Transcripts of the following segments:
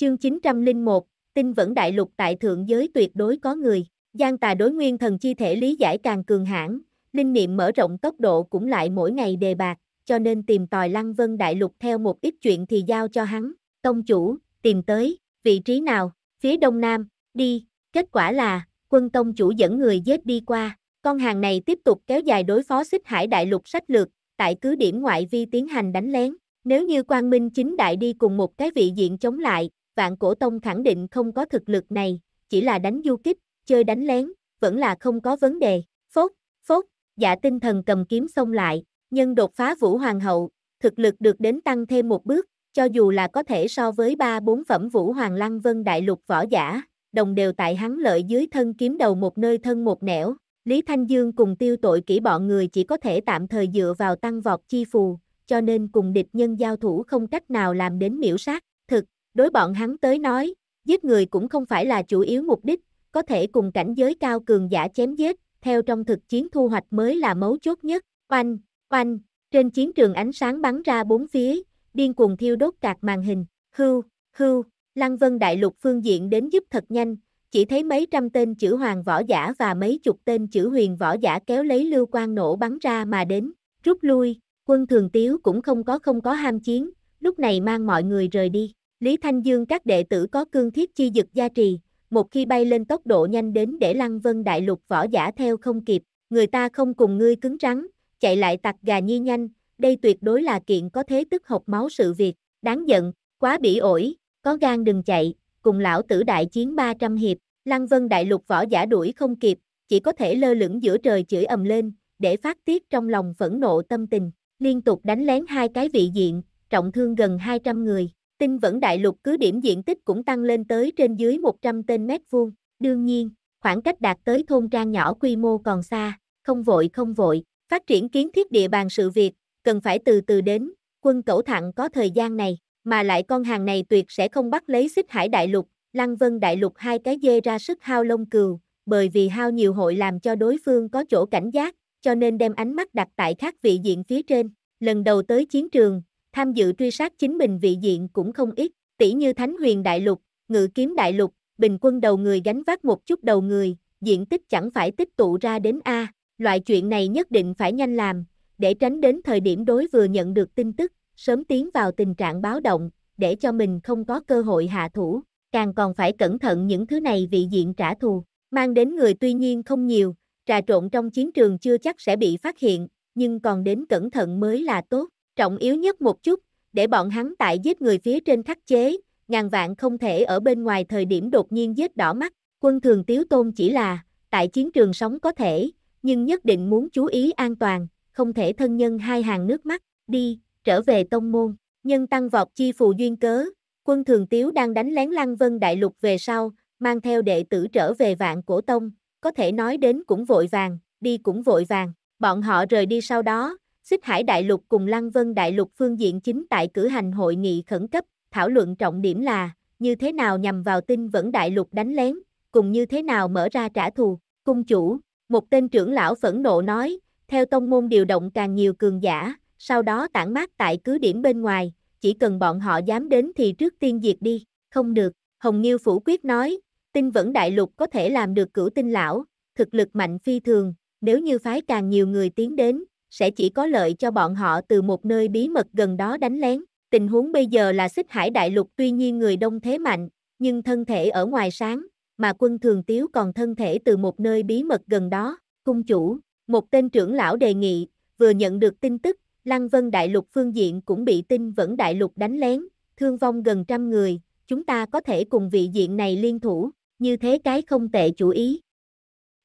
Chương 901, tin vẫn đại lục tại thượng giới tuyệt đối có người, gian tà đối nguyên thần chi thể lý giải càng cường hãn, linh niệm mở rộng tốc độ cũng lại mỗi ngày đề bạc, cho nên tìm tòi lăng vân đại lục theo một ít chuyện thì giao cho hắn, tông chủ, tìm tới, vị trí nào, phía đông nam, đi, kết quả là, quân tông chủ dẫn người dết đi qua, con hàng này tiếp tục kéo dài đối phó xích hải đại lục sách lược, tại cứ điểm ngoại vi tiến hành đánh lén, nếu như quang minh chính đại đi cùng một cái vị diện chống lại, Vạn Cổ Tông khẳng định không có thực lực này, chỉ là đánh du kích, chơi đánh lén, vẫn là không có vấn đề. Phốt, phốt, giả dạ tinh thần cầm kiếm xông lại, nhân đột phá Vũ Hoàng hậu, thực lực được đến tăng thêm một bước, cho dù là có thể so với ba bốn phẩm Vũ Hoàng Lăng Vân Đại Lục võ giả, đồng đều tại hắn lợi dưới thân kiếm đầu một nơi thân một nẻo. Lý Thanh Dương cùng tiêu tội kỹ bọn người chỉ có thể tạm thời dựa vào tăng vọt chi phù, cho nên cùng địch nhân giao thủ không cách nào làm đến miễu sát. Thực, đối bọn hắn tới nói, giết người cũng không phải là chủ yếu mục đích, có thể cùng cảnh giới cao cường giả chém giết, theo trong thực chiến thu hoạch mới là mấu chốt nhất. Oanh, oanh, trên chiến trường ánh sáng bắn ra bốn phía, điên cuồng thiêu đốt cạc màn hình, hưu, hưu, Lăng Vân Đại Lục phương diện đến giúp thật nhanh, chỉ thấy mấy trăm tên chữ hoàng võ giả và mấy chục tên chữ huyền võ giả kéo lấy lưu quan nổ bắn ra mà đến, rút lui, quân thường tiếu cũng không có không có ham chiến, lúc này mang mọi người rời đi. Lý Thanh Dương các đệ tử có cương thiết chi dực gia trì, một khi bay lên tốc độ nhanh đến để lăng vân đại lục võ giả theo không kịp, người ta không cùng ngươi cứng rắn, chạy lại tặc gà nhi nhanh, đây tuyệt đối là kiện có thế tức hộc máu sự việc, đáng giận, quá bị ổi, có gan đừng chạy, cùng lão tử đại chiến 300 hiệp, lăng vân đại lục võ giả đuổi không kịp, chỉ có thể lơ lửng giữa trời chửi ầm lên, để phát tiết trong lòng phẫn nộ tâm tình, liên tục đánh lén hai cái vị diện, trọng thương gần 200 người, Tinh vẫn đại lục cứ điểm diện tích cũng tăng lên tới trên dưới 100 tên mét vuông. Đương nhiên, khoảng cách đạt tới thôn trang nhỏ quy mô còn xa, không vội không vội, phát triển kiến thiết địa bàn sự việc, cần phải từ từ đến, quân cẩu thẳng có thời gian này, mà lại con hàng này tuyệt sẽ không bắt lấy xích hải đại lục, lăng vân đại lục hai cái dê ra sức hao lông cừu, bởi vì hao nhiều hội làm cho đối phương có chỗ cảnh giác, cho nên đem ánh mắt đặt tại khác vị diện phía trên, lần đầu tới chiến trường, tham dự truy sát chính mình vị diện cũng không ít, tỷ như Thánh Huyền Đại Lục, Ngự Kiếm Đại Lục, bình quân đầu người gánh vác một chút đầu người, diện tích chẳng phải tích tụ ra đến A, loại chuyện này nhất định phải nhanh làm, để tránh đến thời điểm đối vừa nhận được tin tức, sớm tiến vào tình trạng báo động, để cho mình không có cơ hội hạ thủ, càng còn phải cẩn thận những thứ này vị diện trả thù, mang đến người tuy nhiên không nhiều, trà trộn trong chiến trường chưa chắc sẽ bị phát hiện, nhưng còn đến cẩn thận mới là tốt. Trọng yếu nhất một chút, để bọn hắn tại giết người phía trên khắc chế, ngàn vạn không thể ở bên ngoài thời điểm đột nhiên giết đỏ mắt. Quân thường tiếu tôn chỉ là, tại chiến trường sống có thể, nhưng nhất định muốn chú ý an toàn, không thể thân nhân hai hàng nước mắt, đi, trở về tông môn. Nhân tăng vọt chi phù duyên cớ, quân thường tiếu đang đánh lén lăng vân đại lục về sau, mang theo đệ tử trở về vạn cổ tông, có thể nói đến cũng vội vàng, đi cũng vội vàng. Bọn họ rời đi sau đó, Xích Hải Đại Lục cùng Lăng Vân Đại Lục phương diện chính tại cử hành hội nghị khẩn cấp, thảo luận trọng điểm là như thế nào nhằm vào tinh vẫn Đại Lục đánh lén, cùng như thế nào mở ra trả thù. Cung chủ, một tên trưởng lão phẫn nộ nói, theo tông môn điều động càng nhiều cường giả, sau đó tản mát tại cứ điểm bên ngoài, chỉ cần bọn họ dám đến thì trước tiên diệt đi, không được. Hồng Nghiêu phủ quyết nói, tinh vẫn Đại Lục có thể làm được cửu tinh lão, thực lực mạnh phi thường, nếu như phái càng nhiều người tiến đến, sẽ chỉ có lợi cho bọn họ từ một nơi bí mật gần đó đánh lén. Tình huống bây giờ là xích hải đại lục tuy nhiên người đông thế mạnh, nhưng thân thể ở ngoài sáng, mà quân thường tiếu còn thân thể từ một nơi bí mật gần đó. Cung chủ, một tên trưởng lão đề nghị, vừa nhận được tin tức, Lăng Vân đại lục phương diện cũng bị tin vẫn đại lục đánh lén, thương vong gần trăm người, chúng ta có thể cùng vị diện này liên thủ, như thế cái không tệ chủ ý.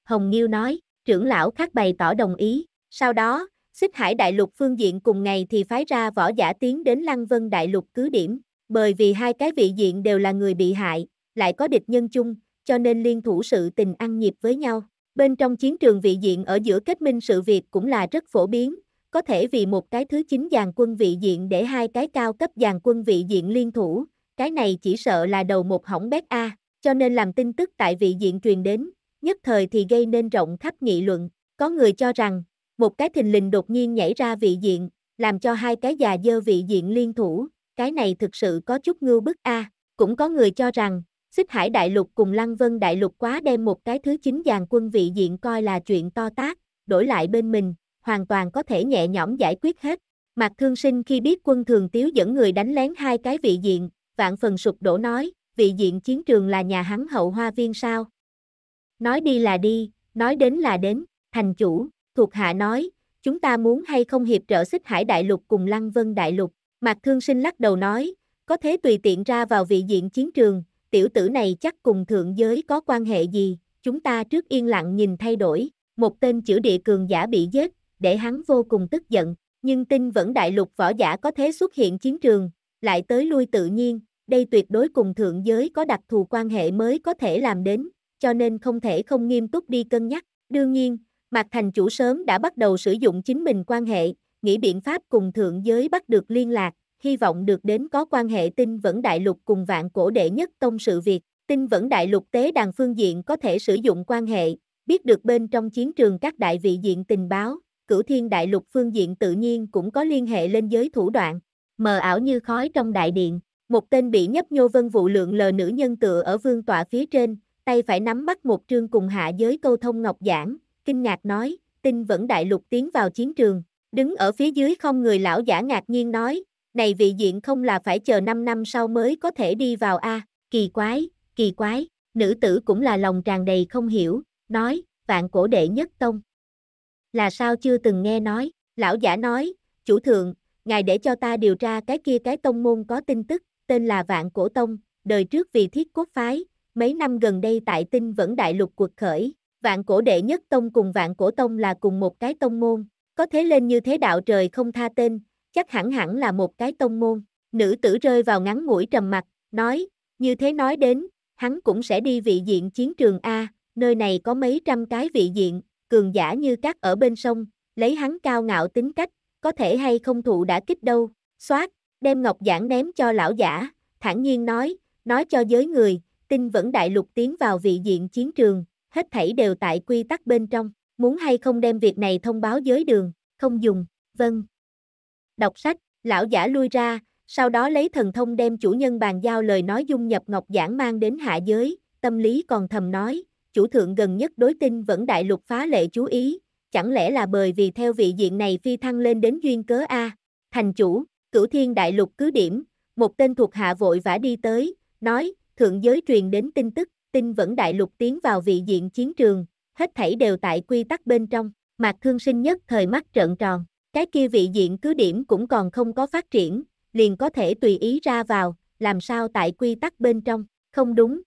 Hồng Nghiêu nói, trưởng lão khác bày tỏ đồng ý, sau đó, xích hải đại lục phương diện cùng ngày thì phái ra võ giả tiến đến Lăng Vân đại lục cứ điểm, bởi vì hai cái vị diện đều là người bị hại, lại có địch nhân chung, cho nên liên thủ sự tình ăn nhịp với nhau. Bên trong chiến trường vị diện ở giữa kết minh sự việc cũng là rất phổ biến, có thể vì một cái thứ chính dàn quân vị diện để hai cái cao cấp dàn quân vị diện liên thủ, cái này chỉ sợ là đầu một hỏng bét A, cho nên làm tin tức tại vị diện truyền đến, nhất thời thì gây nên rộng khắp nghị luận. Có người cho rằng, một cái thình lình đột nhiên nhảy ra vị diện, làm cho hai cái già dơ vị diện liên thủ, cái này thực sự có chút ngưu bức a. Cũng có người cho rằng, xích hải đại lục cùng lăng vân đại lục quá đem một cái thứ chính dàn quân vị diện coi là chuyện to tác, đổi lại bên mình, hoàn toàn có thể nhẹ nhõm giải quyết hết. mặt Thương Sinh khi biết quân thường tiếu dẫn người đánh lén hai cái vị diện, vạn phần sụp đổ nói, vị diện chiến trường là nhà hắn hậu hoa viên sao. Nói đi là đi, nói đến là đến, thành chủ, Thuộc hạ nói, chúng ta muốn hay không hiệp trợ xích hải đại lục cùng lăng vân đại lục. Mạc Thương Sinh lắc đầu nói, có thế tùy tiện ra vào vị diện chiến trường, tiểu tử này chắc cùng thượng giới có quan hệ gì, chúng ta trước yên lặng nhìn thay đổi, một tên chữ địa cường giả bị giết, để hắn vô cùng tức giận, nhưng tin vẫn đại lục võ giả có thế xuất hiện chiến trường, lại tới lui tự nhiên, đây tuyệt đối cùng thượng giới có đặc thù quan hệ mới có thể làm đến, cho nên không thể không nghiêm túc đi cân nhắc, đương nhiên, Mạc Thành Chủ sớm đã bắt đầu sử dụng chính mình quan hệ, nghĩ biện pháp cùng thượng giới bắt được liên lạc, hy vọng được đến có quan hệ tinh vẫn đại lục cùng vạn cổ đệ nhất tông sự việc. Tinh vẫn đại lục tế đàn phương diện có thể sử dụng quan hệ, biết được bên trong chiến trường các đại vị diện tình báo, cửu thiên đại lục phương diện tự nhiên cũng có liên hệ lên giới thủ đoạn. Mờ ảo như khói trong đại điện, một tên bị nhấp nhô vân vụ lượng lờ nữ nhân tựa ở vương tọa phía trên, tay phải nắm bắt một trương cùng hạ giới câu thông ngọc giảng, kinh ngạc nói, tinh vẫn đại lục tiến vào chiến trường, đứng ở phía dưới không người lão giả ngạc nhiên nói, này vị diện không là phải chờ 5 năm sau mới có thể đi vào a kỳ quái, kỳ quái, nữ tử cũng là lòng tràn đầy không hiểu, nói, vạn cổ đệ nhất tông. Là sao chưa từng nghe nói, lão giả nói, chủ thượng, ngài để cho ta điều tra cái kia cái tông môn có tin tức, tên là vạn cổ tông, đời trước vì thiết quốc phái, mấy năm gần đây tại tinh vẫn đại lục cuộc khởi, vạn cổ đệ nhất tông cùng vạn cổ tông là cùng một cái tông môn, có thế lên như thế đạo trời không tha tên, chắc hẳn hẳn là một cái tông môn. Nữ tử rơi vào ngắn mũi trầm mặt, nói, như thế nói đến, hắn cũng sẽ đi vị diện chiến trường A, nơi này có mấy trăm cái vị diện, cường giả như các ở bên sông, lấy hắn cao ngạo tính cách, có thể hay không thụ đã kích đâu, xoát, đem ngọc giảng ném cho lão giả, thản nhiên nói, nói cho giới người, tin vẫn đại lục tiến vào vị diện chiến trường, hết thảy đều tại quy tắc bên trong, muốn hay không đem việc này thông báo giới đường, không dùng, vâng. Đọc sách, lão giả lui ra, sau đó lấy thần thông đem chủ nhân bàn giao lời nói dung nhập ngọc giảng mang đến hạ giới, tâm lý còn thầm nói, chủ thượng gần nhất đối tin vẫn đại lục phá lệ chú ý, chẳng lẽ là bởi vì theo vị diện này phi thăng lên đến duyên cớ A, thành chủ, cửu thiên đại lục cứ điểm, một tên thuộc hạ vội vã đi tới, nói, thượng giới truyền đến tin tức, tinh vẫn đại lục tiến vào vị diện chiến trường, hết thảy đều tại quy tắc bên trong, Mạc Thương Sinh nhất thời mắt trợn tròn, cái kia vị diện cứ điểm cũng còn không có phát triển, liền có thể tùy ý ra vào, làm sao tại quy tắc bên trong, không đúng.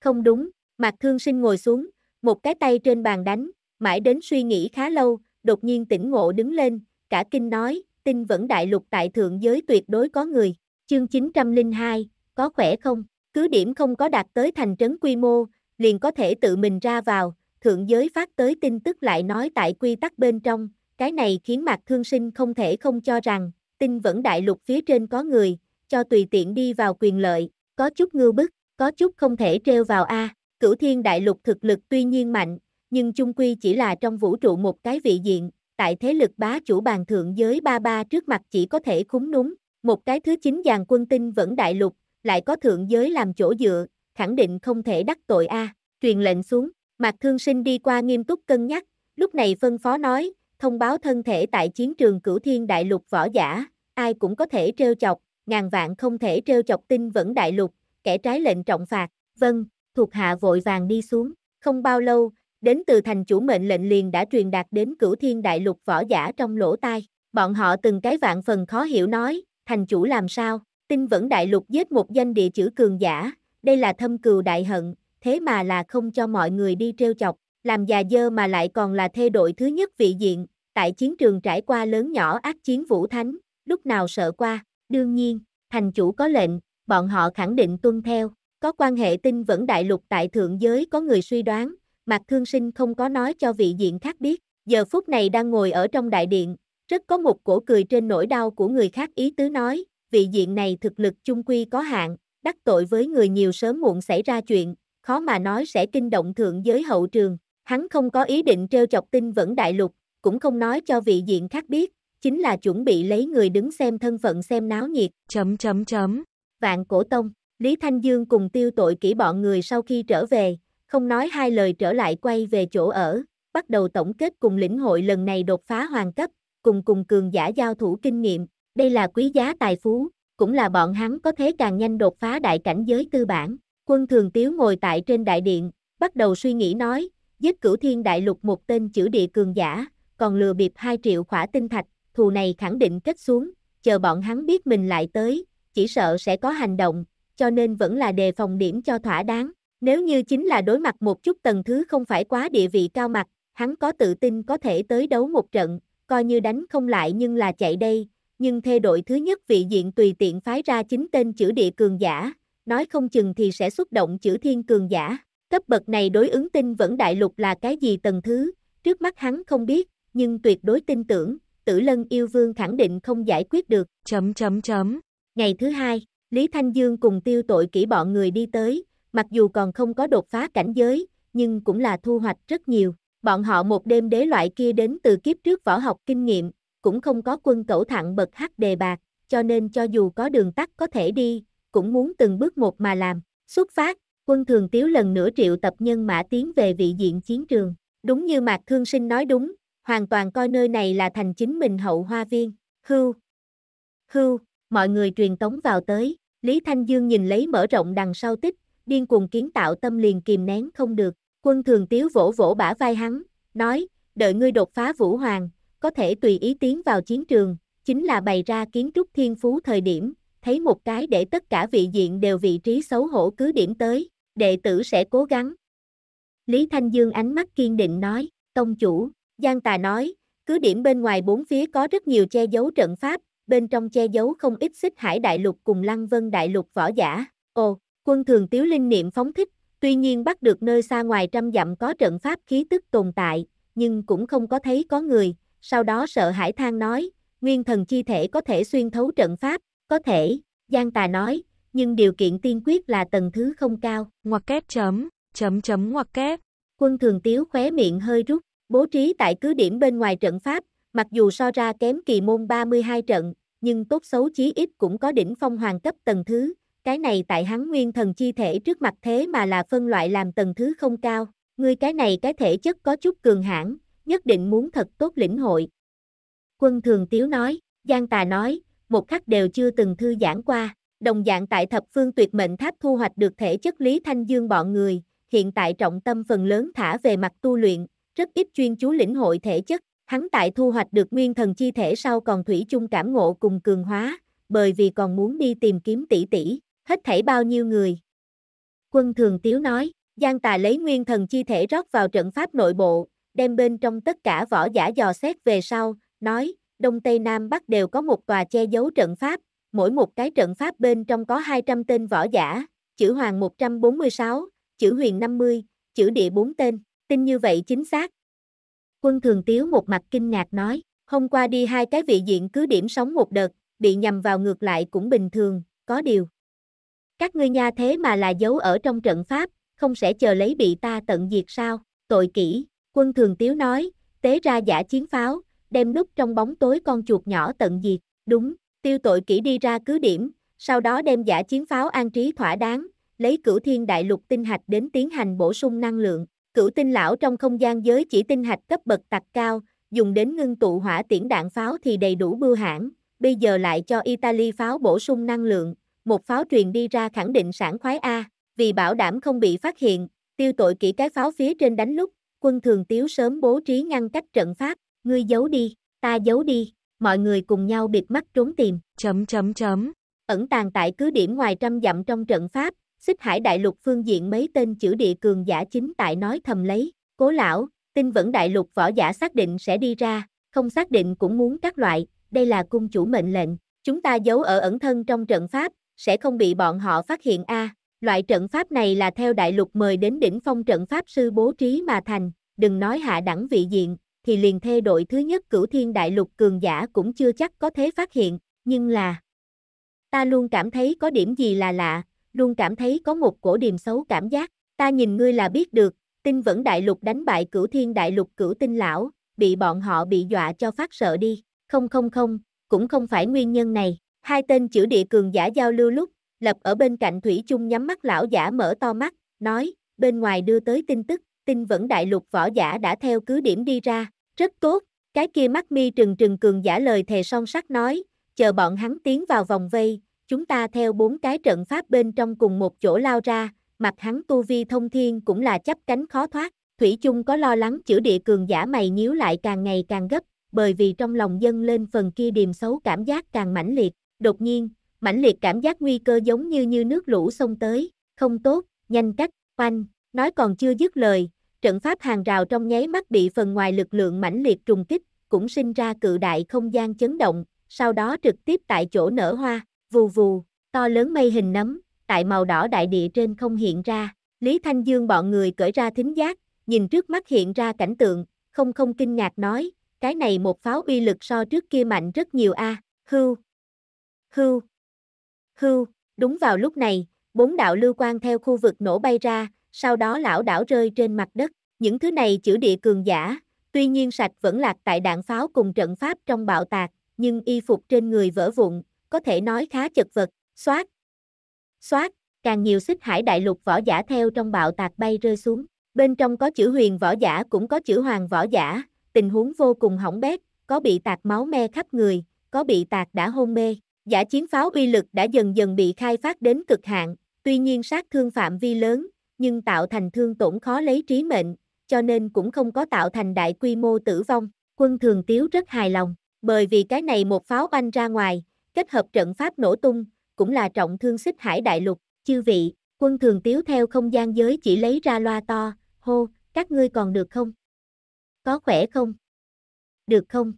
Không đúng, Mạc Thương Sinh ngồi xuống, một cái tay trên bàn đánh, mãi đến suy nghĩ khá lâu, đột nhiên tỉnh ngộ đứng lên, cả kinh nói, Tinh vẫn đại lục tại thượng giới tuyệt đối có người, chương 902, có khỏe không? Cứ điểm không có đạt tới thành trấn quy mô, liền có thể tự mình ra vào, thượng giới phát tới tin tức lại nói tại quy tắc bên trong, cái này khiến mặt Thương Sinh không thể không cho rằng, tin vẫn đại lục phía trên có người, cho tùy tiện đi vào quyền lợi, có chút ngư bức, có chút không thể treo vào A, cửu thiên đại lục thực lực tuy nhiên mạnh, nhưng chung quy chỉ là trong vũ trụ một cái vị diện, tại thế lực bá chủ bàn thượng giới ba ba trước mặt chỉ có thể khúng núng, một cái thứ chính dàn quân tinh vẫn đại lục, lại có thượng giới làm chỗ dựa, khẳng định không thể đắc tội a. À. Truyền lệnh xuống, Mạc Thương Sinh đi qua nghiêm túc cân nhắc, lúc này phân phó nói, thông báo thân thể tại chiến trường Cửu Thiên Đại Lục võ giả, ai cũng có thể trêu chọc, ngàn vạn không thể trêu chọc tinh vẫn đại lục, kẻ trái lệnh trọng phạt. Vâng, thuộc hạ vội vàng đi xuống, không bao lâu, đến từ thành chủ mệnh lệnh liền đã truyền đạt đến Cửu Thiên Đại Lục võ giả trong lỗ tai. Bọn họ từng cái vạn phần khó hiểu nói, thành chủ làm sao, Tinh vẫn đại lục giết một danh địa chữ cường giả, đây là thâm cừu đại hận, thế mà là không cho mọi người đi treo chọc, làm già dơ mà lại còn là thê đội thứ nhất vị diện, tại chiến trường trải qua lớn nhỏ ác chiến vũ thánh, lúc nào sợ qua, đương nhiên, thành chủ có lệnh, bọn họ khẳng định tuân theo, có quan hệ tinh vẫn đại lục tại thượng giới có người suy đoán, Mạc Thương Sinh không có nói cho vị diện khác biết, giờ phút này đang ngồi ở trong đại điện, rất có một cổ cười trên nỗi đau của người khác ý tứ nói, vị diện này thực lực chung quy có hạn, đắc tội với người nhiều sớm muộn xảy ra chuyện, khó mà nói sẽ kinh động thượng giới hậu trường. Hắn không có ý định trêu chọc tinh vẫn đại lục, cũng không nói cho vị diện khác biết, chính là chuẩn bị lấy người đứng xem thân phận xem náo nhiệt. Chấm chấm chấm. Vạn cổ tông, Lý Thanh Dương cùng tiêu tội kỹ bọn người sau khi trở về, không nói hai lời trở lại quay về chỗ ở, bắt đầu tổng kết cùng lĩnh hội lần này đột phá hoàn cấp, cùng cùng cường giả giao thủ kinh nghiệm, đây là quý giá tài phú, cũng là bọn hắn có thế càng nhanh đột phá đại cảnh giới tư bản. Quân Thường Tiếu ngồi tại trên đại điện, bắt đầu suy nghĩ nói, giết cửu thiên đại lục một tên chữ địa cường giả, còn lừa bịp 2 triệu khỏa tinh thạch, thù này khẳng định kết xuống, chờ bọn hắn biết mình lại tới, chỉ sợ sẽ có hành động, cho nên vẫn là đề phòng điểm cho thỏa đáng. Nếu như chính là đối mặt một chút tầng thứ không phải quá địa vị cao mặt, hắn có tự tin có thể tới đấu một trận, coi như đánh không lại nhưng là chạy đây, nhưng thê đội thứ nhất vị diện tùy tiện phái ra chính tên chữ địa cường giả, nói không chừng thì sẽ xuất động chữ thiên cường giả. Cấp bậc này đối ứng tinh vẫn đại lục là cái gì tầng thứ, trước mắt hắn không biết, nhưng tuyệt đối tin tưởng, tử lân yêu vương khẳng định không giải quyết được. Chấm chấm chấm. Ngày thứ hai, Lý Thanh Dương cùng tiêu tội kỹ bọn người đi tới, mặc dù còn không có đột phá cảnh giới, nhưng cũng là thu hoạch rất nhiều. Bọn họ một đêm đế loại kia đến từ kiếp trước võ học kinh nghiệm, cũng không có quân cẩu thẳng bật hắc đề bạc, cho nên cho dù có đường tắt có thể đi, cũng muốn từng bước một mà làm. Xuất phát, quân thường tiếu lần nữa triệu tập nhân mã tiến về vị diện chiến trường. Đúng như Mạc Thương Sinh nói đúng, hoàn toàn coi nơi này là thành chính mình hậu hoa viên. Hưu, hưu, mọi người truyền tống vào tới. Lý Thanh Dương nhìn lấy mở rộng đằng sau tích, điên cuồng kiến tạo tâm liền kìm nén không được. Quân thường tiếu vỗ vỗ bả vai hắn, nói, đợi ngươi đột phá vũ hoàng, có thể tùy ý tiến vào chiến trường, chính là bày ra kiến trúc thiên phú thời điểm, thấy một cái để tất cả vị diện đều vị trí xấu hổ cứ điểm tới, đệ tử sẽ cố gắng. Lý Thanh Dương ánh mắt kiên định nói, tông chủ, Giang Tà nói, cứ điểm bên ngoài bốn phía có rất nhiều che giấu trận pháp, bên trong che giấu không ít xích hải đại lục cùng lăng vân đại lục võ giả. Ồ, quân thường tiếu linh niệm phóng thích, tuy nhiên bắt được nơi xa ngoài trăm dặm có trận pháp khí tức tồn tại, nhưng cũng không có thấy có người, sau đó sợ hãi than nói, nguyên thần chi thể có thể xuyên thấu trận pháp, có thể, Giang Tà nói, nhưng điều kiện tiên quyết là tầng thứ không cao. Ngoặc kép chấm, chấm chấm ngoặc kép. Quân thường tiếu khóe miệng hơi rút, bố trí tại cứ điểm bên ngoài trận pháp, mặc dù so ra kém kỳ môn 32 trận, nhưng tốt xấu chí ít cũng có đỉnh phong hoàng cấp tầng thứ, cái này tại hắn nguyên thần chi thể trước mặt thế mà là phân loại làm tầng thứ không cao, ngươi cái này cái thể chất có chút cường hãn, nhất định muốn thật tốt lĩnh hội. Quân Thường Tiếu nói, Giang Tà nói, một khắc đều chưa từng thư giãn qua, đồng dạng tại thập phương tuyệt mệnh tháp thu hoạch được thể chất Lý Thanh Dương bọn người, hiện tại trọng tâm phần lớn thả về mặt tu luyện, rất ít chuyên chú lĩnh hội thể chất, hắn tại thu hoạch được nguyên thần chi thể sau còn thủy chung cảm ngộ cùng cường hóa, bởi vì còn muốn đi tìm kiếm tỷ tỷ, hết thảy bao nhiêu người. Quân Thường Tiếu nói, Giang Tà lấy nguyên thần chi thể rót vào trận pháp nội bộ, đem bên trong tất cả võ giả dò xét về sau, nói, Đông Tây Nam Bắc đều có một tòa che giấu trận pháp, mỗi một cái trận pháp bên trong có 200 tên võ giả, chữ Hoàng 146, chữ Huyền 50, chữ Địa 4 tên, tin như vậy chính xác. Quân Thường Tiếu một mặt kinh ngạc nói, hôm qua đi hai cái vị diện cứ điểm sống một đợt, bị nhầm vào ngược lại cũng bình thường, có điều. Các ngươi nha thế mà là giấu ở trong trận pháp, không sẽ chờ lấy bị ta tận diệt sao, tội kỹ, Quân Thường Tiếu nói, tế ra giả chiến pháo, đem núp trong bóng tối con chuột nhỏ tận diệt, đúng, tiêu tội kỹ đi ra cứ điểm, sau đó đem giả chiến pháo an trí thỏa đáng, lấy cửu thiên đại lục tinh hạch đến tiến hành bổ sung năng lượng, cửu tinh lão trong không gian giới chỉ tinh hạch cấp bậc tạc cao, dùng đến ngưng tụ hỏa tiễn đạn pháo thì đầy đủ bưu hãng. bây giờ lại cho Italy pháo bổ sung năng lượng, một pháo truyền đi ra khẳng định sản khoái A, vì bảo đảm không bị phát hiện, tiêu tội kỹ cái pháo phía trên đánh lúc, Quân thường tiếu sớm bố trí ngăn cách trận pháp, ngươi giấu đi, ta giấu đi, mọi người cùng nhau bịt mắt trốn tìm. Chấm chấm chấm. Ẩn tàng tại cứ điểm ngoài trăm dặm trong trận pháp, xích hải đại lục phương diện mấy tên chữ địa cường giả chính tại nói thầm lấy, cố lão, tin vẫn đại lục võ giả xác định sẽ đi ra, không xác định cũng muốn các loại, đây là cung chủ mệnh lệnh, chúng ta giấu ở ẩn thân trong trận pháp, sẽ không bị bọn họ phát hiện a à, Loại trận pháp này là theo đại lục mời đến đỉnh phong trận pháp sư bố trí mà thành, đừng nói hạ đẳng vị diện, thì liền thê đội thứ nhất cửu thiên đại lục cường giả cũng chưa chắc có thế phát hiện, nhưng là ta luôn cảm thấy có điểm gì là lạ, luôn cảm thấy có một cổ điềm xấu cảm giác, ta nhìn ngươi là biết được, tinh vẫn đại lục đánh bại cửu thiên đại lục cửu tinh lão, bị bọn họ bị dọa cho phát sợ đi, không không không, cũng không phải nguyên nhân này, hai tên chữ địa cường giả giao lưu lúc, lập ở bên cạnh Thủy chung nhắm mắt lão giả mở to mắt, nói, bên ngoài đưa tới tin tức, tin vẫn đại lục võ giả đã theo cứ điểm đi ra, rất tốt, cái kia mắt mi trừng trừng cường giả lời thề son sắt nói, chờ bọn hắn tiến vào vòng vây, chúng ta theo bốn cái trận pháp bên trong cùng một chỗ lao ra, mặt hắn tu vi thông thiên cũng là chấp cánh khó thoát, Thủy chung có lo lắng chữ địa cường giả mày nhíu lại càng ngày càng gấp, bởi vì trong lòng dân lên phần kia điềm xấu cảm giác càng mãnh liệt, đột nhiên, mãnh liệt cảm giác nguy cơ giống như như nước lũ xông tới, không tốt, nhanh cắt, oanh, nói còn chưa dứt lời, trận pháp hàng rào trong nháy mắt bị phần ngoài lực lượng mãnh liệt trùng kích, cũng sinh ra cự đại không gian chấn động, sau đó trực tiếp tại chỗ nở hoa, vù vù, to lớn mây hình nấm, tại màu đỏ đại địa trên không hiện ra, Lý Thanh Dương bọn người cởi ra thính giác, nhìn trước mắt hiện ra cảnh tượng, không không kinh ngạc nói, cái này một pháo uy lực so trước kia mạnh rất nhiều a hưu, hưu, Hưu, đúng vào lúc này, bốn đạo lưu quang theo khu vực nổ bay ra, sau đó lão đảo rơi trên mặt đất. Những thứ này chữ địa cường giả, tuy nhiên sạch vẫn lạc tại đạn pháo cùng trận pháp trong bạo tạc, nhưng y phục trên người vỡ vụn, có thể nói khá chật vật, xoát. Xoát, càng nhiều xích hải đại lục võ giả theo trong bạo tạc bay rơi xuống. Bên trong có chữ huyền võ giả cũng có chữ hoàng võ giả, tình huống vô cùng hỏng bét, có bị tạc máu me khắp người, có bị tạc đã hôn mê. Giả chiến pháo uy lực đã dần dần bị khai phát đến cực hạn, tuy nhiên sát thương phạm vi lớn, nhưng tạo thành thương tổn khó lấy trí mệnh, cho nên cũng không có tạo thành đại quy mô tử vong. Quân thường tiếu rất hài lòng, bởi vì cái này một pháo banh ra ngoài, kết hợp trận pháp nổ tung, cũng là trọng thương xích hải đại lục, chư vị, quân thường tiếu theo không gian giới chỉ lấy ra loa to, hô, các ngươi còn được không? Có khỏe không? Được không?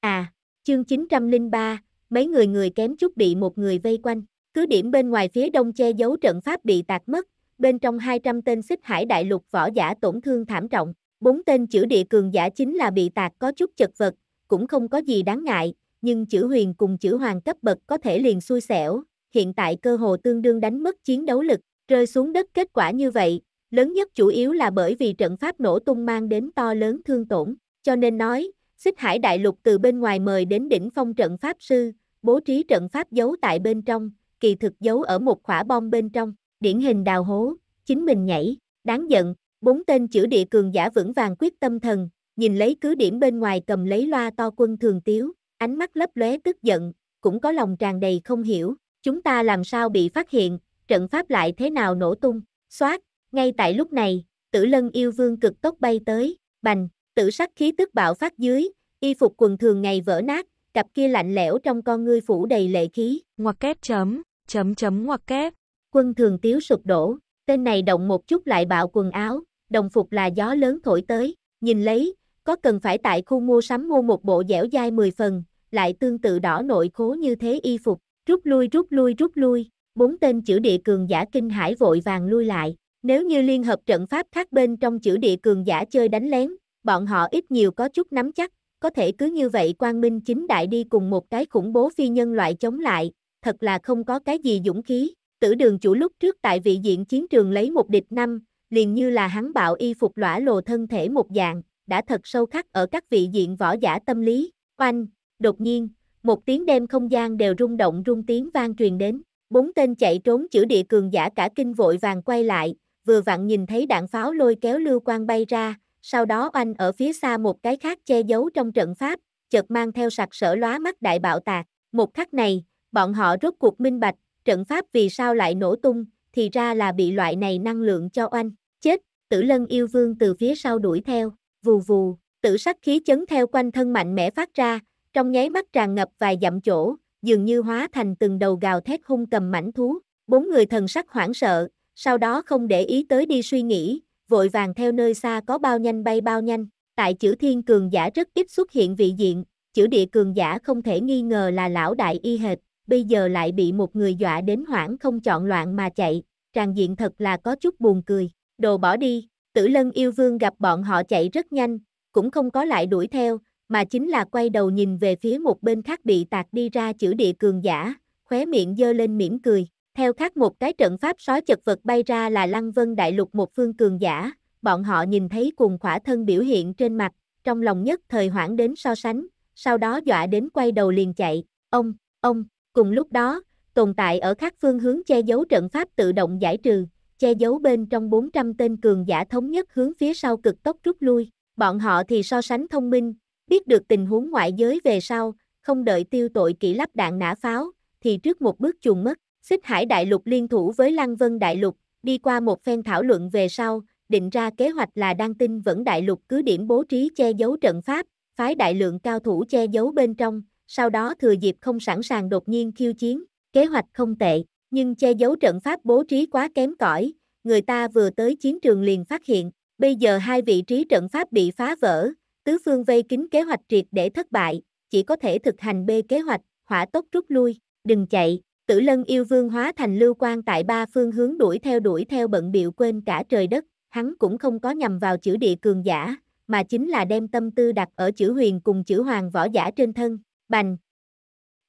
À, chương 903, mấy người người kém chút bị một người vây quanh. Cứ điểm bên ngoài phía đông che giấu trận pháp bị tạc mất, bên trong 200 tên xích hải đại lục võ giả tổn thương thảm trọng, bốn tên chữ địa cường giả chính là bị tạc có chút chật vật, cũng không có gì đáng ngại, nhưng chữ huyền cùng chữ hoàng cấp bậc có thể liền xui xẻo, hiện tại cơ hồ tương đương đánh mất chiến đấu lực, rơi xuống đất kết quả như vậy, lớn nhất chủ yếu là bởi vì trận pháp nổ tung mang đến to lớn thương tổn, cho nên nói, xích hải đại lục từ bên ngoài mời đến đỉnh phong trận pháp sư, bố trí trận pháp giấu tại bên trong, kỳ thực giấu ở một khỏa bom bên trong, điển hình đào hố, chính mình nhảy, đáng giận, bốn tên chữ địa cường giả vững vàng quyết tâm thần, nhìn lấy cứ điểm bên ngoài cầm lấy loa to quân thường tiếu, ánh mắt lấp lóe tức giận, cũng có lòng tràn đầy không hiểu, chúng ta làm sao bị phát hiện, trận pháp lại thế nào nổ tung, xoát, ngay tại lúc này, tử lân yêu vương cực tốc bay tới, bành, tử sắc khí tức bạo phát dưới, y phục quần thường ngày vỡ nát, cặp kia lạnh lẽo trong con ngươi phủ đầy lệ khí. Ngoặc kép chấm, chấm chấm ngoặc kép. Quân thường tiếu sụp đổ, tên này động một chút lại bạo quần áo, đồng phục là gió lớn thổi tới, nhìn lấy, có cần phải tại khu mua sắm mua một bộ dẻo dai 10 phần, lại tương tự đỏ nội khố như thế y phục, rút lui rút lui rút lui, bốn tên chữ địa cường giả kinh hải vội vàng lui lại, nếu như liên hợp trận pháp khác bên trong chữ địa cường giả chơi đánh lén, bọn họ ít nhiều có chút nắm chắc, có thể cứ như vậy quang minh chính đại đi cùng một cái khủng bố phi nhân loại chống lại, thật là không có cái gì dũng khí. Tử đường chủ lúc trước tại vị diện chiến trường lấy một địch năm, liền như là hắn bạo y phục lõa lồ thân thể một dạng, đã thật sâu khắc ở các vị diện võ giả tâm lý. Oanh, đột nhiên, một tiếng đêm không gian đều rung động rung tiếng vang truyền đến. Bốn tên chạy trốn chữ địa cường giả cả kinh vội vàng quay lại, vừa vặn nhìn thấy đạn pháo lôi kéo lưu quang bay ra, sau đó oanh ở phía xa một cái khác che giấu trong trận pháp, chợt mang theo sặc sỡ lóa mắt đại bạo tạc. Một khắc này, bọn họ rốt cuộc minh bạch, trận pháp vì sao lại nổ tung, thì ra là bị loại này năng lượng cho oanh. Chết, tử lân yêu vương từ phía sau đuổi theo, vù vù, tử sắc khí chấn theo quanh thân mạnh mẽ phát ra, trong nháy mắt tràn ngập vài dặm chỗ, dường như hóa thành từng đầu gào thét hung cầm mảnh thú. Bốn người thần sắc hoảng sợ, sau đó không để ý tới đi suy nghĩ, vội vàng theo nơi xa có bao nhanh bay bao nhanh. Tại chữ thiên cường giả rất ít xuất hiện vị diện, chữ địa cường giả không thể nghi ngờ là lão đại y hệt, bây giờ lại bị một người dọa đến hoảng không chọn loạn mà chạy, tràn diện thật là có chút buồn cười. Đồ bỏ đi, tử lân yêu vương gặp bọn họ chạy rất nhanh, cũng không có lại đuổi theo, mà chính là quay đầu nhìn về phía một bên khác bị tạc đi ra chữ địa cường giả, khóe miệng dơ lên mỉm cười. Theo khác một cái trận pháp sói chật vật bay ra là Lăng Vân Đại Lục một phương cường giả, bọn họ nhìn thấy cùng khỏa thân biểu hiện trên mặt, trong lòng nhất thời hoảng đến so sánh, sau đó dọa đến quay đầu liền chạy, ông, ông, cùng lúc đó, tồn tại ở khác phương hướng che giấu trận pháp tự động giải trừ, che giấu bên trong 400 tên cường giả thống nhất hướng phía sau cực tốc rút lui, bọn họ thì so sánh thông minh, biết được tình huống ngoại giới về sau, không đợi tiêu tội kỹ lắp đạn nã pháo, thì trước một bước chuồn mất. Xích Hải Đại Lục liên thủ với Lăng Vân Đại Lục, đi qua một phen thảo luận về sau, định ra kế hoạch là Đăng tin vẫn Đại Lục cứ điểm bố trí che giấu trận pháp, phái đại lượng cao thủ che giấu bên trong, sau đó thừa dịp không sẵn sàng đột nhiên khiêu chiến, kế hoạch không tệ, nhưng che giấu trận pháp bố trí quá kém cỏi, người ta vừa tới chiến trường liền phát hiện, bây giờ hai vị trí trận pháp bị phá vỡ, tứ phương vây kín kế hoạch triệt để thất bại, chỉ có thể thực hành B kế hoạch, hỏa tốc rút lui, đừng chạy, Tử lân yêu vương hóa thành lưu quan tại ba phương hướng đuổi theo đuổi theo bận biệu quên cả trời đất, hắn cũng không có nhằm vào chữ địa cường giả, mà chính là đem tâm tư đặt ở chữ huyền cùng chữ hoàng võ giả trên thân, bành,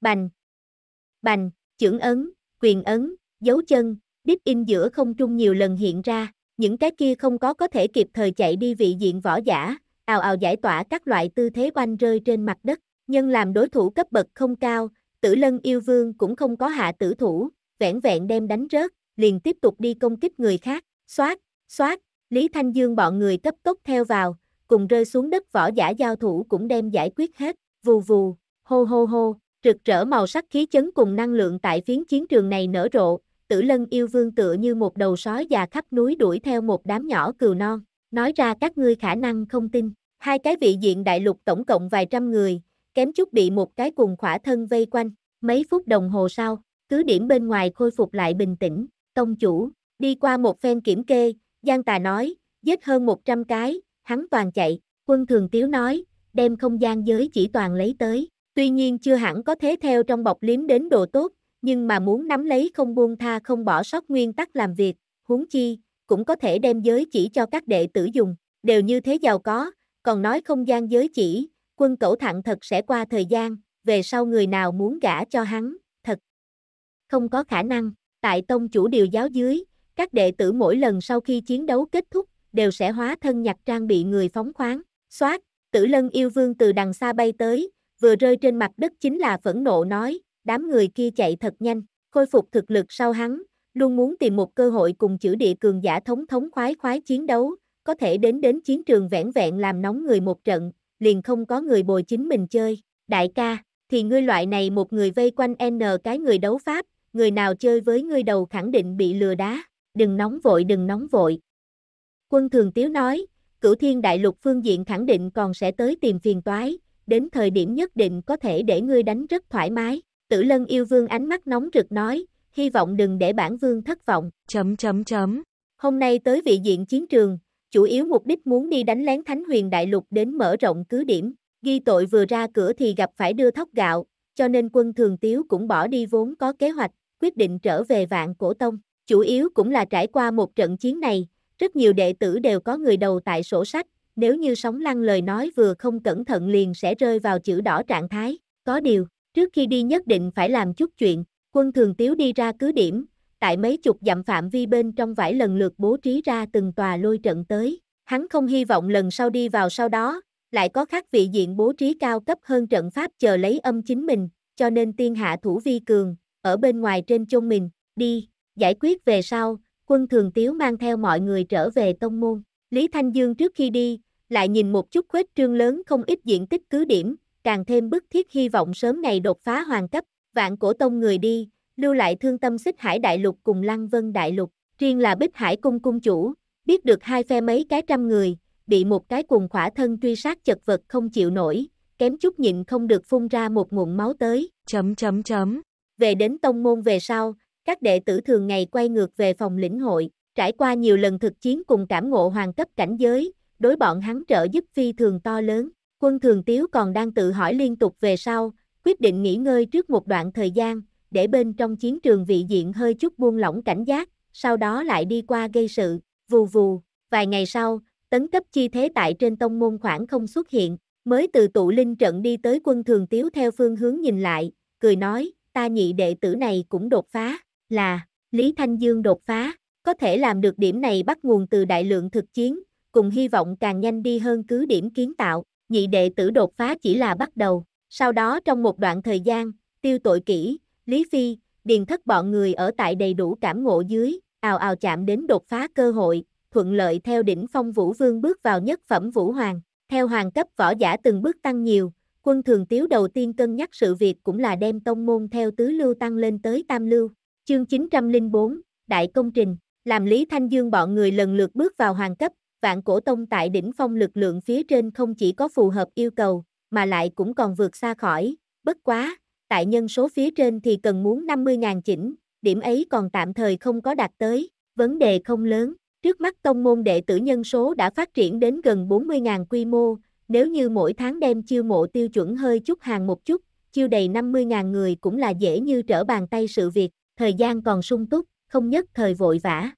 bành, bành, chưởng ấn, quyền ấn, dấu chân, đít in giữa không trung nhiều lần hiện ra, những cái kia không có có thể kịp thời chạy đi vị diện võ giả, ào ào giải tỏa các loại tư thế oanh rơi trên mặt đất, nhưng làm đối thủ cấp bậc không cao, tử lân yêu vương cũng không có hạ tử thủ, vẻn vẹn đem đánh rớt, liền tiếp tục đi công kích người khác, xoát, xoát, Lý Thanh Dương bọn người cấp tốc theo vào, cùng rơi xuống đất võ giả giao thủ cũng đem giải quyết hết, vù vù, hô hô hô, rực rỡ màu sắc khí chấn cùng năng lượng tại phiến chiến trường này nở rộ, tử lân yêu vương tựa như một đầu sói già khắp núi đuổi theo một đám nhỏ cừu non, nói ra các ngươi khả năng không tin, hai cái vị diện đại lục tổng cộng vài trăm người, kém chút bị một cái cùng khỏa thân vây quanh, mấy phút đồng hồ sau, cứ điểm bên ngoài khôi phục lại bình tĩnh, tông chủ, đi qua một phen kiểm kê, Giang Tà nói, giết hơn 100 cái, hắn toàn chạy, quân thường tiếu nói, đem không gian giới chỉ toàn lấy tới, tuy nhiên chưa hẳn có thế theo trong bọc liếm đến đồ tốt, nhưng mà muốn nắm lấy không buông tha không bỏ sót nguyên tắc làm việc, huống chi, cũng có thể đem giới chỉ cho các đệ tử dùng, đều như thế giàu có, còn nói không gian giới chỉ, quân cẩu thẳng thật sẽ qua thời gian, về sau người nào muốn gả cho hắn, thật. Không có khả năng, tại tông chủ điều giáo dưới, các đệ tử mỗi lần sau khi chiến đấu kết thúc, đều sẽ hóa thân nhặt trang bị người phóng khoáng, xoát, tử lân yêu vương từ đằng xa bay tới, vừa rơi trên mặt đất chính là phẫn nộ nói, đám người kia chạy thật nhanh, khôi phục thực lực sau hắn, luôn muốn tìm một cơ hội cùng chữ địa cường giả thống thống khoái khoái chiến đấu, có thể đến đến chiến trường vẹn vẹn làm nóng người một trận, liền không có người bồi chính mình chơi. Đại ca, thì ngươi loại này một người vây quanh N cái người đấu pháp, người nào chơi với ngươi đầu khẳng định bị lừa đá. Đừng nóng vội đừng nóng vội. Quân Thường Tiếu nói, cửu thiên đại lục phương diện khẳng định còn sẽ tới tìm phiền toái, đến thời điểm nhất định có thể để ngươi đánh rất thoải mái. Tử lân yêu vương ánh mắt nóng rực nói, hy vọng đừng để bản vương thất vọng. Chấm chấm chấm. Hôm nay tới vị diện chiến trường, chủ yếu mục đích muốn đi đánh lén Thánh Huyền Đại Lục đến mở rộng cứ điểm, ghi tội vừa ra cửa thì gặp phải đưa thóc gạo, cho nên quân thường tiếu cũng bỏ đi vốn có kế hoạch, quyết định trở về vạn cổ tông. Chủ yếu cũng là trải qua một trận chiến này, rất nhiều đệ tử đều có người đầu tại sổ sách, nếu như sóng lăng lời nói vừa không cẩn thận liền sẽ rơi vào chữ đỏ trạng thái, có điều, trước khi đi nhất định phải làm chút chuyện, quân thường tiếu đi ra cứ điểm, tại mấy chục dặm phạm vi bên trong vải lần lượt bố trí ra từng tòa lôi trận tới. Hắn không hy vọng lần sau đi vào sau đó, lại có khác vị diện bố trí cao cấp hơn trận pháp chờ lấy âm chính mình, cho nên tiên hạ thủ vi cường, ở bên ngoài trên chung mình, đi, giải quyết về sau, quân thường tiếu mang theo mọi người trở về tông môn. Lý Thanh Dương trước khi đi, lại nhìn một chút khuếch trương lớn không ít diện tích cứ điểm, càng thêm bức thiết hy vọng sớm ngày đột phá hoàn cấp, vạn cổ tông người đi, lưu lại thương tâm xích hải đại lục cùng lăng vân đại lục, riêng là bích hải cung cung chủ, biết được hai phe mấy cái trăm người, bị một cái cùng khỏa thân truy sát chật vật không chịu nổi, kém chút nhịn không được phun ra một nguồn máu tới, chấm chấm chấm. Về đến tông môn về sau, các đệ tử thường ngày quay ngược về phòng lĩnh hội, trải qua nhiều lần thực chiến cùng cảm ngộ hoàng cấp cảnh giới, đối bọn hắn trợ giúp phi thường to lớn, quân thường tiếu còn đang tự hỏi liên tục về sau, quyết định nghỉ ngơi trước một đoạn thời gian, để bên trong chiến trường vị diện hơi chút buông lỏng cảnh giác, sau đó lại đi qua gây sự, vù vù, vài ngày sau, tấn cấp chi thế tại trên tông môn khoảng không xuất hiện, mới từ tụ linh trận đi tới quân thường tiếu theo phương hướng nhìn lại, cười nói, ta nhị đệ tử này cũng đột phá, là, Lý Thanh Dương đột phá, có thể làm được điểm này bắt nguồn từ đại lượng thực chiến, cùng hy vọng càng nhanh đi hơn cứ điểm kiến tạo, nhị đệ tử đột phá chỉ là bắt đầu, sau đó trong một đoạn thời gian, tiêu tội kỹ, Lý Phi, điền thất bọn người ở tại đầy đủ cảm ngộ dưới, ào ào chạm đến đột phá cơ hội, thuận lợi theo đỉnh phong Vũ Vương bước vào nhất phẩm Vũ Hoàng. Theo hoàng cấp võ giả từng bước tăng nhiều, quân thường tiếu đầu tiên cân nhắc sự việc cũng là đem tông môn theo tứ lưu tăng lên tới tam lưu. Chương 904, Đại Công Trình, làm Lý Thanh Dương bọn người lần lượt bước vào hoàng cấp, vạn cổ tông tại đỉnh phong lực lượng phía trên không chỉ có phù hợp yêu cầu, mà lại cũng còn vượt xa khỏi, bất quá, tại nhân số phía trên thì cần muốn 50.000 chỉnh, điểm ấy còn tạm thời không có đạt tới, vấn đề không lớn. Trước mắt tông môn đệ tử nhân số đã phát triển đến gần 40.000 quy mô, nếu như mỗi tháng đem chiêu mộ tiêu chuẩn hơi chút hàng một chút, chiêu đầy 50.000 người cũng là dễ như trở bàn tay sự việc, thời gian còn sung túc, không nhất thời vội vã.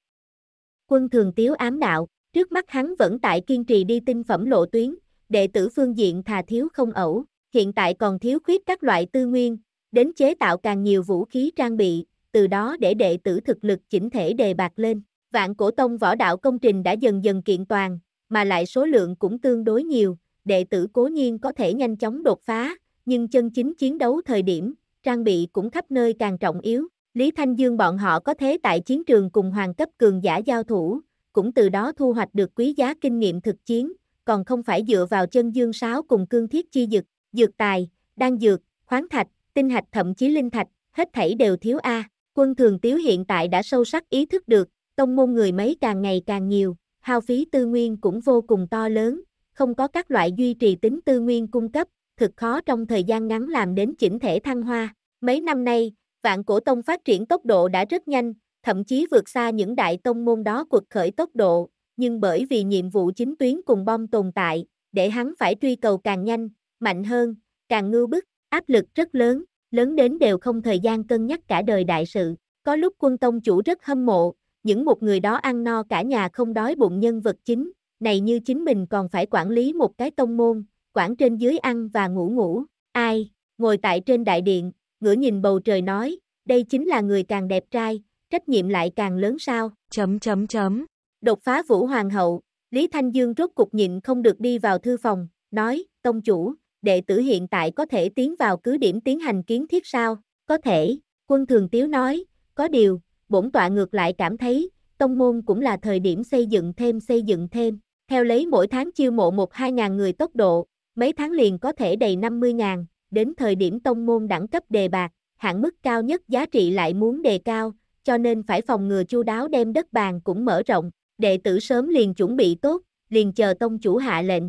Quân thường tiếu ám đạo, trước mắt hắn vẫn tại kiên trì đi tinh phẩm lộ tuyến, đệ tử phương diện thà thiếu không ẩu, hiện tại còn thiếu khuyết các loại tư nguyên, đến chế tạo càng nhiều vũ khí trang bị, từ đó để đệ tử thực lực chỉnh thể đề bạc lên. Vạn cổ tông võ đạo công trình đã dần dần kiện toàn, mà lại số lượng cũng tương đối nhiều, đệ tử cố nhiên có thể nhanh chóng đột phá, nhưng chân chính chiến đấu thời điểm, trang bị cũng khắp nơi càng trọng yếu. Lý Thanh Dương bọn họ có thế tại chiến trường cùng hoàng cấp cường giả giao thủ, cũng từ đó thu hoạch được quý giá kinh nghiệm thực chiến, còn không phải dựa vào chân dương sáo cùng cương thiết chi dực, dược tài, đan dược, khoáng thạch, tinh hạch thậm chí linh thạch, hết thảy đều thiếu A. Quân thường tiếu hiện tại đã sâu sắc ý thức được, tông môn người mấy càng ngày càng nhiều, hao phí tư nguyên cũng vô cùng to lớn, không có các loại duy trì tính tư nguyên cung cấp, thực khó trong thời gian ngắn làm đến chỉnh thể thăng hoa. Mấy năm nay, vạn cổ tông phát triển tốc độ đã rất nhanh, thậm chí vượt xa những đại tông môn đó cuộc khởi tốc độ, nhưng bởi vì nhiệm vụ chính tuyến cùng bom tồn tại, để hắn phải truy cầu càng nhanh, mạnh hơn, càng ngưu bức, Áp lực rất lớn, lớn đến đều không thời gian cân nhắc cả đời đại sự. Có lúc quân tông chủ rất hâm mộ, những một người đó ăn no cả nhà không đói bụng nhân vật chính, này như chính mình còn phải quản lý một cái tông môn, quản trên dưới ăn và ngủ ngủ. Ai, ngồi tại trên đại điện, ngửa nhìn bầu trời nói, đây chính là người càng đẹp trai, trách nhiệm lại càng lớn sao. Chấm chấm chấm. Đột phá vũ hoàng hậu, Lý Thanh Dương rốt cục nhịn không được đi vào thư phòng, nói, tông chủ, đệ tử hiện tại có thể tiến vào cứ điểm tiến hành kiến thiết sao? Có thể, quân thường tiếu nói, có điều, bổn tọa ngược lại cảm thấy, tông môn cũng là thời điểm xây dựng thêm xây dựng thêm, theo lấy mỗi tháng chiêu mộ 1-2 ngàn người tốc độ, mấy tháng liền có thể đầy 50 ngàn, đến thời điểm tông môn đẳng cấp đề bạc, hạn mức cao nhất giá trị lại muốn đề cao, cho nên phải phòng ngừa chu đáo đem đất bàn cũng mở rộng, đệ tử sớm liền chuẩn bị tốt, liền chờ tông chủ hạ lệnh.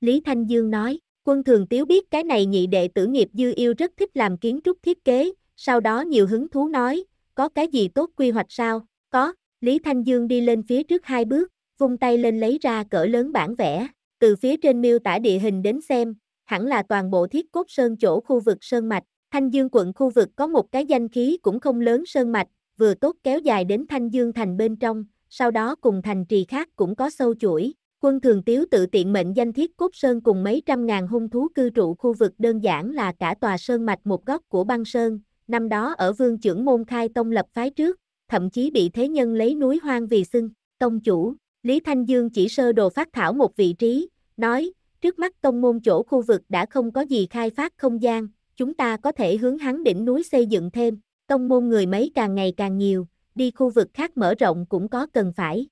Lý Thanh Dương nói, Quân thường tiếu biết cái này nhị đệ tử nghiệp dư yêu rất thích làm kiến trúc thiết kế, sau đó nhiều hứng thú nói, có cái gì tốt quy hoạch sao? Có, Lý Thanh Dương đi lên phía trước hai bước, vung tay lên lấy ra cỡ lớn bản vẽ, từ phía trên miêu tả địa hình đến xem, hẳn là toàn bộ thiết cốt sơn chỗ khu vực sơn mạch, Thanh Dương quận khu vực có một cái danh khí cũng không lớn sơn mạch, vừa tốt kéo dài đến Thanh Dương thành bên trong, sau đó cùng thành trì khác cũng có sâu chuỗi, Quân thường tiếu tự tiện mệnh danh thiết cốt sơn cùng mấy trăm ngàn hung thú cư trụ khu vực đơn giản là cả tòa sơn mạch một góc của băng sơn, năm đó ở vương trưởng môn khai tông lập phái trước, thậm chí bị thế nhân lấy núi hoang vì xưng, tông chủ, Lý Thanh Dương chỉ sơ đồ phát thảo một vị trí, nói, trước mắt tông môn chỗ khu vực đã không có gì khai phát không gian, chúng ta có thể hướng hắn đỉnh núi xây dựng thêm, tông môn người mấy càng ngày càng nhiều, đi khu vực khác mở rộng cũng có cần phải.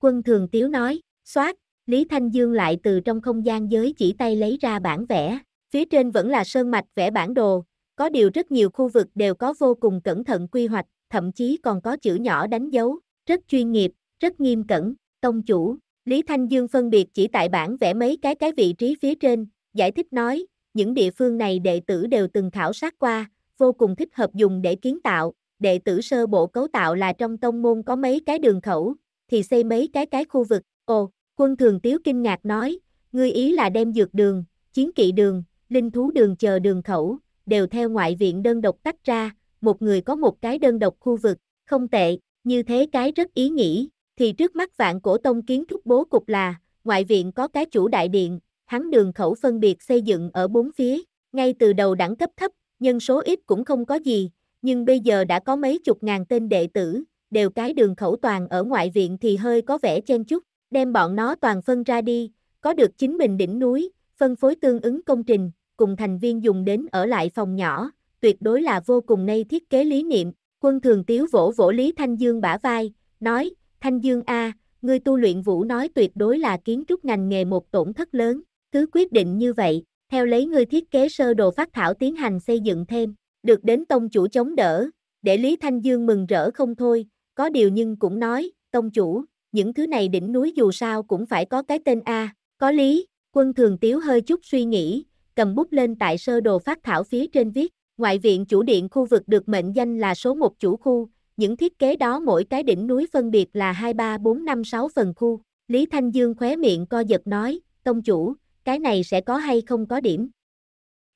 Quân thường tiếu nói, Xoát, Lý Thanh Dương lại từ trong không gian giới chỉ tay lấy ra bản vẽ, phía trên vẫn là sơn mạch vẽ bản đồ, có điều rất nhiều khu vực đều có vô cùng cẩn thận quy hoạch, thậm chí còn có chữ nhỏ đánh dấu, rất chuyên nghiệp, rất nghiêm cẩn, tông chủ. Lý Thanh Dương phân biệt chỉ tại bản vẽ mấy cái cái vị trí phía trên, giải thích nói, những địa phương này đệ tử đều từng khảo sát qua, vô cùng thích hợp dùng để kiến tạo, đệ tử sơ bộ cấu tạo là trong tông môn có mấy cái đường khẩu, thì xây mấy cái cái khu vực, ồ, Quân Thường Tiếu kinh ngạc nói, ngươi ý là đem dược đường, chiến kỵ đường, linh thú đường chờ đường khẩu, đều theo ngoại viện đơn độc tách ra, một người có một cái đơn độc khu vực, không tệ, như thế cái rất ý nghĩ, thì trước mắt vạn cổ tông kiến thúc bố cục là, ngoại viện có cái chủ đại điện, hắn đường khẩu phân biệt xây dựng ở bốn phía, ngay từ đầu đẳng cấp thấp, nhân số ít cũng không có gì, nhưng bây giờ đã có mấy chục ngàn tên đệ tử, đều cái đường khẩu toàn ở ngoại viện thì hơi có vẻ chen chút, đem bọn nó toàn phân ra đi, có được chính mình đỉnh núi, phân phối tương ứng công trình, cùng thành viên dùng đến ở lại phòng nhỏ, tuyệt đối là vô cùng nay thiết kế lý niệm. Quân thường tiếu vỗ vỗ Lý Thanh Dương bả vai, nói, Thanh Dương A, người tu luyện vũ nói tuyệt đối là kiến trúc ngành nghề một tổn thất lớn, cứ quyết định như vậy, theo lấy người thiết kế sơ đồ phát thảo tiến hành xây dựng thêm, được đến tông chủ chống đỡ, để Lý Thanh Dương mừng rỡ không thôi, có điều nhưng cũng nói, tông chủ, những thứ này đỉnh núi dù sao cũng phải có cái tên A, có lý, quân thường tiếu hơi chút suy nghĩ, cầm bút lên tại sơ đồ phát thảo phía trên viết, ngoại viện chủ điện khu vực được mệnh danh là số 1 chủ khu, những thiết kế đó mỗi cái đỉnh núi phân biệt là 2, 3, 4, 5, 6 phần khu, Lý Thanh Dương khóe miệng co giật nói, tông chủ, cái này sẽ có hay không có điểm.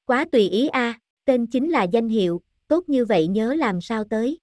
Quá tùy ý a, tên chính là danh hiệu, tốt như vậy nhớ làm sao tới.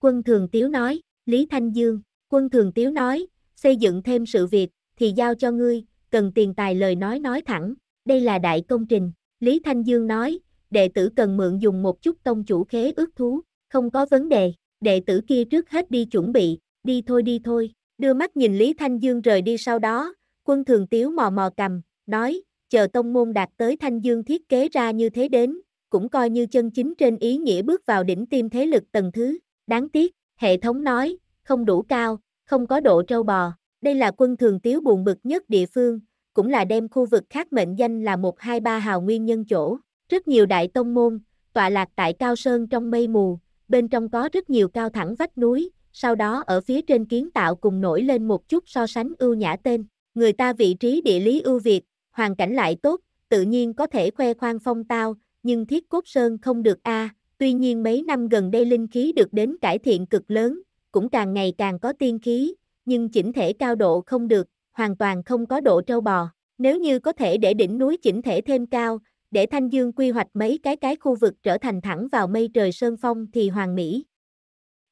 Quân Thường Tiếu nói, Lý Thanh Dương. Quân Thường Tiếu nói, xây dựng thêm sự việc, thì giao cho ngươi, cần tiền tài lời nói nói thẳng, đây là đại công trình. Lý Thanh Dương nói, đệ tử cần mượn dùng một chút tông chủ khế ước thú, không có vấn đề, đệ tử kia trước hết đi chuẩn bị, đi thôi đi thôi. Đưa mắt nhìn Lý Thanh Dương rời đi sau đó, quân thường tiếu mò mò cầm, nói, chờ tông môn đạt tới Thanh Dương thiết kế ra như thế đến, cũng coi như chân chính trên ý nghĩa bước vào đỉnh tim thế lực tầng thứ. Đáng tiếc, hệ thống nói, không đủ cao, không có độ trâu bò. Đây là quân thường tiếu buồn bực nhất địa phương, cũng là đem khu vực khác mệnh danh là 123 hào nguyên nhân chỗ. Rất nhiều đại tông môn, tọa lạc tại cao sơn trong mây mù, bên trong có rất nhiều cao thẳng vách núi, sau đó ở phía trên kiến tạo cùng nổi lên một chút so sánh ưu nhã tên. Người ta vị trí địa lý ưu việt, hoàn cảnh lại tốt, tự nhiên có thể khoe khoang phong tao, nhưng thiết cốt sơn không được a tuy nhiên mấy năm gần đây linh khí được đến cải thiện cực lớn, cũng càng ngày càng có tiên khí, nhưng chỉnh thể cao độ không được, hoàn toàn không có độ trâu bò. Nếu như có thể để đỉnh núi chỉnh thể thêm cao, để Thanh Dương quy hoạch mấy cái cái khu vực trở thành thẳng vào mây trời sơn phong thì hoàng mỹ.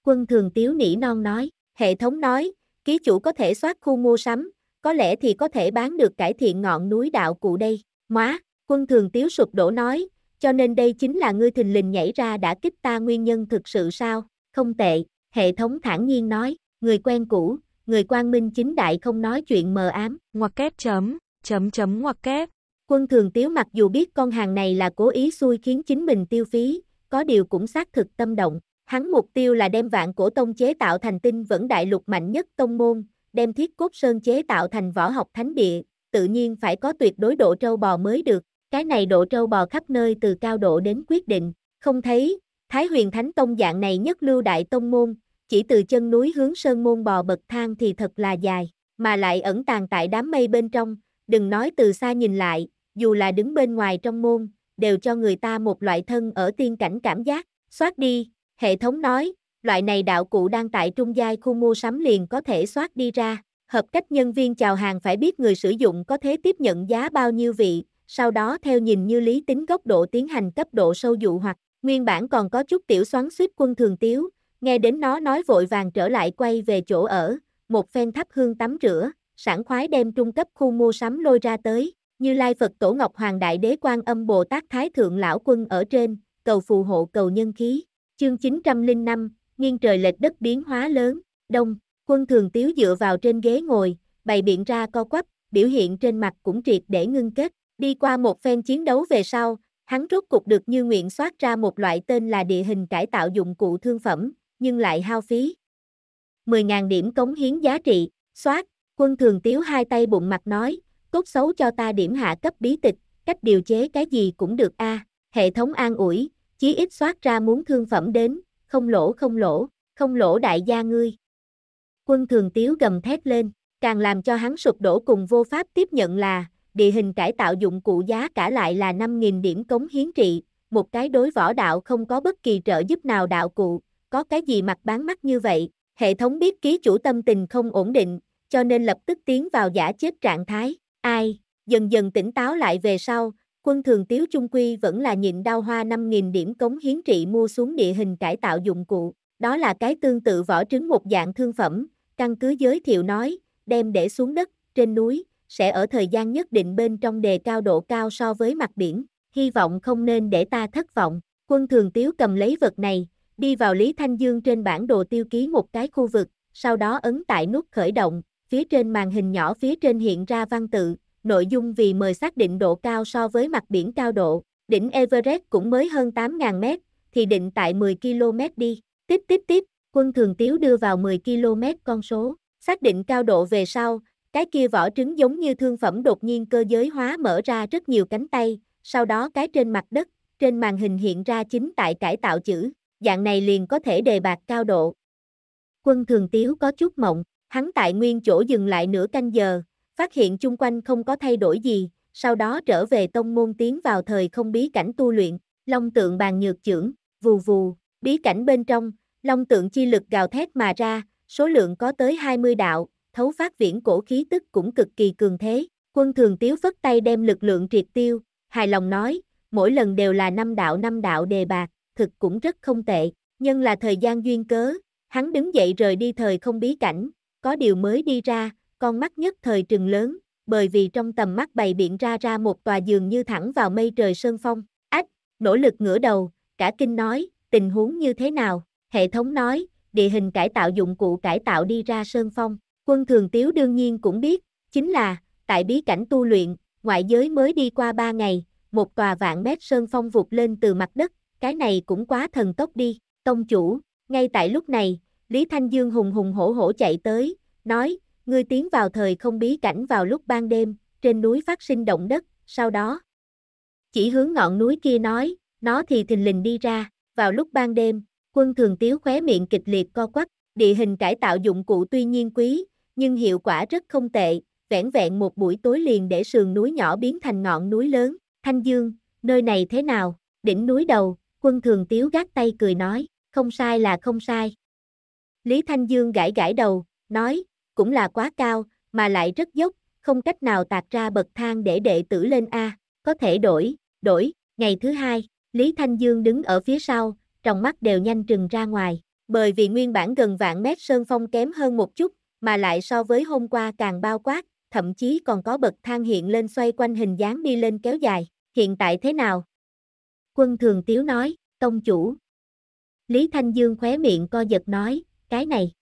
Quân thường tiếu nỉ non nói, hệ thống nói, ký chủ có thể soát khu mua sắm, có lẽ thì có thể bán được cải thiện ngọn núi đạo cụ đây. Móa, quân thường tiếu sụp đổ nói, cho nên đây chính là ngươi thình lình nhảy ra đã kích ta nguyên nhân thực sự sao, không tệ hệ thống thản nhiên nói, người quen cũ, người quang minh chính đại không nói chuyện mờ ám, ngoặc kép chấm, chấm chấm ngoặc kép. Quân thường tiếu mặc dù biết con hàng này là cố ý xui khiến chính mình tiêu phí, có điều cũng xác thực tâm động. Hắn mục tiêu là đem vạn cổ tông chế tạo thành tinh vẫn đại lục mạnh nhất tông môn, đem thiết cốt sơn chế tạo thành võ học thánh địa, tự nhiên phải có tuyệt đối độ trâu bò mới được. Cái này độ trâu bò khắp nơi từ cao độ đến quyết định, không thấy, Thái huyền thánh tông dạng này nhất lưu đại tông môn, chỉ từ chân núi hướng sơn môn bò bậc thang thì thật là dài, mà lại ẩn tàng tại đám mây bên trong, đừng nói từ xa nhìn lại, dù là đứng bên ngoài trong môn, đều cho người ta một loại thân ở tiên cảnh cảm giác, xoát đi, hệ thống nói, loại này đạo cụ đang tại trung giai khu mua sắm liền có thể xoát đi ra, hợp cách nhân viên chào hàng phải biết người sử dụng có thể tiếp nhận giá bao nhiêu vị, sau đó theo nhìn như lý tính góc độ tiến hành cấp độ sâu dụ hoặc, Nguyên bản còn có chút tiểu xoắn suýt quân thường tiếu, nghe đến nó nói vội vàng trở lại quay về chỗ ở, một phen thắp hương tắm rửa, sảng khoái đem trung cấp khu mua sắm lôi ra tới, như lai Phật Tổ Ngọc Hoàng Đại Đế quan Âm Bồ Tát Thái Thượng Lão Quân ở trên, cầu phù hộ cầu nhân khí, chương 905, nghiêng trời lệch đất biến hóa lớn, đông, quân thường tiếu dựa vào trên ghế ngồi, bày biện ra co quắp, biểu hiện trên mặt cũng triệt để ngưng kết, đi qua một phen chiến đấu về sau, Hắn rốt cục được như nguyện soát ra một loại tên là địa hình cải tạo dụng cụ thương phẩm, nhưng lại hao phí. 10.000 điểm cống hiến giá trị, soát, quân thường tiếu hai tay bụng mặt nói, cốt xấu cho ta điểm hạ cấp bí tịch, cách điều chế cái gì cũng được a à, hệ thống an ủi, chí ít soát ra muốn thương phẩm đến, không lỗ không lỗ, không lỗ đại gia ngươi. Quân thường tiếu gầm thét lên, càng làm cho hắn sụp đổ cùng vô pháp tiếp nhận là, địa hình cải tạo dụng cụ giá cả lại là 5.000 điểm cống hiến trị, một cái đối võ đạo không có bất kỳ trợ giúp nào đạo cụ, có cái gì mặt bán mắt như vậy, hệ thống biết ký chủ tâm tình không ổn định, cho nên lập tức tiến vào giả chết trạng thái, ai, dần dần tỉnh táo lại về sau, quân thường tiếu trung quy vẫn là nhịn đau hoa 5.000 điểm cống hiến trị mua xuống địa hình cải tạo dụng cụ, đó là cái tương tự vỏ trứng một dạng thương phẩm, căn cứ giới thiệu nói, đem để xuống đất, trên núi, sẽ ở thời gian nhất định bên trong đề cao độ cao so với mặt biển, hy vọng không nên để ta thất vọng. Quân Thường Tiếu cầm lấy vật này, đi vào Lý Thanh Dương trên bản đồ tiêu ký một cái khu vực, sau đó ấn tại nút khởi động, phía trên màn hình nhỏ phía trên hiện ra văn tự, nội dung vì mời xác định độ cao so với mặt biển cao độ, đỉnh Everest cũng mới hơn 8.000 mét, thì định tại 10 km đi, tiếp tiếp tiếp, quân thường tiếu đưa vào 10 km con số, xác định cao độ về sau, cái kia vỏ trứng giống như thương phẩm đột nhiên cơ giới hóa mở ra rất nhiều cánh tay, sau đó cái trên mặt đất, trên màn hình hiện ra chính tại cải tạo chữ, dạng này liền có thể đề bạc cao độ. Quân thường tiếu có chút mộng, hắn tại nguyên chỗ dừng lại nửa canh giờ, phát hiện chung quanh không có thay đổi gì, sau đó trở về tông môn tiến vào thời không bí cảnh tu luyện, long tượng bàn nhược trưởng, vù vù, bí cảnh bên trong, long tượng chi lực gào thét mà ra, số lượng có tới 20 đạo, thấu phát viễn cổ khí tức cũng cực kỳ cường thế. Quân thường tiếu phất tay đem lực lượng triệt tiêu, hài lòng nói, mỗi lần đều là năm đạo năm đạo đề bạc, thực cũng rất không tệ, nhưng là thời gian duyên cớ, hắn đứng dậy rời đi thời không bí cảnh, có điều mới đi ra, con mắt nhất thời trừng lớn, bởi vì trong tầm mắt bày biện ra ra một tòa giường như thẳng vào mây trời sơn phong, ách, nỗ lực ngửa đầu, cả kinh nói, tình huống như thế nào, hệ thống nói, địa hình cải tạo dụng cụ cải tạo đi ra sơn phong, Quân thường tiếu đương nhiên cũng biết, chính là, tại bí cảnh tu luyện, ngoại giới mới đi qua ba ngày, một tòa vạn mét sơn phong vụt lên từ mặt đất, cái này cũng quá thần tốc đi, tông chủ, ngay tại lúc này, Lý Thanh Dương hùng hùng hổ hổ chạy tới, nói, ngươi tiến vào thời không bí cảnh vào lúc ban đêm, trên núi phát sinh động đất, sau đó, chỉ hướng ngọn núi kia nói, nó thì thình lình đi ra, vào lúc ban đêm, quân thường tiếu khóe miệng kịch liệt co quắp, địa hình cải tạo dụng cụ tuy nhiên quý, nhưng hiệu quả rất không tệ, vẹn vẹn một buổi tối liền để sườn núi nhỏ biến thành ngọn núi lớn, Thanh Dương, nơi này thế nào, đỉnh núi đầu, quân thường tiếu gác tay cười nói, không sai là không sai. Lý Thanh Dương gãi gãi đầu, nói, cũng là quá cao, mà lại rất dốc, không cách nào tạc ra bậc thang để đệ tử lên A, có thể đổi, đổi, ngày thứ hai, Lý Thanh Dương đứng ở phía sau, trong mắt đều nhanh trừng ra ngoài, bởi vì nguyên bản gần vạn mét sơn phong kém hơn một chút, mà lại so với hôm qua càng bao quát, thậm chí còn có bậc thang hiện lên xoay quanh hình dáng đi lên kéo dài, hiện tại thế nào? Quân thường tiếu nói, tông chủ. Lý Thanh Dương khóe miệng co giật nói, cái này.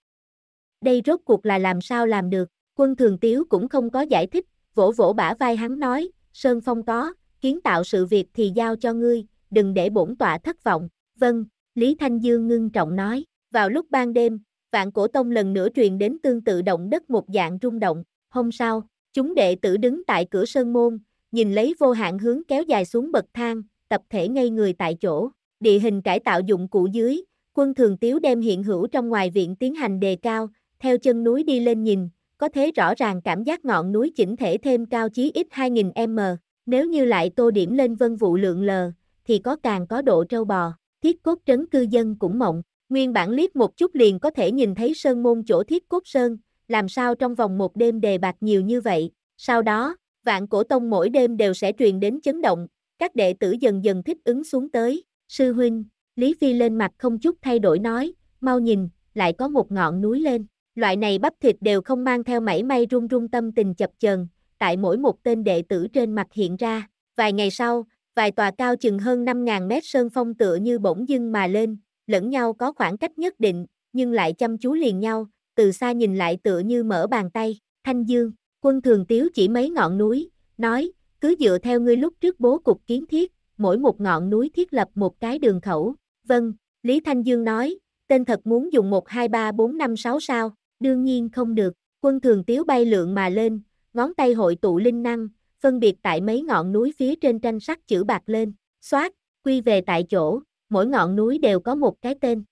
Đây rốt cuộc là làm sao làm được, quân thường tiếu cũng không có giải thích, vỗ vỗ bả vai hắn nói, Sơn Phong có, kiến tạo sự việc thì giao cho ngươi, đừng để bổn tọa thất vọng, vâng, Lý Thanh Dương ngưng trọng nói, vào lúc ban đêm, vạn cổ tông lần nữa truyền đến tương tự động đất một dạng rung động, hôm sau, chúng đệ tử đứng tại cửa sơn môn, nhìn lấy vô hạn hướng kéo dài xuống bậc thang, tập thể ngay người tại chỗ, địa hình cải tạo dụng cụ dưới, quân thường tiếu đem hiện hữu trong ngoài viện tiến hành đề cao, theo chân núi đi lên nhìn, có thế rõ ràng cảm giác ngọn núi chỉnh thể thêm cao chí ít 2000m, nếu như lại tô điểm lên vân vụ lượng lờ, thì có càng có độ trâu bò, thiết cốt trấn cư dân cũng mộng. Nguyên bản liếc một chút liền có thể nhìn thấy sơn môn chỗ thiết cốt sơn, làm sao trong vòng một đêm đề bạc nhiều như vậy. Sau đó, vạn cổ tông mỗi đêm đều sẽ truyền đến chấn động, các đệ tử dần dần thích ứng xuống tới. Sư huynh, Lý Phi lên mặt không chút thay đổi nói, mau nhìn, lại có một ngọn núi lên. Loại này bắp thịt đều không mang theo mảy may rung rung tâm tình chập chờn, tại mỗi một tên đệ tử trên mặt hiện ra. Vài ngày sau, vài tòa cao chừng hơn 5.000 mét sơn phong tựa như bỗng dưng mà lên, lẫn nhau có khoảng cách nhất định, nhưng lại chăm chú liền nhau, từ xa nhìn lại tựa như mở bàn tay, thanh dương, quân thường tiếu chỉ mấy ngọn núi, nói, cứ dựa theo ngươi lúc trước bố cục kiến thiết, mỗi một ngọn núi thiết lập một cái đường khẩu, vâng, Lý Thanh Dương nói, tên thật muốn dùng 1 2 3 4 5 6 sao, đương nhiên không được, quân thường tiếu bay lượng mà lên, ngón tay hội tụ linh năng, phân biệt tại mấy ngọn núi phía trên tranh sắc chữ bạc lên, xoát, quy về tại chỗ, mỗi ngọn núi đều có một cái tên.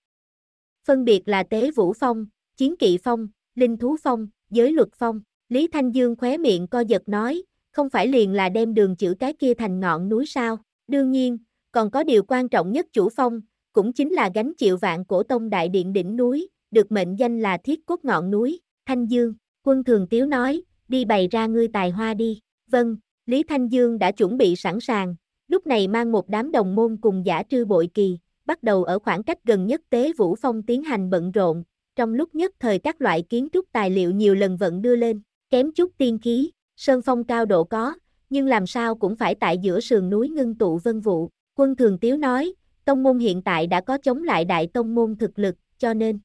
Phân biệt là Tế Vũ Phong, Chiến Kỵ Phong, Linh Thú Phong, Giới Luật Phong. Lý Thanh Dương khóe miệng co giật nói, không phải liền là đem đường chữ cái kia thành ngọn núi sao. Đương nhiên, còn có điều quan trọng nhất chủ phong, cũng chính là gánh chịu vạn cổ tông đại điện đỉnh núi, được mệnh danh là thiết cốt ngọn núi. Thanh Dương, quân thường tiếu nói, đi bày ra ngươi tài hoa đi. Vâng, Lý Thanh Dương đã chuẩn bị sẵn sàng, lúc này mang một đám đồng môn cùng giả trư bội kỳ, bắt đầu ở khoảng cách gần nhất tế Vũ Phong tiến hành bận rộn, trong lúc nhất thời các loại kiến trúc tài liệu nhiều lần vận đưa lên, kém chút tiên khí, sơn phong cao độ có, nhưng làm sao cũng phải tại giữa sườn núi ngưng tụ vân vụ, quân thường tiếu nói, tông môn hiện tại đã có chống lại đại tông môn thực lực, cho nên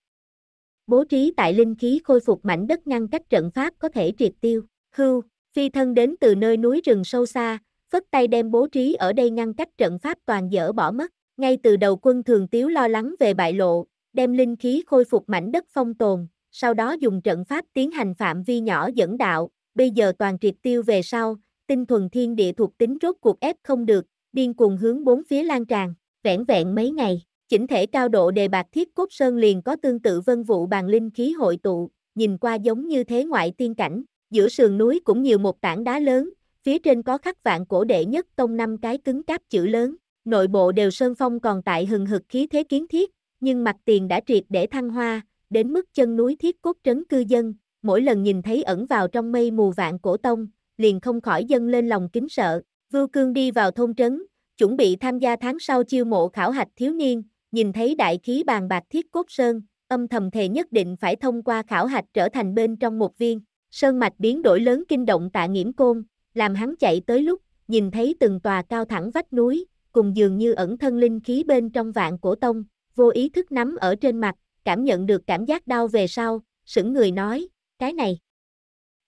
bố trí tại linh khí khôi phục mảnh đất ngăn cách trận pháp có thể triệt tiêu, hưu, phi thân đến từ nơi núi rừng sâu xa, phất tay đem bố trí ở đây ngăn cách trận pháp toàn dỡ bỏ mất. Ngay từ đầu quân thường tiếu lo lắng về bại lộ, đem linh khí khôi phục mảnh đất phong tồn, sau đó dùng trận pháp tiến hành phạm vi nhỏ dẫn đạo, bây giờ toàn triệt tiêu về sau, tinh thuần thiên địa thuộc tính rốt cuộc ép không được, điên cuồng hướng bốn phía lan tràn, vẹn vẹn mấy ngày, chỉnh thể cao độ đề bạc thiết cốt sơn liền có tương tự vân vụ bàn linh khí hội tụ, nhìn qua giống như thế ngoại tiên cảnh, giữa sườn núi cũng nhiều một tảng đá lớn, phía trên có khắc vạn cổ đệ nhất tông năm cái cứng cáp chữ lớn, nội bộ đều sơn phong còn tại hừng hực khí thế kiến thiết, nhưng mặt tiền đã triệt để thăng hoa, đến mức chân núi thiết cốt trấn cư dân, mỗi lần nhìn thấy ẩn vào trong mây mù vạn cổ tông, liền không khỏi dâng lên lòng kính sợ. Vưu Cương đi vào thôn trấn, chuẩn bị tham gia tháng sau chiêu mộ khảo hạch thiếu niên, nhìn thấy đại khí bàn bạc thiết cốt sơn, âm thầm thề nhất định phải thông qua khảo hạch trở thành bên trong một viên. Sơn mạch biến đổi lớn kinh động tạ nghiễm côn, làm hắn chạy tới lúc, nhìn thấy từng tòa cao thẳng vách núi, cùng dường như ẩn thân linh khí bên trong vạn cổ tông, vô ý thức nắm ở trên mặt, cảm nhận được cảm giác đau về sau, sững người nói, cái này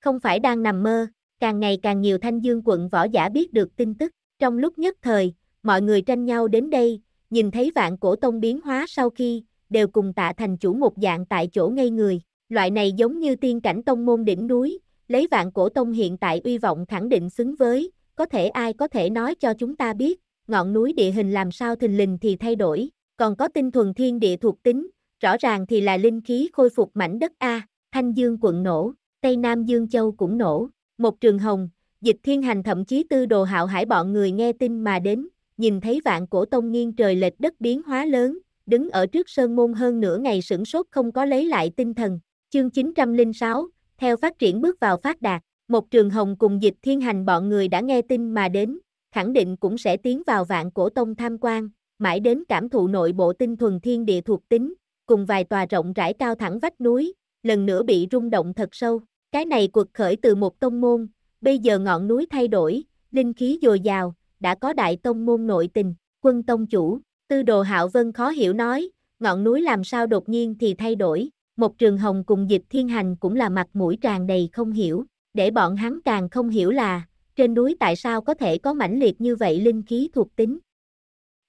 không phải đang nằm mơ, càng ngày càng nhiều thanh dương quận võ giả biết được tin tức, trong lúc nhất thời, mọi người tranh nhau đến đây, nhìn thấy vạn cổ tông biến hóa sau khi, đều cùng tạ thành chủ một dạng tại chỗ ngây người, loại này giống như tiên cảnh tông môn đỉnh núi, lấy vạn cổ tông hiện tại uy vọng khẳng định xứng với, có thể ai có thể nói cho chúng ta biết, ngọn núi địa hình làm sao thình lình thì thay đổi, còn có tinh thuần thiên địa thuộc tính, rõ ràng thì là linh khí khôi phục mảnh đất A, Thanh Dương quận nổ, Tây Nam Dương Châu cũng nổ, một trường hồng, dịch thiên hành thậm chí tư đồ hạo hải bọn người nghe tin mà đến, nhìn thấy vạn cổ tông nghiêng trời lệch đất biến hóa lớn, đứng ở trước sơn môn hơn nửa ngày sửng sốt không có lấy lại tinh thần, chương 906, theo phát triển bước vào phát đạt, một trường hồng cùng dịch thiên hành bọn người đã nghe tin mà đến, khẳng định cũng sẽ tiến vào vạn cổ tông tham quan, mãi đến cảm thụ nội bộ tinh thuần thiên địa thuộc tính, cùng vài tòa rộng rãi cao thẳng vách núi, lần nữa bị rung động thật sâu. Cái này cuộc khởi từ một tông môn, bây giờ ngọn núi thay đổi, linh khí dồi dào, đã có đại tông môn nội tình, quân tông chủ, tư đồ hạo vân khó hiểu nói, ngọn núi làm sao đột nhiên thì thay đổi. Một trường hồng cùng dịch thiên hành cũng là mặt mũi tràn đầy không hiểu, để bọn hắn càng không hiểu là, trên núi tại sao có thể có mãnh liệt như vậy linh khí thuộc tính.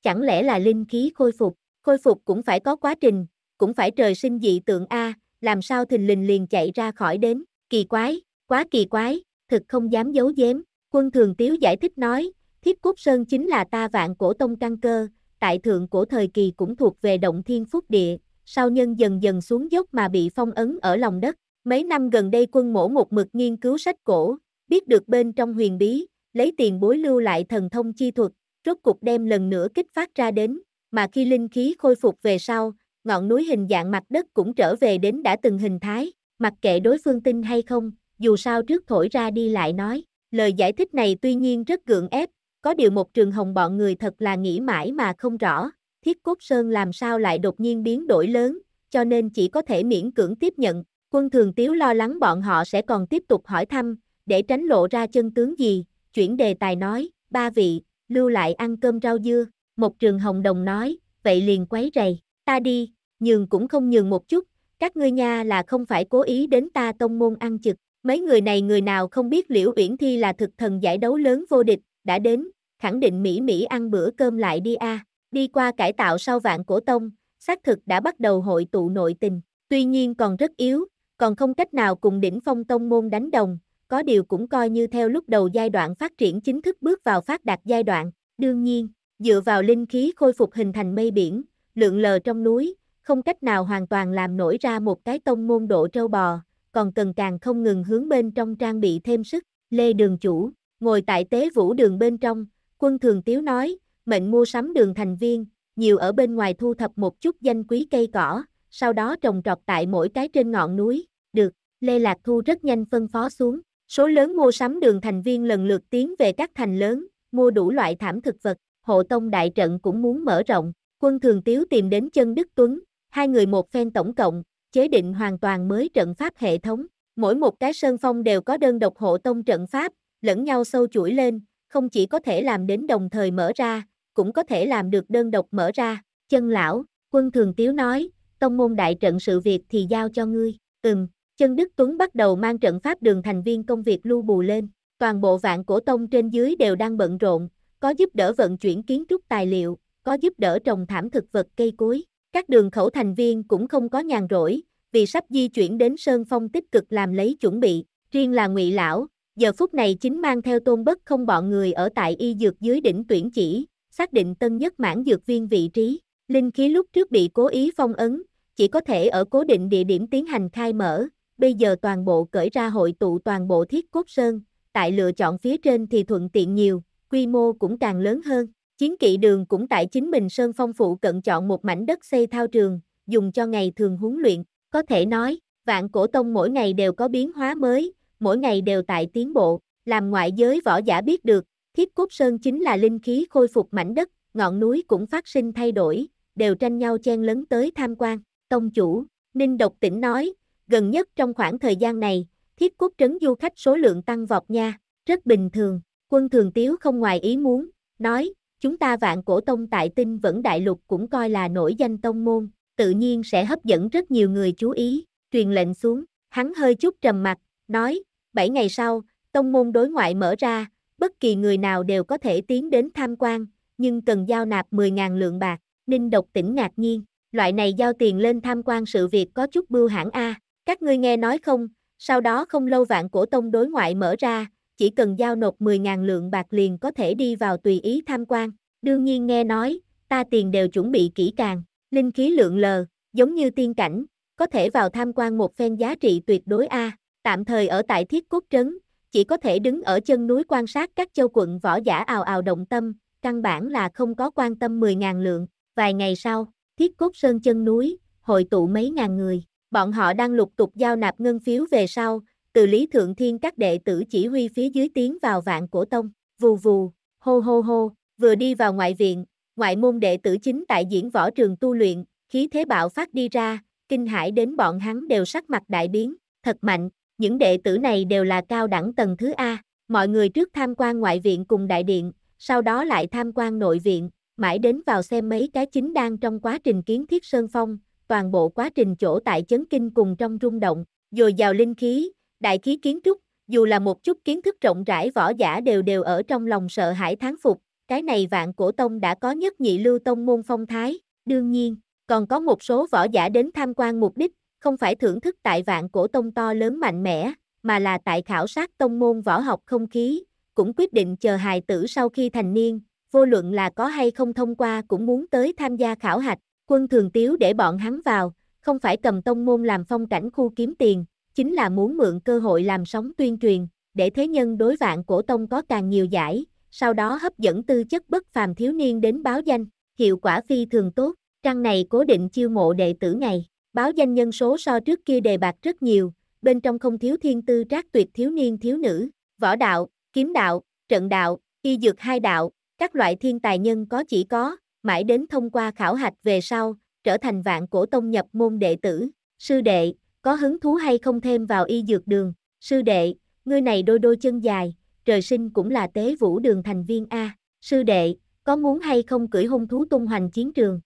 Chẳng lẽ là linh khí khôi phục, khôi phục cũng phải có quá trình, cũng phải trời sinh dị tượng A, làm sao thình lình liền chạy ra khỏi đến, kỳ quái, quá kỳ quái, thực không dám giấu giếm, quân thường tiếu giải thích nói, thiết cúc sơn chính là ta vạn cổ tông căn cơ, tại thượng cổ thời kỳ cũng thuộc về động thiên phúc địa, sao nhân dần dần xuống dốc mà bị phong ấn ở lòng đất. Mấy năm gần đây quân mổ một mực nghiên cứu sách cổ, biết được bên trong huyền bí, lấy tiền bối lưu lại thần thông chi thuật, rốt cục đem lần nữa kích phát ra đến, mà khi linh khí khôi phục về sau, ngọn núi hình dạng mặt đất cũng trở về đến đã từng hình thái, mặc kệ đối phương tin hay không, dù sao trước thổi ra đi lại nói, lời giải thích này tuy nhiên rất gượng ép, có điều một trường hồng bọn người thật là nghĩ mãi mà không rõ, thiết cốt sơn làm sao lại đột nhiên biến đổi lớn, cho nên chỉ có thể miễn cưỡng tiếp nhận. Quân thường tiếu lo lắng bọn họ sẽ còn tiếp tục hỏi thăm, để tránh lộ ra chân tướng gì, chuyển đề tài nói, ba vị, lưu lại ăn cơm rau dưa, một trường hồng đồng nói, vậy liền quấy rầy, ta đi, nhường cũng không nhường một chút, các ngươi nha là không phải cố ý đến ta tông môn ăn trực, mấy người này người nào không biết liễu uyển thi là thực thần giải đấu lớn vô địch, đã đến, khẳng định Mỹ Mỹ ăn bữa cơm lại đi a à. Đi qua cải tạo sau vạn cổ tông, xác thực đã bắt đầu hội tụ nội tình, tuy nhiên còn rất yếu, còn không cách nào cùng đỉnh phong tông môn đánh đồng, có điều cũng coi như theo lúc đầu giai đoạn phát triển chính thức bước vào phát đạt giai đoạn. Đương nhiên, dựa vào linh khí khôi phục hình thành mây biển, lượng lờ trong núi, không cách nào hoàn toàn làm nổi ra một cái tông môn độ trâu bò, còn cần càng không ngừng hướng bên trong trang bị thêm sức. Lê Đường Chủ, ngồi tại tế vũ đường bên trong, quân thường tiếu nói, mệnh mua sắm đường thành viên, nhiều ở bên ngoài thu thập một chút danh quý cây cỏ, sau đó trồng trọt tại mỗi cái trên ngọn núi, được, Lê Lạc Thu rất nhanh phân phó xuống, số lớn mua sắm đường thành viên lần lượt tiến về các thành lớn, mua đủ loại thảm thực vật, hộ tông đại trận cũng muốn mở rộng, quân thường tiếu tìm đến chân Đức Tuấn, hai người một phen tổng cộng, chế định hoàn toàn mới trận pháp hệ thống, mỗi một cái sơn phong đều có đơn độc hộ tông trận pháp, lẫn nhau sâu chuỗi lên, không chỉ có thể làm đến đồng thời mở ra, cũng có thể làm được đơn độc mở ra, chân lão, quân thường tiếu nói, tông môn đại trận sự việc thì giao cho ngươi, ừm, chân Đức Tuấn bắt đầu mang trận pháp đường thành viên công việc lưu bù lên, toàn bộ vạn cổ tông trên dưới đều đang bận rộn, có giúp đỡ vận chuyển kiến trúc tài liệu, có giúp đỡ trồng thảm thực vật cây cối, các đường khẩu thành viên cũng không có nhàn rỗi, vì sắp di chuyển đến Sơn Phong tích cực làm lấy chuẩn bị, riêng là ngụy lão, giờ phút này chính mang theo tôn bất không bọn người ở tại y dược dưới đỉnh tuyển chỉ, xác định tân nhất mãn dược viên vị trí. Linh khí lúc trước bị cố ý phong ấn, chỉ có thể ở cố định địa điểm tiến hành khai mở, bây giờ toàn bộ cởi ra hội tụ toàn bộ thiết cốt sơn, tại lựa chọn phía trên thì thuận tiện nhiều, quy mô cũng càng lớn hơn. Chiến kỵ đường cũng tại chính mình sơn phong phụ cận chọn một mảnh đất xây thao trường, dùng cho ngày thường huấn luyện, có thể nói, vạn cổ tông mỗi ngày đều có biến hóa mới, mỗi ngày đều tại tiến bộ, làm ngoại giới võ giả biết được, Kiếp cốt sơn chính là linh khí khôi phục mảnh đất, ngọn núi cũng phát sinh thay đổi, đều tranh nhau chen lấn tới tham quan. Tông chủ, Ninh Độc Tĩnh nói, gần nhất trong khoảng thời gian này, thiết cốt trấn du khách số lượng tăng vọt nha, rất bình thường. Quân Thường Tiếu không ngoài ý muốn, nói, chúng ta vạn cổ tông tại tinh vẫn đại lục cũng coi là nổi danh tông môn, tự nhiên sẽ hấp dẫn rất nhiều người chú ý, truyền lệnh xuống, hắn hơi chút trầm mặt, nói, 7 ngày sau, tông môn đối ngoại mở ra, bất kỳ người nào đều có thể tiến đến tham quan, nhưng cần giao nạp 10.000 lượng bạc. Ninh Độc tỉnh ngạc nhiên, loại này giao tiền lên tham quan sự việc có chút bưu hãng A, các ngươi nghe nói không, sau đó không lâu vạn cổ tông đối ngoại mở ra, chỉ cần giao nộp 10.000 lượng bạc liền có thể đi vào tùy ý tham quan, đương nhiên nghe nói, ta tiền đều chuẩn bị kỹ càng, linh khí lượng lờ, giống như tiên cảnh, có thể vào tham quan một phen giá trị tuyệt đối A, tạm thời ở tại thiết cốt trấn, chỉ có thể đứng ở chân núi quan sát các châu quận võ giả ào ào động tâm, căn bản là không có quan tâm 10.000 lượng. Vài ngày sau, thiết cốt sơn chân núi, hội tụ mấy ngàn người, bọn họ đang lục tục giao nạp ngân phiếu về sau, từ Lý Thượng Thiên các đệ tử chỉ huy phía dưới tiến vào vạn cổ tông, vù vù, hô hô hô, vừa đi vào ngoại viện, ngoại môn đệ tử chính tại diễn võ trường tu luyện, khí thế bạo phát đi ra, kinh hãi đến bọn hắn đều sắc mặt đại biến, thật mạnh, những đệ tử này đều là cao đẳng tầng thứ A, mọi người trước tham quan ngoại viện cùng đại điện, sau đó lại tham quan nội viện, mãi đến vào xem mấy cái chính đang trong quá trình kiến thiết Sơn Phong, toàn bộ quá trình chỗ tại chấn kinh cùng trong rung động, dồi dào linh khí, đại khí kiến trúc, dù là một chút kiến thức rộng rãi võ giả đều đều ở trong lòng sợ hãi tháng phục, cái này vạn cổ tông đã có nhất nhị lưu tông môn phong thái, đương nhiên, còn có một số võ giả đến tham quan mục đích, không phải thưởng thức tại vạn cổ tông to lớn mạnh mẽ, mà là tại khảo sát tông môn võ học không khí, cũng quyết định chờ hài tử sau khi thành niên, vô luận là có hay không thông qua cũng muốn tới tham gia khảo hạch, quân thường tiếu để bọn hắn vào, không phải cầm tông môn làm phong cảnh khu kiếm tiền, chính là muốn mượn cơ hội làm sóng tuyên truyền, để thế nhân đối vạn cổ tông có càng nhiều giải, sau đó hấp dẫn tư chất bất phàm thiếu niên đến báo danh, hiệu quả phi thường tốt, trang này cố định chiêu mộ đệ tử ngày báo danh nhân số so trước kia đề bạc rất nhiều, bên trong không thiếu thiên tư trác tuyệt thiếu niên thiếu nữ, võ đạo, kiếm đạo, trận đạo, y dược hai đạo, các loại thiên tài nhân có chỉ có, mãi đến thông qua khảo hạch về sau, trở thành vạn cổ tông nhập môn đệ tử, sư đệ, có hứng thú hay không thêm vào y dược đường, sư đệ, ngươi này đôi đôi chân dài, trời sinh cũng là tế vũ đường thành viên A, sư đệ, có muốn hay không cưỡi hung thú tung hoành chiến trường,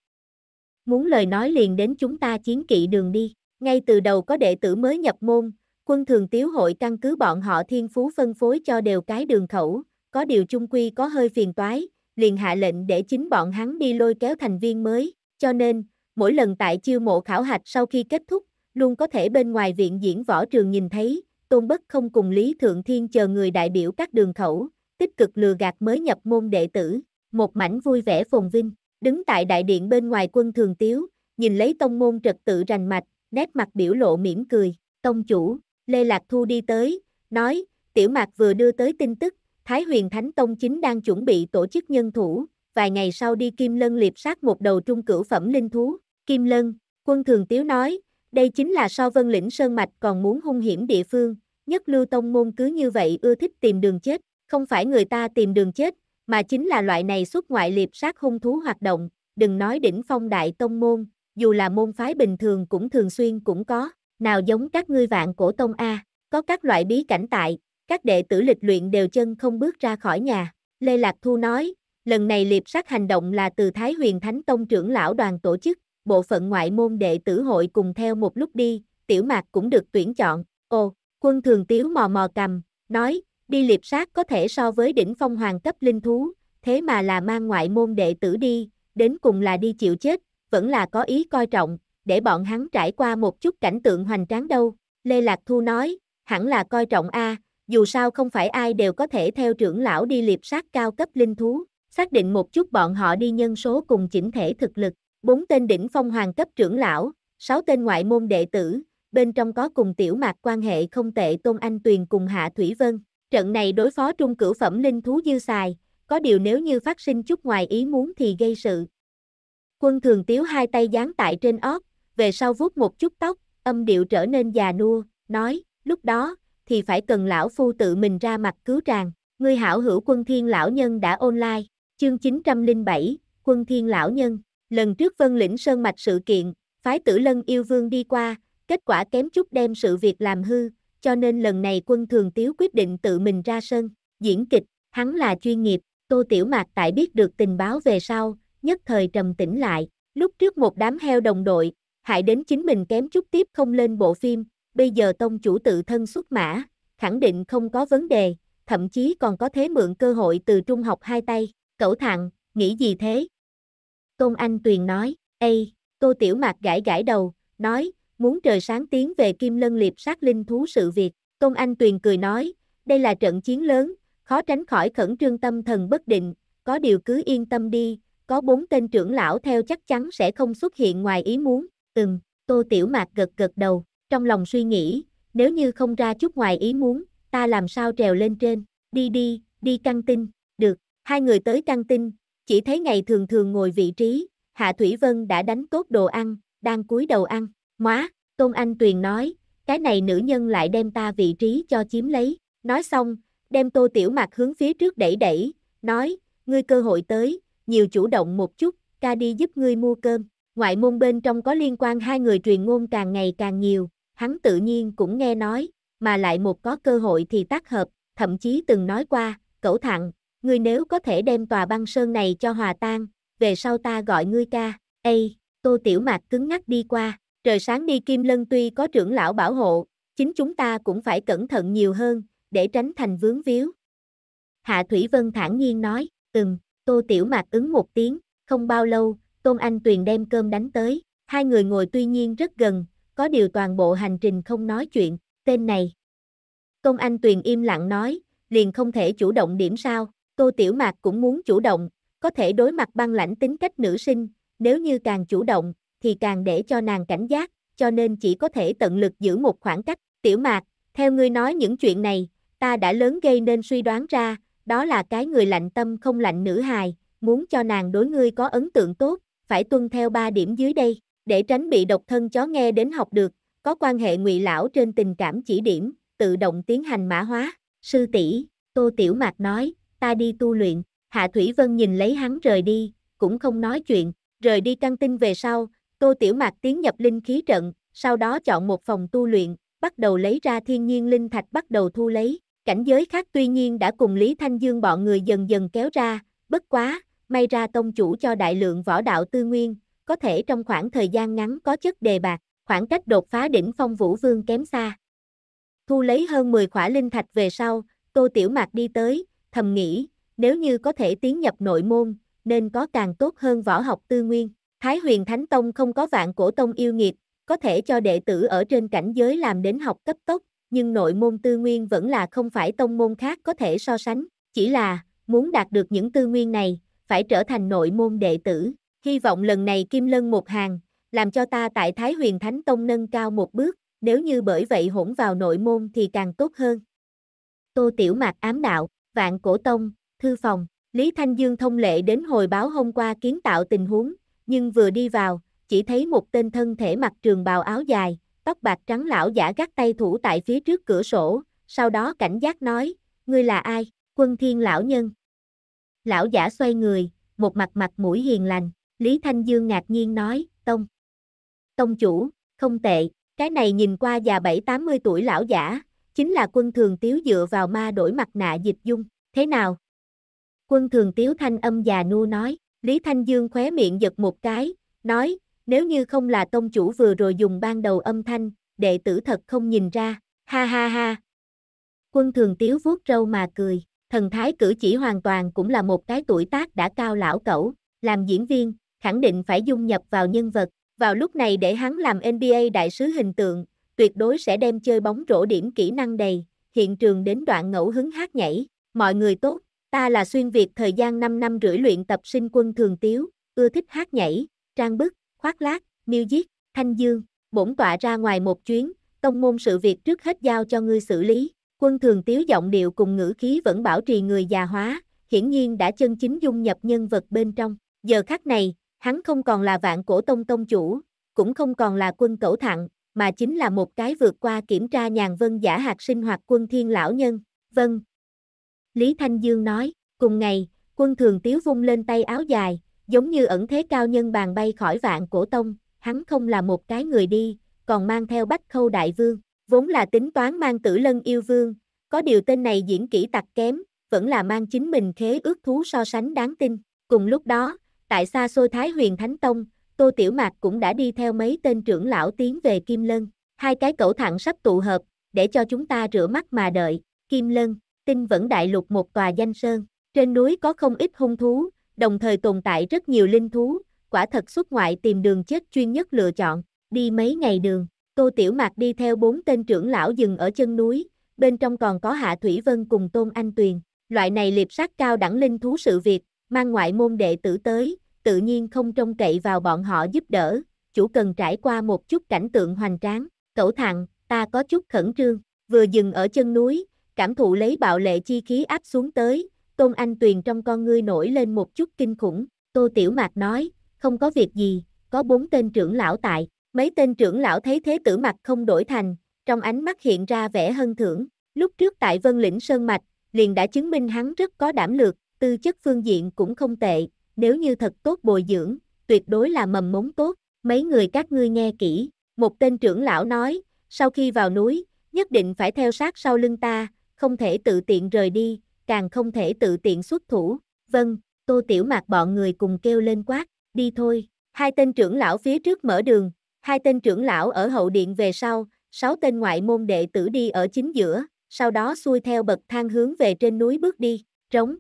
Muốn lời nói liền đến chúng ta chiến kỵ đường đi. Ngay từ đầu có đệ tử mới nhập môn, quân thường tiếu hội căn cứ bọn họ thiên phú phân phối cho đều cái đường khẩu, có điều chung quy có hơi phiền toái, liền hạ lệnh để chính bọn hắn đi lôi kéo thành viên mới, cho nên, mỗi lần tại chiêu mộ khảo hạch sau khi kết thúc, luôn có thể bên ngoài viện diễn võ trường nhìn thấy, Tôn Bất không cùng Lý Thượng Thiên chờ người đại biểu các đường khẩu, tích cực lừa gạt mới nhập môn đệ tử, một mảnh vui vẻ phồn vinh đứng tại đại điện bên ngoài quân thường tiếu, nhìn lấy tông môn trật tự rành mạch, nét mặt biểu lộ mỉm cười, tông chủ, Lê Lạc Thu đi tới, nói, tiểu mạc vừa đưa tới tin tức, Thái huyền Thánh Tông chính đang chuẩn bị tổ chức nhân thủ, vài ngày sau đi Kim Lân liệp sát một đầu trung cửu phẩm linh thú, Kim Lân, quân thường tiếu nói, đây chính là so vân lĩnh sơn mạch còn muốn hung hiểm địa phương, nhất lưu tông môn cứ như vậy ưa thích tìm đường chết, không phải người ta tìm đường chết, mà chính là loại này xuất ngoại liệp sát hung thú hoạt động, đừng nói đỉnh phong đại tông môn, dù là môn phái bình thường cũng thường xuyên cũng có, nào giống các ngươi vạn cổ tông A, có các loại bí cảnh tại, các đệ tử lịch luyện đều chân không bước ra khỏi nhà. Lê Lạc Thu nói, lần này liệp sát hành động là từ Thái huyền Thánh Tông trưởng lão đoàn tổ chức, bộ phận ngoại môn đệ tử hội cùng theo một lúc đi, tiểu mạc cũng được tuyển chọn. Ồ, quân thường tiếu mò mò cầm, nói, Đi liệp sát có thể so với đỉnh phong hoàng cấp linh thú, thế mà là mang ngoại môn đệ tử đi, đến cùng là đi chịu chết, vẫn là có ý coi trọng, để bọn hắn trải qua một chút cảnh tượng hoành tráng đâu. Lê Lạc Thu nói, hẳn là coi trọng A, dù sao không phải ai đều có thể theo trưởng lão đi liệp sát cao cấp linh thú, xác định một chút bọn họ đi nhân số cùng chỉnh thể thực lực, bốn tên đỉnh phong hoàng cấp trưởng lão, sáu tên ngoại môn đệ tử, bên trong có cùng tiểu mạc quan hệ không tệ Tôn Anh Tuyền cùng Hạ Thủy Vân. Trận này đối phó trung cửu phẩm linh thú dư xài, có điều nếu như phát sinh chút ngoài ý muốn thì gây sự. Quân thường tiếu hai tay dán tại trên óc về sau vuốt một chút tóc, âm điệu trở nên già nua, nói, lúc đó, thì phải cần lão phu tự mình ra mặt cứu tràng. người hảo hữu quân thiên lão nhân đã online, chương 907, quân thiên lão nhân. Lần trước vân lĩnh sơn mạch sự kiện, phái tử lân yêu vương đi qua, kết quả kém chút đem sự việc làm hư, cho nên lần này quân thường tiếu quyết định tự mình ra sân, diễn kịch, hắn là chuyên nghiệp, Tô Tiểu Mạc tại biết được tình báo về sau, nhất thời trầm tĩnh lại, lúc trước một đám heo đồng đội, hại đến chính mình kém chút tiếp không lên bộ phim, bây giờ tông chủ tự thân xuất mã, khẳng định không có vấn đề, thậm chí còn có thế mượn cơ hội từ trung học hai tay, cẩu thẳng, nghĩ gì thế? Tôn Anh Tuyền nói, Ê, Tô Tiểu Mạc gãi gãi đầu, nói, muốn trời sáng tiến về Kim Lân Liệp sát linh thú sự việc. Công Anh Tuyền cười nói, đây là trận chiến lớn, khó tránh khỏi khẩn trương tâm thần bất định, có điều cứ yên tâm đi, có bốn tên trưởng lão theo chắc chắn sẽ không xuất hiện ngoài ý muốn. Ừm, Tô Tiểu Mạc gật gật đầu, trong lòng suy nghĩ, nếu như không ra chút ngoài ý muốn, ta làm sao trèo lên trên, đi đi, đi căng tin, được, hai người tới căng tin, chỉ thấy ngày thường thường ngồi vị trí, Hạ Thủy Vân đã đánh tốt đồ ăn, đang cúi đầu ăn, Móa, Tôn Anh Tuyền nói, cái này nữ nhân lại đem ta vị trí cho chiếm lấy. Nói xong, đem tô tiểu mạc hướng phía trước đẩy đẩy, nói, ngươi cơ hội tới, nhiều chủ động một chút, ca đi giúp ngươi mua cơm. Ngoại môn bên trong có liên quan hai người truyền ngôn càng ngày càng nhiều, hắn tự nhiên cũng nghe nói, mà lại một có cơ hội thì tác hợp, thậm chí từng nói qua, cẩu thẳng, ngươi nếu có thể đem tòa băng sơn này cho hòa tan, về sau ta gọi ngươi ca, Ê, tô tiểu mạc cứng ngắc đi qua, Trời sáng đi Kim Lân tuy có trưởng lão bảo hộ, chính chúng ta cũng phải cẩn thận nhiều hơn, để tránh thành vướng víu. Hạ Thủy Vân thản nhiên nói, ừm, Tô Tiểu Mạc ứng một tiếng, không bao lâu, Tôn Anh Tuyền đem cơm đánh tới, hai người ngồi tuy nhiên rất gần, có điều toàn bộ hành trình không nói chuyện, tên này. Tôn Anh Tuyền im lặng nói, liền không thể chủ động điểm sao, Tô Tiểu Mạc cũng muốn chủ động, có thể đối mặt băng lãnh tính cách nữ sinh, nếu như càng chủ động, thì càng để cho nàng cảnh giác, cho nên chỉ có thể tận lực giữ một khoảng cách. Tiểu mạc, theo ngươi nói những chuyện này, ta đã lớn gây nên suy đoán ra, đó là cái người lạnh tâm không lạnh nữ hài, muốn cho nàng đối ngươi có ấn tượng tốt, phải tuân theo ba điểm dưới đây, để tránh bị độc thân chó nghe đến học được, có quan hệ ngụy lão trên tình cảm chỉ điểm, tự động tiến hành mã hóa. Sư tỷ, Tô Tiểu Mạc nói, ta đi tu luyện, Hạ Thủy Vân nhìn lấy hắn rời đi, cũng không nói chuyện, rời đi căng tin về sau, Tô Tiểu Mạc tiến nhập linh khí trận, sau đó chọn một phòng tu luyện, bắt đầu lấy ra thiên nhiên linh thạch bắt đầu thu lấy. Cảnh giới khác tuy nhiên đã cùng Lý Thanh Dương bọn người dần dần kéo ra, bất quá, may ra tông chủ cho đại lượng võ đạo tư nguyên, có thể trong khoảng thời gian ngắn có chất đề bạc, khoảng cách đột phá đỉnh phong vũ vương kém xa. Thu lấy hơn 10 khỏa linh thạch về sau, Tô Tiểu Mạc đi tới, thầm nghĩ, nếu như có thể tiến nhập nội môn, nên có càng tốt hơn võ học tư nguyên. Thái huyền Thánh Tông không có vạn cổ tông yêu nghiệt, có thể cho đệ tử ở trên cảnh giới làm đến học cấp tốc, nhưng nội môn tư nguyên vẫn là không phải tông môn khác có thể so sánh, chỉ là muốn đạt được những tư nguyên này, phải trở thành nội môn đệ tử. Hy vọng lần này Kim Lân một hàng, làm cho ta tại Thái huyền Thánh Tông nâng cao một bước, nếu như bởi vậy hỗn vào nội môn thì càng tốt hơn. Tô Tiểu Mạc ám đạo, Vạn Cổ Tông, Thư Phòng, Lý Thanh Dương thông lệ đến hồi báo hôm qua kiến tạo tình huống, nhưng vừa đi vào, chỉ thấy một tên thân thể mặc trường bào áo dài, tóc bạc trắng lão giả gác tay thủ tại phía trước cửa sổ, sau đó cảnh giác nói, ngươi là ai, quân thiên lão nhân. Lão giả xoay người, một mặt mặt mũi hiền lành, Lý Thanh Dương ngạc nhiên nói, tông. Tông chủ, không tệ, cái này nhìn qua già 7-80 tuổi lão giả, chính là quân thường tiếu dựa vào ma đổi mặt nạ dịch dung, thế nào? Quân thường tiếu thanh âm già nu nói, Lý Thanh Dương khóe miệng giật một cái, nói, nếu như không là tông chủ vừa rồi dùng ban đầu âm thanh, đệ tử thật không nhìn ra, ha ha ha. Quân thường tiếu vuốt râu mà cười, thần thái cử chỉ hoàn toàn cũng là một cái tuổi tác đã cao lão cẩu, làm diễn viên, khẳng định phải dung nhập vào nhân vật, vào lúc này để hắn làm NBA đại sứ hình tượng, tuyệt đối sẽ đem chơi bóng rổ điểm kỹ năng đầy, hiện trường đến đoạn ngẫu hứng hát nhảy, mọi người tốt, Ta là xuyên Việt thời gian 5 năm rưỡi luyện tập sinh quân thường tiếu, ưa thích hát nhảy, trang bức, khoác lác, miêu diết, thanh dương, bổn tọa ra ngoài một chuyến, tông môn sự việc trước hết giao cho ngươi xử lý. Quân thường tiếu giọng điệu cùng ngữ khí vẫn bảo trì người già hóa, hiển nhiên đã chân chính dung nhập nhân vật bên trong. Giờ khắc này, hắn không còn là vạn cổ tông tông chủ, cũng không còn là quân cẩu thặng, mà chính là một cái vượt qua kiểm tra nhàn vân giả hạt sinh hoạt quân thiên lão nhân. Vâng, Lý Thanh Dương nói, cùng ngày, quân thường tiếu vung lên tay áo dài, giống như ẩn thế cao nhân bàn bay khỏi vạn cổ tông, hắn không là một cái người đi, còn mang theo bách khâu đại vương, vốn là tính toán mang tử lân yêu vương, có điều tên này diễn kỹ tặc kém, vẫn là mang chính mình khế ước thú so sánh đáng tin. Cùng lúc đó, tại xa xôi Thái huyền Thánh Tông, Tô Tiểu Mạc cũng đã đi theo mấy tên trưởng lão tiến về Kim Lân, hai cái cẩu thẳng sắp tụ hợp, để cho chúng ta rửa mắt mà đợi, Kim Lân, tinh vẫn đại lục một tòa danh sơn. Trên núi có không ít hung thú, đồng thời tồn tại rất nhiều linh thú, quả thật xuất ngoại tìm đường chết chuyên nhất lựa chọn, đi mấy ngày đường, Tô Tiểu Mạc đi theo bốn tên trưởng lão dừng ở chân núi, bên trong còn có Hạ Thủy Vân cùng Tôn Anh Tuyền, loại này liệp sát cao đẳng linh thú sự việc, mang ngoại môn đệ tử tới, tự nhiên không trông cậy vào bọn họ giúp đỡ, chủ cần trải qua một chút cảnh tượng hoành tráng, cẩu thằng, ta có chút khẩn trương, vừa dừng ở chân núi, cảm thụ lấy bạo lệ chi khí áp xuống tới, Tôn Anh Tuyền trong con ngươi nổi lên một chút kinh khủng, Tô Tiểu Mạc nói, không có việc gì, có bốn tên trưởng lão tại, mấy tên trưởng lão thấy thế tử mặt không đổi thành, trong ánh mắt hiện ra vẻ hân thưởng, lúc trước tại Vân Lĩnh Sơn Mạch, liền đã chứng minh hắn rất có đảm lược, tư chất phương diện cũng không tệ, nếu như thật tốt bồi dưỡng, tuyệt đối là mầm mống tốt, mấy người các ngươi nghe kỹ, một tên trưởng lão nói, sau khi vào núi, nhất định phải theo sát sau lưng ta, không thể tự tiện rời đi, càng không thể tự tiện xuất thủ. Vâng, Tô Tiểu Mạc bọn người cùng kêu lên quát, đi thôi. Hai tên trưởng lão phía trước mở đường, hai tên trưởng lão ở hậu điện về sau, sáu tên ngoại môn đệ tử đi ở chính giữa, sau đó xuôi theo bậc thang hướng về trên núi bước đi, trống.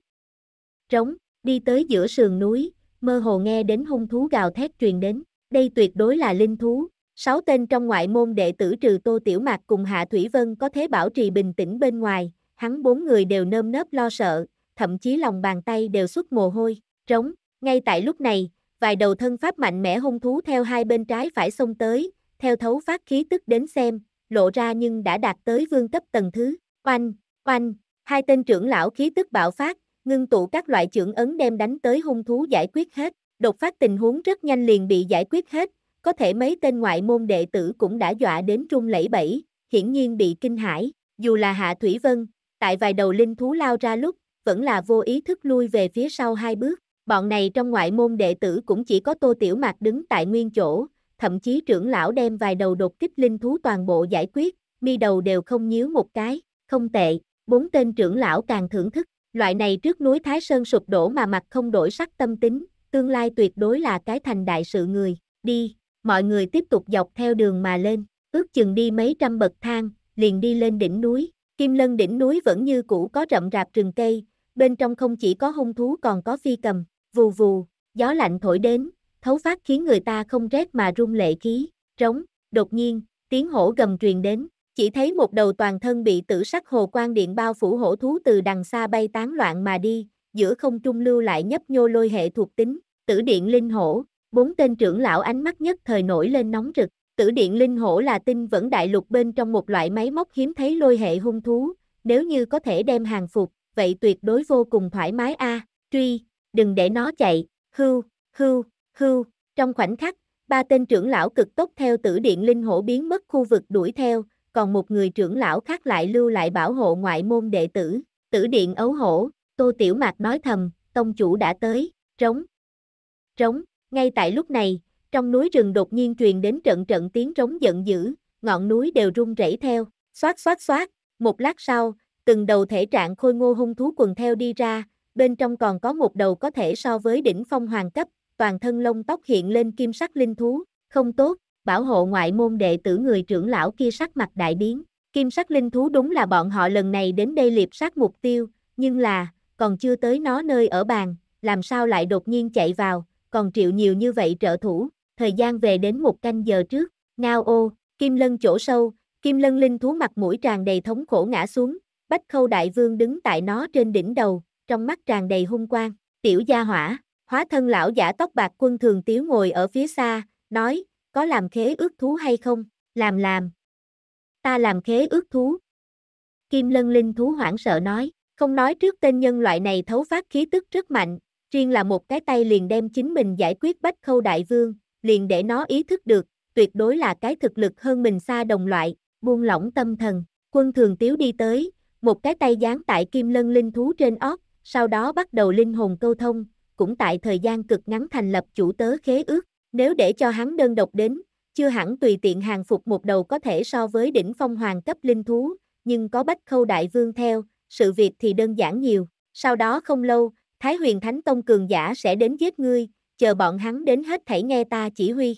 Trống, đi tới giữa sườn núi, mơ hồ nghe đến hung thú gào thét truyền đến, đây tuyệt đối là linh thú, Sáu tên trong ngoại môn đệ tử trừ Tô Tiểu Mạc cùng Hạ Thủy Vân có thế bảo trì bình tĩnh bên ngoài, hắn bốn người đều nơm nớp lo sợ, thậm chí lòng bàn tay đều xuất mồ hôi, trống. Ngay tại lúc này, vài đầu thân pháp mạnh mẽ hung thú theo hai bên trái phải xông tới, theo thấu phát khí tức đến xem, lộ ra nhưng đã đạt tới vương cấp tầng thứ. Oanh, oanh, hai tên trưởng lão khí tức bạo phát, ngưng tụ các loại trưởng ấn đem đánh tới hung thú giải quyết hết. Đột phát tình huống rất nhanh liền bị giải quyết hết, có thể mấy tên ngoại môn đệ tử cũng đã dọa đến trung lẫy bẫy, hiển nhiên bị kinh hãi, dù là Hạ Thủy Vân, tại vài đầu linh thú lao ra lúc, vẫn là vô ý thức lui về phía sau hai bước, bọn này trong ngoại môn đệ tử cũng chỉ có Tô Tiểu Mạc đứng tại nguyên chỗ, thậm chí trưởng lão đem vài đầu đột kích linh thú toàn bộ giải quyết, mi đầu đều không nhíu một cái, không tệ, bốn tên trưởng lão càng thưởng thức, loại này trước núi Thái Sơn sụp đổ mà mặt không đổi sắc tâm tính, tương lai tuyệt đối là cái thành đại sự người, đi mọi người tiếp tục dọc theo đường mà lên, ước chừng đi mấy trăm bậc thang, liền đi lên đỉnh núi, kim lân đỉnh núi vẫn như cũ có rậm rạp rừng cây, bên trong không chỉ có hung thú còn có phi cầm, vù vù, gió lạnh thổi đến, thấu phát khiến người ta không rét mà run lệ khí, trống, đột nhiên, tiếng hổ gầm truyền đến, chỉ thấy một đầu toàn thân bị tử sắc hồ quan điện bao phủ hổ thú từ đằng xa bay tán loạn mà đi, giữa không trung lưu lại nhấp nhô lôi hệ thuộc tính, tử điện linh hổ, Bốn tên trưởng lão ánh mắt nhất thời nổi lên nóng rực, tử điện linh hổ là tinh vẫn đại lục bên trong một loại máy móc hiếm thấy lôi hệ hung thú, nếu như có thể đem hàng phục, vậy tuyệt đối vô cùng thoải mái a truy, đừng để nó chạy, hưu, hưu, hưu, trong khoảnh khắc, ba tên trưởng lão cực tốc theo tử điện linh hổ biến mất khu vực đuổi theo, còn một người trưởng lão khác lại lưu lại bảo hộ ngoại môn đệ tử, tử điện ấu hổ, tô tiểu mạc nói thầm, tông chủ đã tới, trống, trống, ngay tại lúc này, trong núi rừng đột nhiên truyền đến trận trận tiếng rống giận dữ, ngọn núi đều rung rẩy theo, xoát xoát xoát, một lát sau, từng đầu thể trạng khôi ngô hung thú quần theo đi ra, bên trong còn có một đầu có thể so với đỉnh phong hoàng cấp, toàn thân lông tóc hiện lên kim sắc linh thú, không tốt, bảo hộ ngoại môn đệ tử người trưởng lão kia sắc mặt đại biến, kim sắc linh thú đúng là bọn họ lần này đến đây liệp sát mục tiêu, nhưng là, còn chưa tới nó nơi ở bàn, làm sao lại đột nhiên chạy vào, còn triệu nhiều như vậy trợ thủ, thời gian về đến một canh giờ trước, ngao ô, kim lân chỗ sâu, kim lân linh thú mặt mũi tràn đầy thống khổ ngã xuống, bách khâu đại vương đứng tại nó trên đỉnh đầu, trong mắt tràn đầy hung quang, tiểu gia hỏa, hóa thân lão giả tóc bạc quân thường tiếu ngồi ở phía xa, nói, có làm khế ước thú hay không, làm làm. Ta làm khế ước thú. Kim lân linh thú hoảng sợ nói, không nói trước tên nhân loại này thấu phát khí tức rất mạnh, riêng là một cái tay liền đem chính mình giải quyết bách khâu đại vương, liền để nó ý thức được, tuyệt đối là cái thực lực hơn mình xa đồng loại, buông lỏng tâm thần, quân thường tiếu đi tới, một cái tay dán tại kim lân linh thú trên óc, sau đó bắt đầu linh hồn câu thông, cũng tại thời gian cực ngắn thành lập chủ tớ khế ước, nếu để cho hắn đơn độc đến, chưa hẳn tùy tiện hàng phục một đầu có thể so với đỉnh phong hoàng cấp linh thú, nhưng có bách khâu đại vương theo, sự việc thì đơn giản nhiều, sau đó không lâu, Thái huyền thánh tông cường giả sẽ đến giết ngươi, chờ bọn hắn đến hết thảy nghe ta chỉ huy.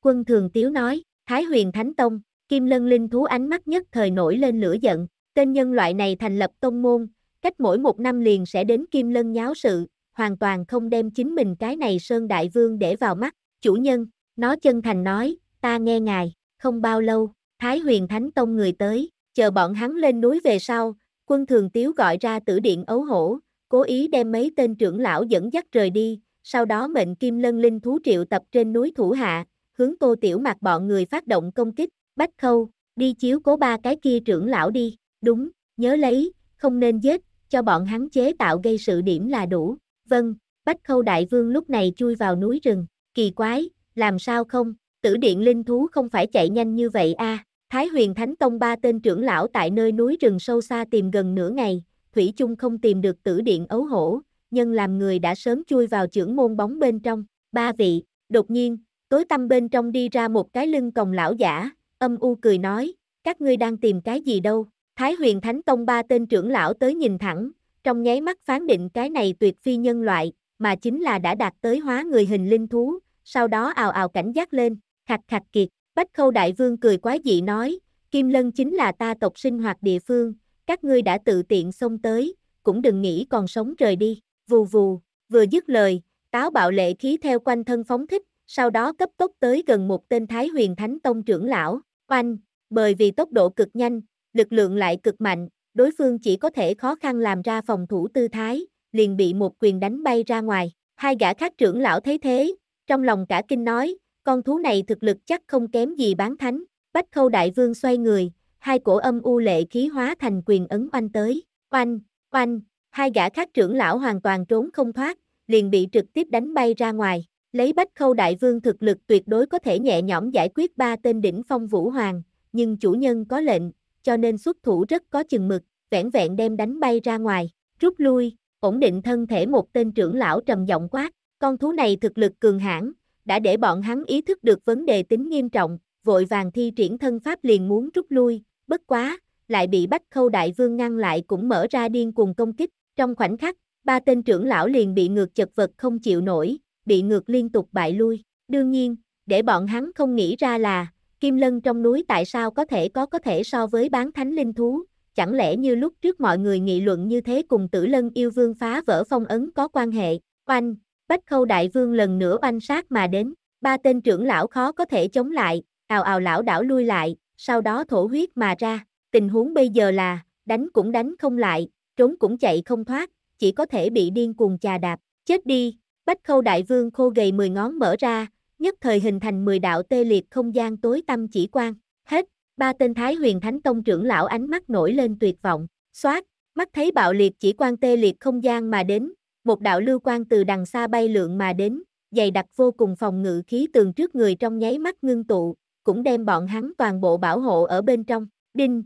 Quân thường tiếu nói, Thái huyền thánh tông, kim lân linh thú ánh mắt nhất thời nổi lên lửa giận, tên nhân loại này thành lập tông môn, cách mỗi một năm liền sẽ đến kim lân nháo sự, hoàn toàn không đem chính mình cái này sơn đại vương để vào mắt, chủ nhân, nó chân thành nói, ta nghe ngài, không bao lâu, Thái huyền thánh tông người tới, chờ bọn hắn lên núi về sau, quân thường tiếu gọi ra tử điện ấu hổ, cố ý đem mấy tên trưởng lão dẫn dắt rời đi, sau đó mệnh kim lân linh thú triệu tập trên núi thủ hạ, hướng tô tiểu mặc bọn người phát động công kích, bách khâu, đi chiếu cố ba cái kia trưởng lão đi, đúng, nhớ lấy, không nên giết, cho bọn hắn chế tạo gây sự điểm là đủ, vâng, bách khâu đại vương lúc này chui vào núi rừng, kỳ quái, làm sao không, tử điện linh thú không phải chạy nhanh như vậy a à. Thái huyền thánh tông ba tên trưởng lão tại nơi núi rừng sâu xa tìm gần nửa ngày, Thủy chung không tìm được tử điện ấu hổ, nhân làm người đã sớm chui vào trưởng môn bóng bên trong. Ba vị, đột nhiên, tối tâm bên trong đi ra một cái lưng còng lão giả, âm u cười nói, các ngươi đang tìm cái gì đâu. Thái huyền Thánh Tông ba tên trưởng lão tới nhìn thẳng, trong nháy mắt phán định cái này tuyệt phi nhân loại, mà chính là đã đạt tới hóa người hình linh thú, sau đó ào ào cảnh giác lên, khạch khạch kiệt. Bách Khâu Đại Vương cười quái dị nói, Kim Lân chính là ta tộc sinh hoạt địa phương, các ngươi đã tự tiện xông tới, cũng đừng nghĩ còn sống rời đi, vù vù, vừa dứt lời, táo bạo lệ khí theo quanh thân phóng thích, sau đó cấp tốc tới gần một tên Thái huyền thánh tông trưởng lão, oanh, bởi vì tốc độ cực nhanh, lực lượng lại cực mạnh, đối phương chỉ có thể khó khăn làm ra phòng thủ tư thái, liền bị một quyền đánh bay ra ngoài, hai gã khác trưởng lão thấy thế, trong lòng cả kinh nói, con thú này thực lực chắc không kém gì bán thánh, bách khâu đại vương xoay người, hai cổ âm u lệ khí hóa thành quyền ấn oanh tới, oanh, oanh, hai gã khác trưởng lão hoàn toàn trốn không thoát, liền bị trực tiếp đánh bay ra ngoài. Lấy bách khâu đại vương thực lực tuyệt đối có thể nhẹ nhõm giải quyết ba tên đỉnh phong vũ hoàng, nhưng chủ nhân có lệnh, cho nên xuất thủ rất có chừng mực, vẻn vẹn đem đánh bay ra ngoài, rút lui, ổn định thân thể một tên trưởng lão trầm giọng quát, con thú này thực lực cường hãn, đã để bọn hắn ý thức được vấn đề tính nghiêm trọng, vội vàng thi triển thân pháp liền muốn rút lui, Bất quá, lại bị Bách Khâu Đại Vương ngăn lại cũng mở ra điên cuồng công kích, trong khoảnh khắc, ba tên trưởng lão liền bị ngược chật vật không chịu nổi, bị ngược liên tục bại lui. Đương nhiên, để bọn hắn không nghĩ ra là, Kim Lân trong núi tại sao có thể có có thể so với bán thánh linh thú, chẳng lẽ như lúc trước mọi người nghị luận như thế cùng tử lân yêu vương phá vỡ phong ấn có quan hệ, oanh, bách khâu đại vương lần nữa oanh sát mà đến, ba tên trưởng lão khó có thể chống lại, ào ào lão đảo lui lại, sau đó thổ huyết mà ra, tình huống bây giờ là, đánh cũng đánh không lại, trốn cũng chạy không thoát, chỉ có thể bị điên cuồng chà đạp, chết đi, bách khâu đại vương khô gầy 10 ngón mở ra, nhất thời hình thành 10 đạo tê liệt không gian tối tâm chỉ quan, hết, ba tên thái huyền thánh tông trưởng lão ánh mắt nổi lên tuyệt vọng, xoát, mắt thấy bạo liệt chỉ quan tê liệt không gian mà đến, một đạo lưu quan từ đằng xa bay lượng mà đến, dày đặc vô cùng phòng ngự khí tường trước người trong nháy mắt ngưng tụ, cũng đem bọn hắn toàn bộ bảo hộ ở bên trong. Đinh!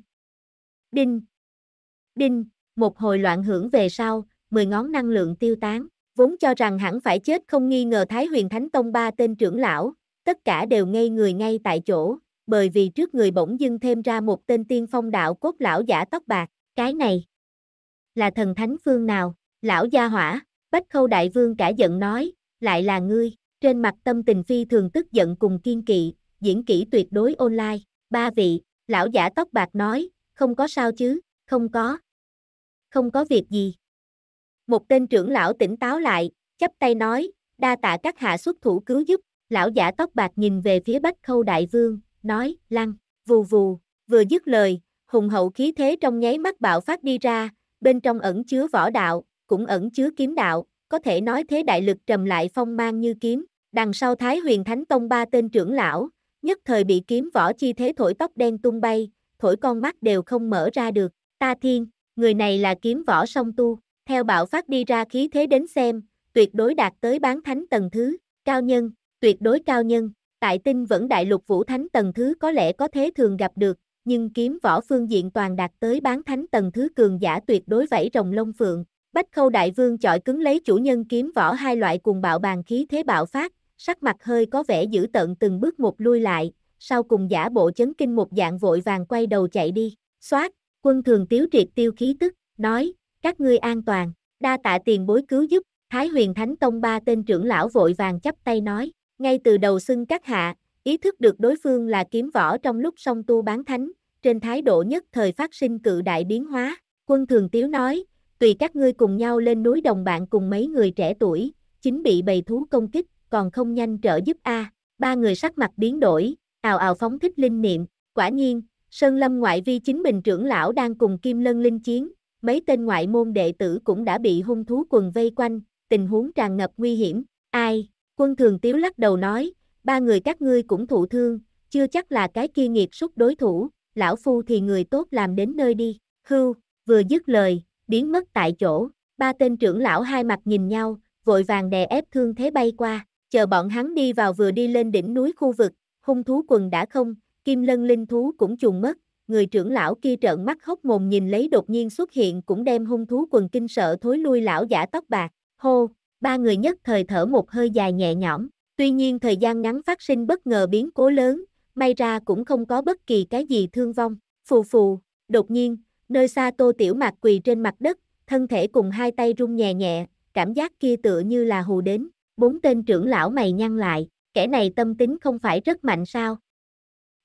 Đinh! Đinh! Một hồi loạn hưởng về sau, mười ngón năng lượng tiêu tán, vốn cho rằng hẳn phải chết không nghi ngờ Thái huyền Thánh Tông ba tên trưởng lão, tất cả đều ngây người ngay tại chỗ, bởi vì trước người bỗng dưng thêm ra một tên tiên phong đạo cốt lão giả tóc bạc, cái này là thần thánh phương nào, lão gia hỏa, bách khâu đại vương cả giận nói, lại là ngươi, trên mặt tâm tình phi thường tức giận cùng kiên kỵ, diễn kỹ tuyệt đối online. Ba vị, lão giả tóc bạc nói, không có sao chứ, không có. Không có việc gì. Một tên trưởng lão tỉnh táo lại, chắp tay nói, đa tạ các hạ xuất thủ cứu giúp. Lão giả tóc bạc nhìn về phía bách khâu đại vương, nói, lăng, vù vù, vừa dứt lời, hùng hậu khí thế trong nháy mắt bạo phát đi ra, bên trong ẩn chứa võ đạo, cũng ẩn chứa kiếm đạo, có thể nói thế đại lực trầm lại phong mang như kiếm. Đằng sau Thái Huyền Thánh Tông ba tên trưởng lão, nhất thời bị kiếm võ chi thế thổi tóc đen tung bay, thổi con mắt đều không mở ra được. Ta thiên, người này là kiếm võ song tu, theo bạo phát đi ra khí thế đến xem, tuyệt đối đạt tới bán thánh tầng thứ, cao nhân, tuyệt đối cao nhân, tại tinh vẫn đại lục vũ thánh tầng thứ có lẽ có thế thường gặp được, nhưng kiếm võ phương diện toàn đạt tới bán thánh tầng thứ cường giả tuyệt đối vẫy rồng lông phượng. Bách khâu đại vương chọi cứng lấy chủ nhân kiếm võ hai loại cùng bạo bàn khí thế bạo phát, sắc mặt hơi có vẻ dữ tận từng bước một lui lại, sau cùng giả bộ chấn kinh một dạng vội vàng quay đầu chạy đi, xoát, quân thường tiếu triệt tiêu khí tức, nói, các ngươi an toàn, đa tạ tiền bối cứu giúp, Thái huyền Thánh Tông ba tên trưởng lão vội vàng chắp tay nói, ngay từ đầu xưng các hạ, ý thức được đối phương là kiếm võ trong lúc song tu bán thánh, trên thái độ nhất thời phát sinh cự đại biến hóa, quân thường tiếu nói, tùy các ngươi cùng nhau lên núi đồng bạn cùng mấy người trẻ tuổi, chính bị bầy thú công kích, còn không nhanh trợ giúp a à. ba người sắc mặt biến đổi ào ào phóng thích linh niệm quả nhiên sơn lâm ngoại vi chính bình trưởng lão đang cùng kim lân linh chiến mấy tên ngoại môn đệ tử cũng đã bị hung thú quần vây quanh tình huống tràn ngập nguy hiểm ai quân thường tiếu lắc đầu nói ba người các ngươi cũng thụ thương chưa chắc là cái kia nghiệp xúc đối thủ lão phu thì người tốt làm đến nơi đi hưu vừa dứt lời biến mất tại chỗ ba tên trưởng lão hai mặt nhìn nhau vội vàng đè ép thương thế bay qua chờ bọn hắn đi vào vừa đi lên đỉnh núi khu vực, hung thú quần đã không, kim lân linh thú cũng chuồn mất, người trưởng lão kia trợn mắt hốc mồm nhìn lấy đột nhiên xuất hiện cũng đem hung thú quần kinh sợ thối lui lão giả tóc bạc, hô, ba người nhất thời thở một hơi dài nhẹ nhõm, tuy nhiên thời gian ngắn phát sinh bất ngờ biến cố lớn, may ra cũng không có bất kỳ cái gì thương vong, phù phù, đột nhiên, nơi xa tô tiểu mạc quỳ trên mặt đất, thân thể cùng hai tay rung nhẹ nhẹ, cảm giác kia tựa như là hù đến, Bốn tên trưởng lão mày nhăn lại, kẻ này tâm tính không phải rất mạnh sao?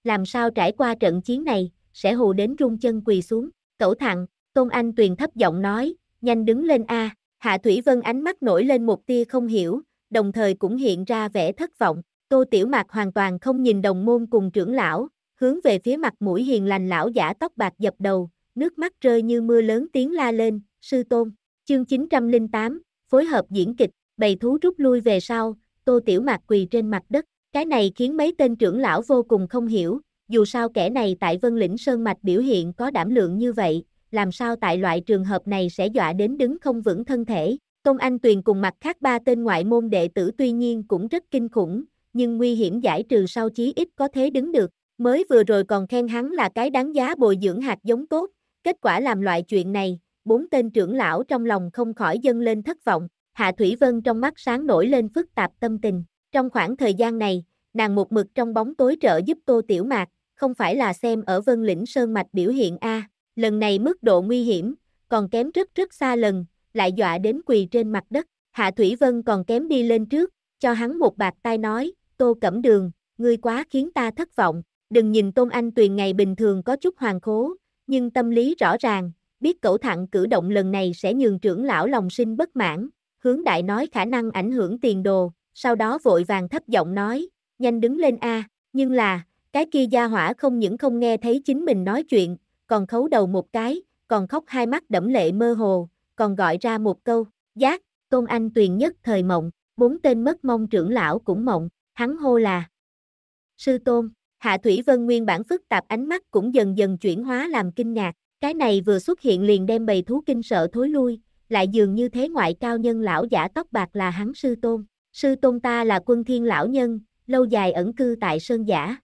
Làm sao trải qua trận chiến này, sẽ hù đến rung chân quỳ xuống, cẩu thằng, Tôn Anh Tuyền thấp giọng nói, nhanh đứng lên a. Hạ Thủy Vân ánh mắt nổi lên một tia không hiểu, đồng thời cũng hiện ra vẻ thất vọng, Tô Tiểu Mạc hoàn toàn không nhìn đồng môn cùng trưởng lão, hướng về phía mặt mũi hiền lành lão giả tóc bạc dập đầu, nước mắt rơi như mưa lớn tiếng la lên, sư tôn, chương 908, phối hợp diễn kịch, bầy thú rút lui về sau, tô tiểu mạc quỳ trên mặt đất. Cái này khiến mấy tên trưởng lão vô cùng không hiểu, dù sao kẻ này tại Vân Lĩnh Sơn Mạch biểu hiện có đảm lượng như vậy, làm sao tại loại trường hợp này sẽ dọa đến đứng không vững thân thể. Tôn Anh Tuyền cùng mặt khác ba tên ngoại môn đệ tử tuy nhiên cũng rất kinh khủng, nhưng nguy hiểm giải trừ sau chí ít có thế đứng được. Mới vừa rồi còn khen hắn là cái đáng giá bồi dưỡng hạt giống tốt, kết quả làm loại chuyện này, bốn tên trưởng lão trong lòng không khỏi dâng lên thất vọng. Hạ Thủy Vân trong mắt sáng nổi lên phức tạp tâm tình. Trong khoảng thời gian này, nàng một mực trong bóng tối trợ giúp Tô Tiểu Mạc, không phải là xem ở Vân Lĩnh Sơn Mạch biểu hiện A. Lần này mức độ nguy hiểm, còn kém rất rất xa lần, lại dọa đến quỳ trên mặt đất. Hạ Thủy Vân còn kém đi lên trước, cho hắn một bạc tai nói, Tô Cẩm Đường, ngươi quá khiến ta thất vọng. Đừng nhìn Tôn Anh Tuyền ngày bình thường có chút hoàng khố, nhưng tâm lý rõ ràng, biết cẩu thẳng cử động lần này sẽ nhường trưởng lão lòng sinh bất mãn, hướng đại nói khả năng ảnh hưởng tiền đồ, sau đó vội vàng thấp giọng nói, nhanh đứng lên a, nhưng là, cái kia gia hỏa không những không nghe thấy chính mình nói chuyện, còn khấu đầu một cái, còn khóc hai mắt đẫm lệ mơ hồ, còn gọi ra một câu, giác, Tôn Anh Tuyền nhất thời mộng, bốn tên mất mong trưởng lão cũng mộng, hắn hô là Sư Tôn, Hạ Thủy Vân nguyên bản phức tạp ánh mắt cũng dần dần chuyển hóa làm kinh ngạc, cái này vừa xuất hiện liền đem bầy thú kinh sợ thối lui, lại dường như thế ngoại cao nhân lão giả tóc bạc là hắn sư tôn. Sư tôn ta là quân thiên lão nhân, lâu dài ẩn cư tại sơn giả.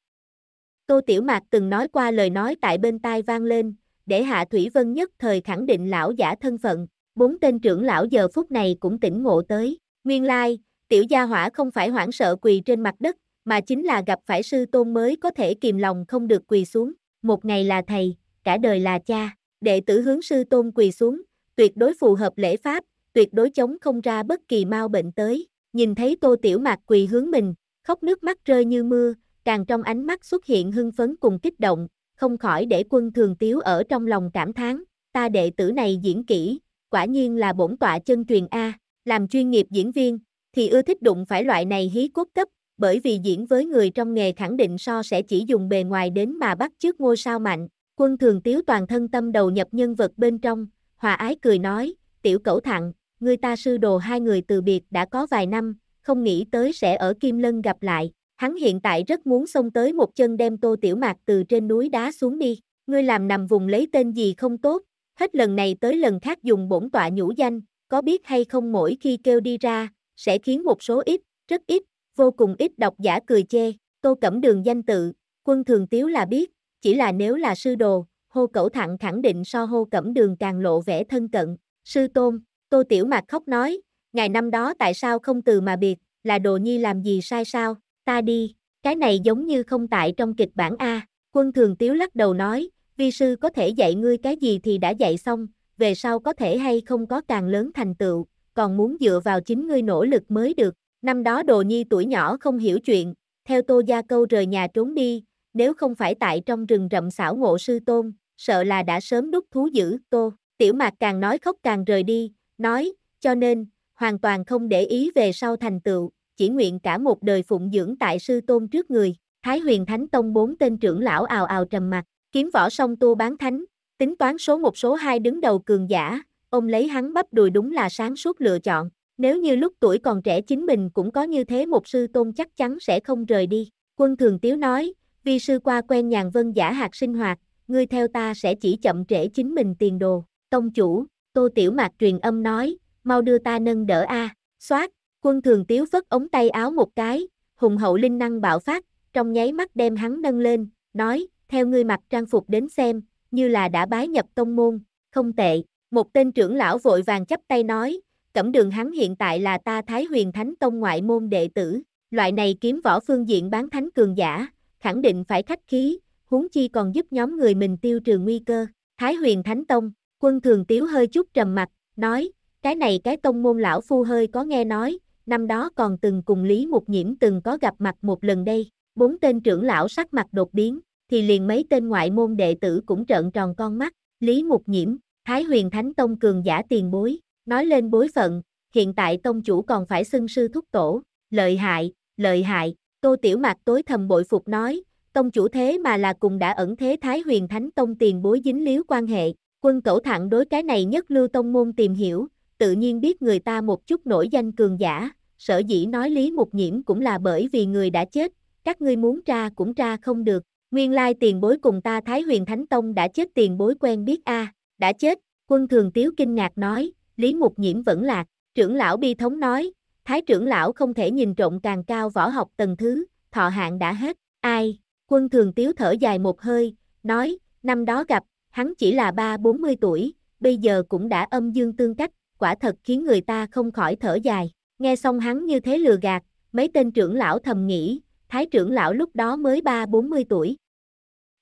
Tô Tiểu Mạc từng nói qua lời nói tại bên tai vang lên, để Hạ Thủy Vân nhất thời khẳng định lão giả thân phận, bốn tên trưởng lão giờ phút này cũng tỉnh ngộ tới, nguyên lai, tiểu gia hỏa không phải hoảng sợ quỳ trên mặt đất, mà chính là gặp phải sư tôn mới có thể kìm lòng không được quỳ xuống, một ngày là thầy, cả đời là cha, đệ tử hướng sư tôn quỳ xuống, tuyệt đối phù hợp lễ pháp, tuyệt đối chống không ra bất kỳ mau bệnh tới. Nhìn thấy Tô Tiểu Mạc quỳ hướng mình, khóc nước mắt rơi như mưa, càng trong ánh mắt xuất hiện hưng phấn cùng kích động, không khỏi để quân thường tiếu ở trong lòng cảm thán, ta đệ tử này diễn kỹ, quả nhiên là bổn tọa chân truyền A, làm chuyên nghiệp diễn viên, thì ưa thích đụng phải loại này hí cốt cấp, bởi vì diễn với người trong nghề khẳng định so sẽ chỉ dùng bề ngoài đến mà bắt chước ngôi sao mạnh, quân thường tiếu toàn thân tâm đầu nhập nhân vật bên trong, Hòa ái cười nói, tiểu cẩu thẳng, người ta sư đồ hai người từ biệt đã có vài năm, không nghĩ tới sẽ ở Kim Lân gặp lại. Hắn hiện tại rất muốn xông tới một chân đem tô tiểu mạc từ trên núi đá xuống đi. Ngươi làm nằm vùng lấy tên gì không tốt, hết lần này tới lần khác dùng bổn tọa nhũ danh, có biết hay không mỗi khi kêu đi ra, sẽ khiến một số ít, rất ít, vô cùng ít độc giả cười chê. Tô Cẩm Đường danh tự, quân thường tiếu là biết, chỉ là nếu là sư đồ, hô cẩu thẳng khẳng định so hô cẩm đường càng lộ vẻ thân cận. Sư tôn, tô tiểu mạc khóc nói, ngày năm đó tại sao không từ mà biệt, là đồ nhi làm gì sai sao, ta đi, cái này giống như không tại trong kịch bản A. Quân thường tiếu lắc đầu nói, vi sư có thể dạy ngươi cái gì thì đã dạy xong, về sau có thể hay không có càng lớn thành tựu, còn muốn dựa vào chính ngươi nỗ lực mới được. Năm đó đồ nhi tuổi nhỏ không hiểu chuyện, theo tô gia câu rời nhà trốn đi, nếu không phải tại trong rừng rậm xảo ngộ sư tôn, sợ là đã sớm đúc thú dữ, tô, tiểu mạc càng nói khóc càng rời đi, nói, cho nên, hoàn toàn không để ý về sau thành tựu, chỉ nguyện cả một đời phụng dưỡng tại sư tôn trước người, Thái huyền thánh tông bốn tên trưởng lão ào ào trầm mặt, kiếm võ song tu bán thánh, tính toán số một số hai đứng đầu cường giả, ông lấy hắn bắp đùi đúng là sáng suốt lựa chọn, nếu như lúc tuổi còn trẻ chính mình cũng có như thế một sư tôn chắc chắn sẽ không rời đi, quân thường tiếu nói, vi sư qua quen nhàn vân giả hạt sinh hoạt, ngươi theo ta sẽ chỉ chậm trễ chính mình tiền đồ. Tông chủ, tô tiểu mạc truyền âm nói, mau đưa ta nâng đỡ a xoát, quân thường tiếu phất ống tay áo một cái, hùng hậu linh năng bạo phát, trong nháy mắt đem hắn nâng lên, nói, theo ngươi mặc trang phục đến xem, như là đã bái nhập tông môn, không tệ, một tên trưởng lão vội vàng chấp tay nói, cẩm đường hắn hiện tại là ta Thái Huyền Thánh Tông ngoại môn đệ tử, loại này kiếm võ phương diện bán thánh cường giả, khẳng định phải khách khí, huống chi còn giúp nhóm người mình tiêu trừ nguy cơ. Thái huyền Thánh Tông, quân thường tiếu hơi chút trầm mặt, nói, cái này cái tông môn lão phu hơi có nghe nói, năm đó còn từng cùng Lý Mục Nhiễm từng có gặp mặt một lần đây, bốn tên trưởng lão sắc mặt đột biến, thì liền mấy tên ngoại môn đệ tử cũng trợn tròn con mắt, Lý Mục Nhiễm, Thái huyền Thánh Tông cường giả tiền bối, nói lên bối phận, hiện tại tông chủ còn phải xưng sư thúc tổ, lợi hại, lợi hại, Tô Tiểu Mạc tối thầm bội phục nói, tông chủ thế mà là cùng đã ẩn thế Thái Huyền Thánh Tông tiền bối dính líu quan hệ, quân cẩu thẳng đối cái này nhất lưu tông môn tìm hiểu, tự nhiên biết người ta một chút nổi danh cường giả, sở dĩ nói Lý Mục Nhiễm cũng là bởi vì người đã chết, các ngươi muốn tra cũng tra không được, nguyên lai tiền bối cùng ta Thái Huyền Thánh Tông đã chết tiền bối quen biết a đã chết, quân thường tiếu kinh ngạc nói, Lý Mục Nhiễm vẫn lạc, trưởng lão bi thống nói, Thái trưởng lão không thể nhìn trộn càng cao võ học tầng thứ, thọ hạn đã hết, ai, quân thường tiếu thở dài một hơi, nói, năm đó gặp, hắn chỉ là ba bốn mươi tuổi, bây giờ cũng đã âm dương tương cách, quả thật khiến người ta không khỏi thở dài, nghe xong hắn như thế lừa gạt, mấy tên trưởng lão thầm nghĩ, thái trưởng lão lúc đó mới ba bốn mươi tuổi.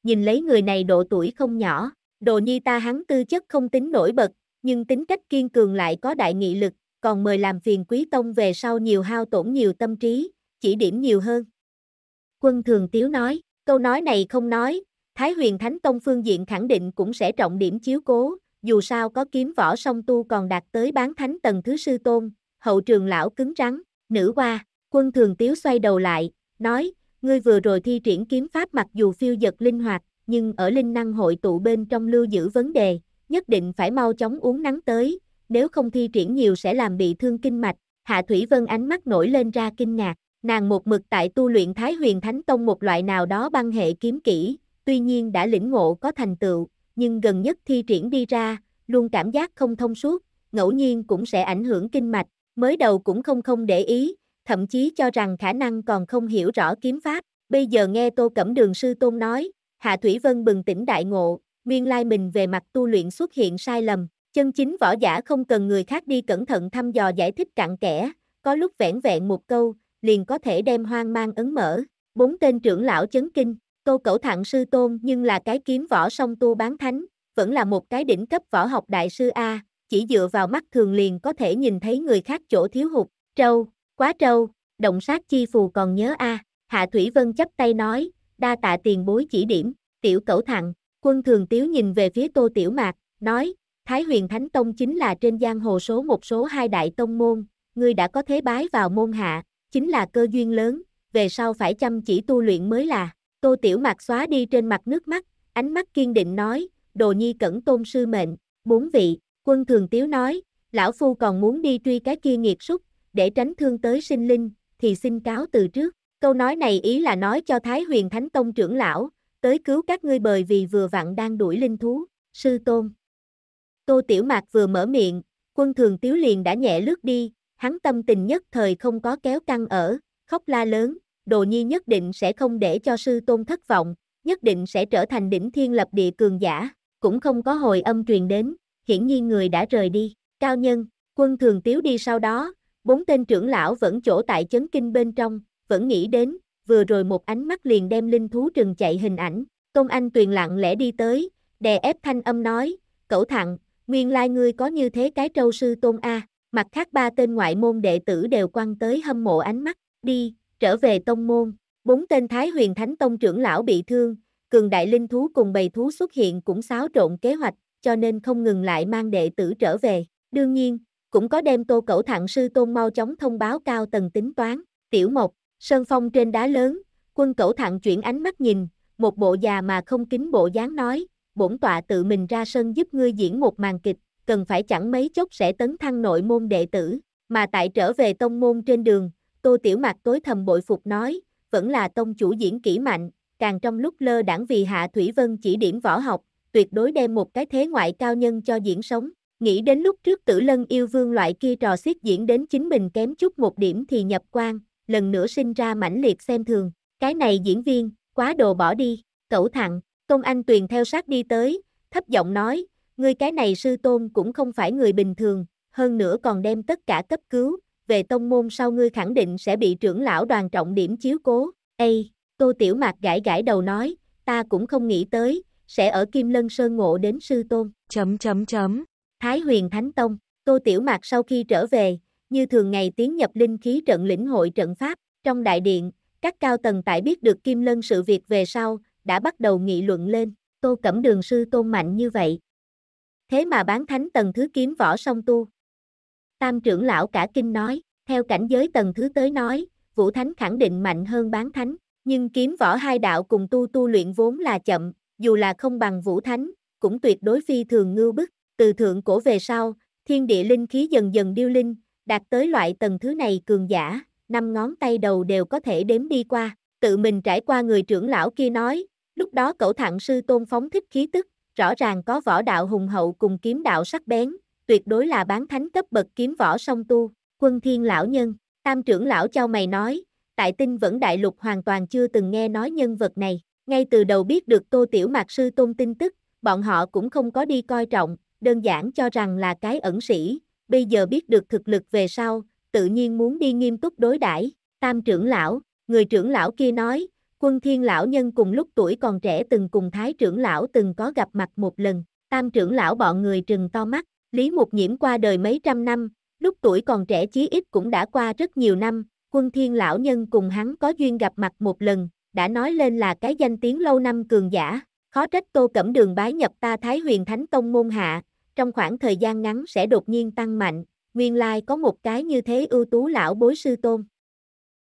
Nhìn lấy người này độ tuổi không nhỏ, đồ nhi ta hắn tư chất không tính nổi bật, nhưng tính cách kiên cường lại có đại nghị lực, còn mời làm phiền quý tông về sau nhiều hao tổn nhiều tâm trí, chỉ điểm nhiều hơn. Quân Thường Tiếu nói, câu nói này không nói, Thái huyền Thánh Tông phương diện khẳng định cũng sẽ trọng điểm chiếu cố, dù sao có kiếm võ song tu còn đạt tới bán thánh tầng thứ sư tôn, hậu trường lão cứng rắn, nữ hoa quân thường tiếu xoay đầu lại, nói, ngươi vừa rồi thi triển kiếm pháp mặc dù phiêu giật linh hoạt, nhưng ở linh năng hội tụ bên trong lưu giữ vấn đề, nhất định phải mau chóng uống nắng tới, nếu không thi triển nhiều sẽ làm bị thương kinh mạch. Hạ Thủy Vân ánh mắt nổi lên ra kinh ngạc, nàng một mực tại tu luyện Thái Huyền Thánh Tông một loại nào đó băng hệ kiếm kỹ, tuy nhiên đã lĩnh ngộ có thành tựu, nhưng gần nhất thi triển đi ra, luôn cảm giác không thông suốt, ngẫu nhiên cũng sẽ ảnh hưởng kinh mạch, mới đầu cũng không không để ý, thậm chí cho rằng khả năng còn không hiểu rõ kiếm pháp, bây giờ nghe Tô Cẩm Đường sư tôn nói, Hạ Thủy Vân bừng tỉnh đại ngộ, nguyên lai mình về mặt tu luyện xuất hiện sai lầm, Chân chính võ giả không cần người khác đi cẩn thận thăm dò giải thích cặn kẽ, có lúc vẻn vẹn một câu, liền có thể đem hoang mang ấn mở. Bốn tên trưởng lão chấn kinh, câu cẩu thẳng sư tôn nhưng là cái kiếm võ song tu bán thánh, vẫn là một cái đỉnh cấp võ học đại sư A, chỉ dựa vào mắt thường liền có thể nhìn thấy người khác chỗ thiếu hụt, trâu, quá trâu, động sát chi phù còn nhớ A, Hạ Thủy Vân chấp tay nói, đa tạ tiền bối chỉ điểm, tiểu cẩu thẳng, quân thường tiếu nhìn về phía tô tiểu mạc, nói, Thái huyền Thánh Tông chính là trên giang hồ số một số hai đại tông môn, ngươi đã có thế bái vào môn hạ, chính là cơ duyên lớn, về sau phải chăm chỉ tu luyện mới là. Tô Tiểu Mạc xóa đi trên mặt nước mắt, ánh mắt kiên định nói, đồ nhi cẩn tôn sư mệnh, bốn vị, quân thường tiếu nói, lão phu còn muốn đi truy cái kia nghiệt súc, để tránh thương tới sinh linh, thì xin cáo từ trước. Câu nói này ý là nói cho Thái huyền Thánh Tông trưởng lão, tới cứu các ngươi bởi vì vừa vặn đang đuổi linh thú, sư tôn. Tô Tiểu Mạc vừa mở miệng, quân thường tiếu liền đã nhẹ lướt đi, hắn tâm tình nhất thời không có kéo căng ở, khóc la lớn, đồ nhi nhất định sẽ không để cho sư tôn thất vọng, nhất định sẽ trở thành đỉnh thiên lập địa cường giả, cũng không có hồi âm truyền đến, hiển nhiên người đã rời đi, cao nhân, quân thường tiếu đi sau đó, bốn tên trưởng lão vẫn chỗ tại chấn kinh bên trong, vẫn nghĩ đến, vừa rồi một ánh mắt liền đem linh thú rừng chạy hình ảnh, công anh tuyền lặng lẽ đi tới, đè ép thanh âm nói, cẩu thẳng, Nguyên lai like ngươi có như thế cái trâu sư tôn A, mặt khác ba tên ngoại môn đệ tử đều quăng tới hâm mộ ánh mắt, đi, trở về tông môn, bốn tên Thái huyền thánh tông trưởng lão bị thương, cường đại linh thú cùng bầy thú xuất hiện cũng xáo trộn kế hoạch, cho nên không ngừng lại mang đệ tử trở về, đương nhiên, cũng có đem tô cẩu thẳng sư tôn mau chóng thông báo cao tầng tính toán, tiểu mộc, sơn phong trên đá lớn, quân cẩu thẳng chuyển ánh mắt nhìn, một bộ già mà không kính bộ dáng nói, bổn tọa tự mình ra sân giúp ngươi diễn một màn kịch, cần phải chẳng mấy chốc sẽ tấn thăng nội môn đệ tử, mà tại trở về tông môn trên đường, Tô Tiểu Mạc tối thầm bội phục nói, vẫn là tông chủ diễn kỹ mạnh, càng trong lúc lơ đảng vì Hạ Thủy Vân chỉ điểm võ học, tuyệt đối đem một cái thế ngoại cao nhân cho diễn sống. Nghĩ đến lúc trước tử lân yêu vương loại kia trò xiết diễn đến chính mình kém chút một điểm thì nhập quan, lần nữa sinh ra mãnh liệt xem thường, cái này diễn viên, quá đồ bỏ đi, cẩu thẳng. Tôn Anh Tuyền theo sát đi tới, thấp giọng nói, ngươi cái này sư tôn cũng không phải người bình thường, hơn nữa còn đem tất cả cấp cứu, về tông môn sau ngươi khẳng định sẽ bị trưởng lão đoàn trọng điểm chiếu cố. Ây, Tô Tiểu Mạc gãi gãi đầu nói, ta cũng không nghĩ tới, sẽ ở Kim Lân Sơn ngộ đến sư tôn. Chấm chấm chấm. Thái huyền Thánh Tông, Tô Tiểu Mạc sau khi trở về, như thường ngày tiến nhập linh khí trận lĩnh hội trận pháp, trong đại điện, các cao tầng tại biết được Kim Lân sự việc về sau, đã bắt đầu nghị luận lên, Tô Cẩm Đường sư tôn mạnh như vậy. Thế mà bán thánh tầng thứ kiếm võ song tu. Tam trưởng lão cả kinh nói, theo cảnh giới tầng thứ tới nói, Vũ Thánh khẳng định mạnh hơn bán thánh, nhưng kiếm võ hai đạo cùng tu tu luyện vốn là chậm, dù là không bằng Vũ Thánh, cũng tuyệt đối phi thường ngưu bức, từ thượng cổ về sau, thiên địa linh khí dần dần điêu linh, đạt tới loại tầng thứ này cường giả, năm ngón tay đầu đều có thể đếm đi qua, tự mình trải qua người trưởng lão kia nói, Lúc đó cẩu thẳng sư tôn phóng thích khí tức, rõ ràng có võ đạo hùng hậu cùng kiếm đạo sắc bén, tuyệt đối là bán thánh cấp bậc kiếm võ song tu, quân thiên lão nhân, tam trưởng lão cho mày nói, tại tinh vẫn đại lục hoàn toàn chưa từng nghe nói nhân vật này, ngay từ đầu biết được tô tiểu mạc sư tôn tin tức, bọn họ cũng không có đi coi trọng, đơn giản cho rằng là cái ẩn sĩ, bây giờ biết được thực lực về sau, tự nhiên muốn đi nghiêm túc đối đãi tam trưởng lão, người trưởng lão kia nói, Quân thiên lão nhân cùng lúc tuổi còn trẻ từng cùng thái trưởng lão từng có gặp mặt một lần, tam trưởng lão bọn người trừng to mắt, Lý Mục Nhiễm qua đời mấy trăm năm, lúc tuổi còn trẻ chí ít cũng đã qua rất nhiều năm, quân thiên lão nhân cùng hắn có duyên gặp mặt một lần, đã nói lên là cái danh tiếng lâu năm cường giả, khó trách tô cẩm đường bái nhập ta Thái huyền Thánh Tông môn hạ, trong khoảng thời gian ngắn sẽ đột nhiên tăng mạnh, nguyên lai có một cái như thế ưu tú lão bối sư tôn.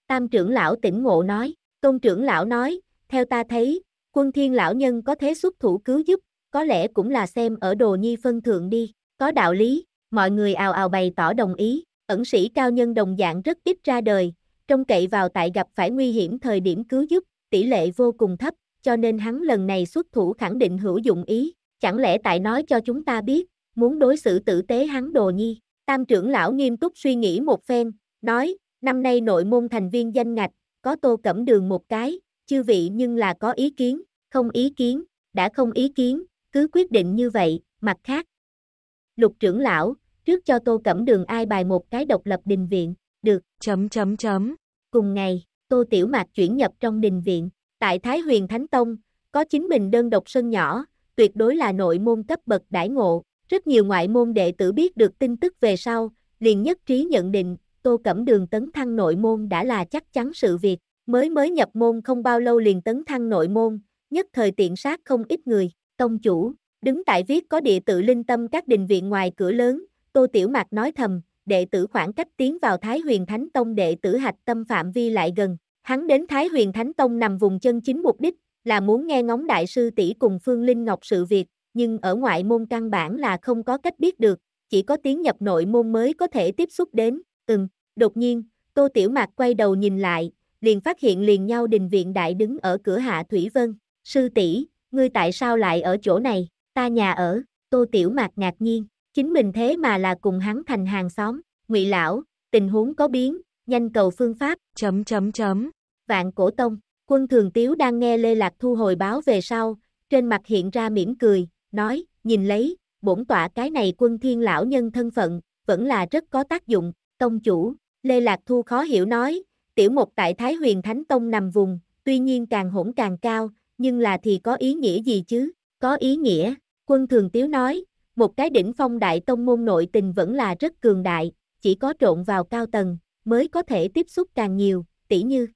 Tam trưởng lão tỉnh ngộ nói. Tôn trưởng lão nói, theo ta thấy, quân thiên lão nhân có thế xuất thủ cứu giúp, có lẽ cũng là xem ở đồ nhi phân thượng đi, có đạo lý, mọi người ào ào bày tỏ đồng ý, ẩn sĩ cao nhân đồng dạng rất ít ra đời, trông cậy vào tại gặp phải nguy hiểm thời điểm cứu giúp, tỷ lệ vô cùng thấp, cho nên hắn lần này xuất thủ khẳng định hữu dụng ý, chẳng lẽ tại nói cho chúng ta biết, muốn đối xử tử tế hắn đồ nhi, tam trưởng lão nghiêm túc suy nghĩ một phen, nói, năm nay nội môn thành viên danh ngạch, có tô cẩm đường một cái, chư vị nhưng là có ý kiến, không ý kiến, đã không ý kiến, cứ quyết định như vậy, mặt khác. Lục trưởng lão, trước cho tô cẩm đường ai bài một cái độc lập đình viện, được, chấm chấm chấm. Cùng ngày, tô tiểu mạc chuyển nhập trong đình viện, tại Thái Huyền Thánh Tông, có chính mình đơn độc sân nhỏ, tuyệt đối là nội môn cấp bậc đại ngộ, rất nhiều ngoại môn đệ tử biết được tin tức về sau, liền nhất trí nhận định, Tô Cẩm Đường tấn thăng nội môn đã là chắc chắn sự việc, mới mới nhập môn không bao lâu liền tấn thăng nội môn, nhất thời tiện sát không ít người, tông chủ, đứng tại viết có địa tự linh tâm các đình viện ngoài cửa lớn, Tô Tiểu Mạc nói thầm, đệ tử khoảng cách tiến vào Thái Huyền Thánh Tông đệ tử hạch tâm phạm vi lại gần, hắn đến Thái Huyền Thánh Tông nằm vùng chân chính mục đích, là muốn nghe ngóng đại sư tỷ cùng Phương Linh Ngọc sự việc, nhưng ở ngoại môn căn bản là không có cách biết được, chỉ có tiến nhập nội môn mới có thể tiếp xúc đến, ừm, Đột nhiên, Tô Tiểu Mạc quay đầu nhìn lại, liền phát hiện liền nhau đình viện đại đứng ở cửa Hạ Thủy Vân. Sư tỷ, ngươi tại sao lại ở chỗ này? Ta nhà ở, Tô Tiểu Mạc ngạc nhiên, chính mình thế mà là cùng hắn thành hàng xóm. Ngụy lão, tình huống có biến, nhanh cầu phương pháp. Chấm chấm chấm. Vạn cổ tông, quân thường tiếu đang nghe Lê Lạc thu hồi báo về sau, trên mặt hiện ra mỉm cười, nói, nhìn lấy, bổn tọa cái này quân thiên lão nhân thân phận, vẫn là rất có tác dụng, tông chủ, Lê Lạc Thu khó hiểu nói, tiểu Mục tại Thái Huyền Thánh Tông nằm vùng, tuy nhiên càng hỗn càng cao, nhưng là thì có ý nghĩa gì chứ? Có ý nghĩa, quân thường tiếu nói, một cái đỉnh phong đại tông môn nội tình vẫn là rất cường đại, chỉ có trộn vào cao tầng, mới có thể tiếp xúc càng nhiều, tỉ như.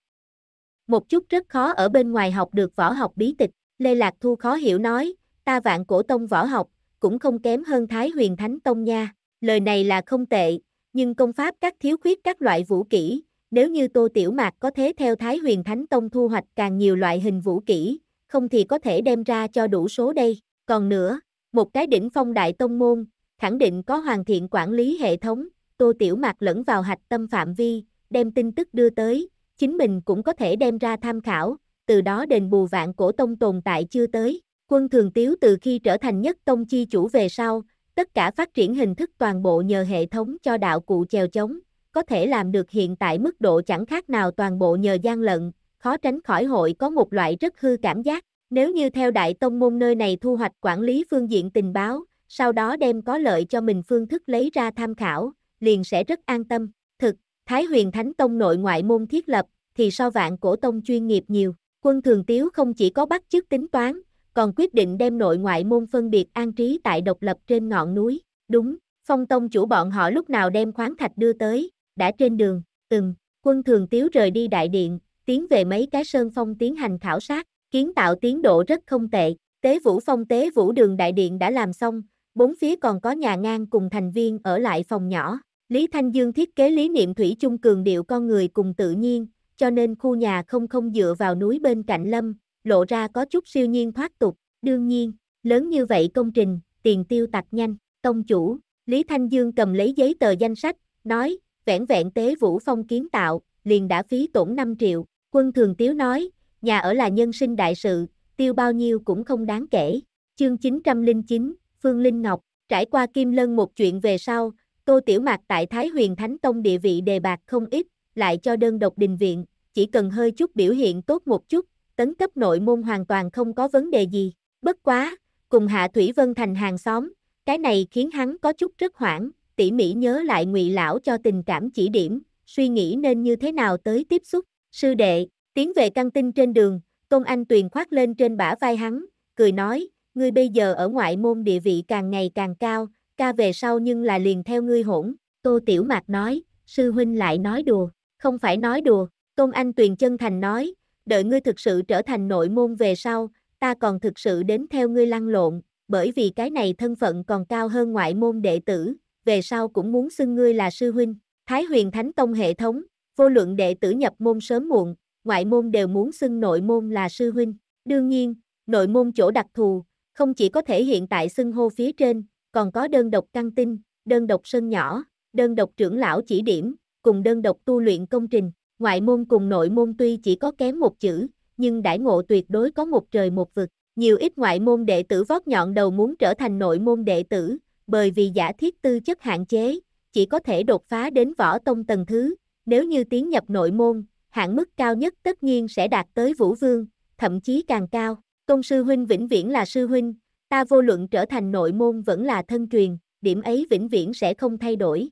Một chút rất khó ở bên ngoài học được võ học bí tịch, Lê Lạc Thu khó hiểu nói, ta vạn cổ tông võ học, cũng không kém hơn Thái huyền Thánh Tông nha, lời này là không tệ, nhưng công pháp các thiếu khuyết các loại vũ kỹ, nếu như Tô Tiểu Mạc có thể theo Thái Huyền Thánh Tông thu hoạch càng nhiều loại hình vũ kỹ, không thì có thể đem ra cho đủ số đây. Còn nữa, một cái đỉnh phong đại tông môn, khẳng định có hoàn thiện quản lý hệ thống, Tô Tiểu Mạc lẫn vào hạch tâm phạm vi, đem tin tức đưa tới, chính mình cũng có thể đem ra tham khảo, từ đó đền bù vạn cổ tông tồn tại chưa tới. Quân Thường Tiếu từ khi trở thành nhất tông chi chủ về sau, Tất cả phát triển hình thức toàn bộ nhờ hệ thống cho đạo cụ chèo chống, có thể làm được hiện tại mức độ chẳng khác nào toàn bộ nhờ gian lận, khó tránh khỏi hội có một loại rất hư cảm giác. Nếu như theo đại tông môn nơi này thu hoạch quản lý phương diện tình báo, sau đó đem có lợi cho mình phương thức lấy ra tham khảo, liền sẽ rất an tâm. Thực, Thái huyền Thánh Tông nội ngoại môn thiết lập, thì so vạn cổ tông chuyên nghiệp nhiều. Quân Thường Tiếu không chỉ có bắt chức tính toán, còn quyết định đem nội ngoại môn phân biệt an trí tại độc lập trên ngọn núi. Đúng, phong tông chủ bọn họ lúc nào đem khoáng thạch đưa tới, đã trên đường, từng, quân thường tiếu rời đi đại điện, tiến về mấy cái sơn phong tiến hành khảo sát, kiến tạo tiến độ rất không tệ. Tế vũ phong tế vũ đường đại điện đã làm xong, bốn phía còn có nhà ngang cùng thành viên ở lại phòng nhỏ. Lý Thanh Dương thiết kế lý niệm thủy chung cường điệu con người cùng tự nhiên, cho nên khu nhà không không dựa vào núi bên cạnh lâm, lộ ra có chút siêu nhiên thoát tục, đương nhiên, lớn như vậy công trình, tiền tiêu tạc nhanh, tông chủ, Lý Thanh Dương cầm lấy giấy tờ danh sách, nói, vẹn vẹn tế vũ phong kiến tạo, liền đã phí tổn 5 triệu, quân thường tiếu nói, nhà ở là nhân sinh đại sự, tiêu bao nhiêu cũng không đáng kể, chương 909, Phương Linh Ngọc, trải qua Kim Lân một chuyện về sau, Tô Tiểu Mạc tại Thái Huyền Thánh Tông địa vị đề bạc không ít, lại cho đơn độc đình viện, chỉ cần hơi chút biểu hiện tốt một chút, tấn cấp nội môn hoàn toàn không có vấn đề gì. Bất quá, cùng Hạ Thủy Vân thành hàng xóm, cái này khiến hắn có chút rất hoảng, tỉ mỉ nhớ lại ngụy lão cho tình cảm chỉ điểm, suy nghĩ nên như thế nào tới tiếp xúc. Sư đệ, tiến về căng tin trên đường, tôn Anh Tuyền khoác lên trên bả vai hắn, cười nói, ngươi bây giờ ở ngoại môn địa vị càng ngày càng cao, ca về sau nhưng là liền theo ngươi hỗn. Tô Tiểu Mạc nói, sư huynh lại nói đùa, không phải nói đùa, tôn Anh Tuyền chân thành nói, đợi ngươi thực sự trở thành nội môn về sau, ta còn thực sự đến theo ngươi lăn lộn, bởi vì cái này thân phận còn cao hơn ngoại môn đệ tử, về sau cũng muốn xưng ngươi là sư huynh. Thái huyền thánh tông hệ thống, vô luận đệ tử nhập môn sớm muộn, ngoại môn đều muốn xưng nội môn là sư huynh. Đương nhiên, nội môn chỗ đặc thù, không chỉ có thể hiện tại xưng hô phía trên, còn có đơn độc căng tin, đơn độc sân nhỏ, đơn độc trưởng lão chỉ điểm, cùng đơn độc tu luyện công trình ngoại môn cùng nội môn tuy chỉ có kém một chữ, nhưng đãi ngộ tuyệt đối có một trời một vực. Nhiều ít ngoại môn đệ tử vót nhọn đầu muốn trở thành nội môn đệ tử, bởi vì giả thiết tư chất hạn chế, chỉ có thể đột phá đến võ tông tầng thứ, nếu như tiến nhập nội môn, hạn mức cao nhất tất nhiên sẽ đạt tới vũ vương, thậm chí càng cao. Công sư huynh vĩnh viễn là sư huynh, ta vô luận trở thành nội môn vẫn là thân truyền, điểm ấy vĩnh viễn sẽ không thay đổi.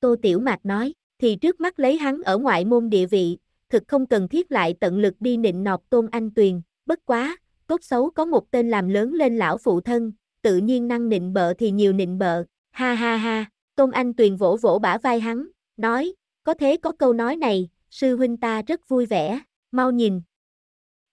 Tô Tiểu Mạc nói thì trước mắt lấy hắn ở ngoại môn địa vị, thực không cần thiết lại tận lực đi nịnh nọt tôn anh tuyền, bất quá, tốt xấu có một tên làm lớn lên lão phụ thân, tự nhiên năng nịnh bợ thì nhiều nịnh bợ, ha ha ha, tôn anh tuyền vỗ vỗ bả vai hắn, nói, có thế có câu nói này, sư huynh ta rất vui vẻ, mau nhìn.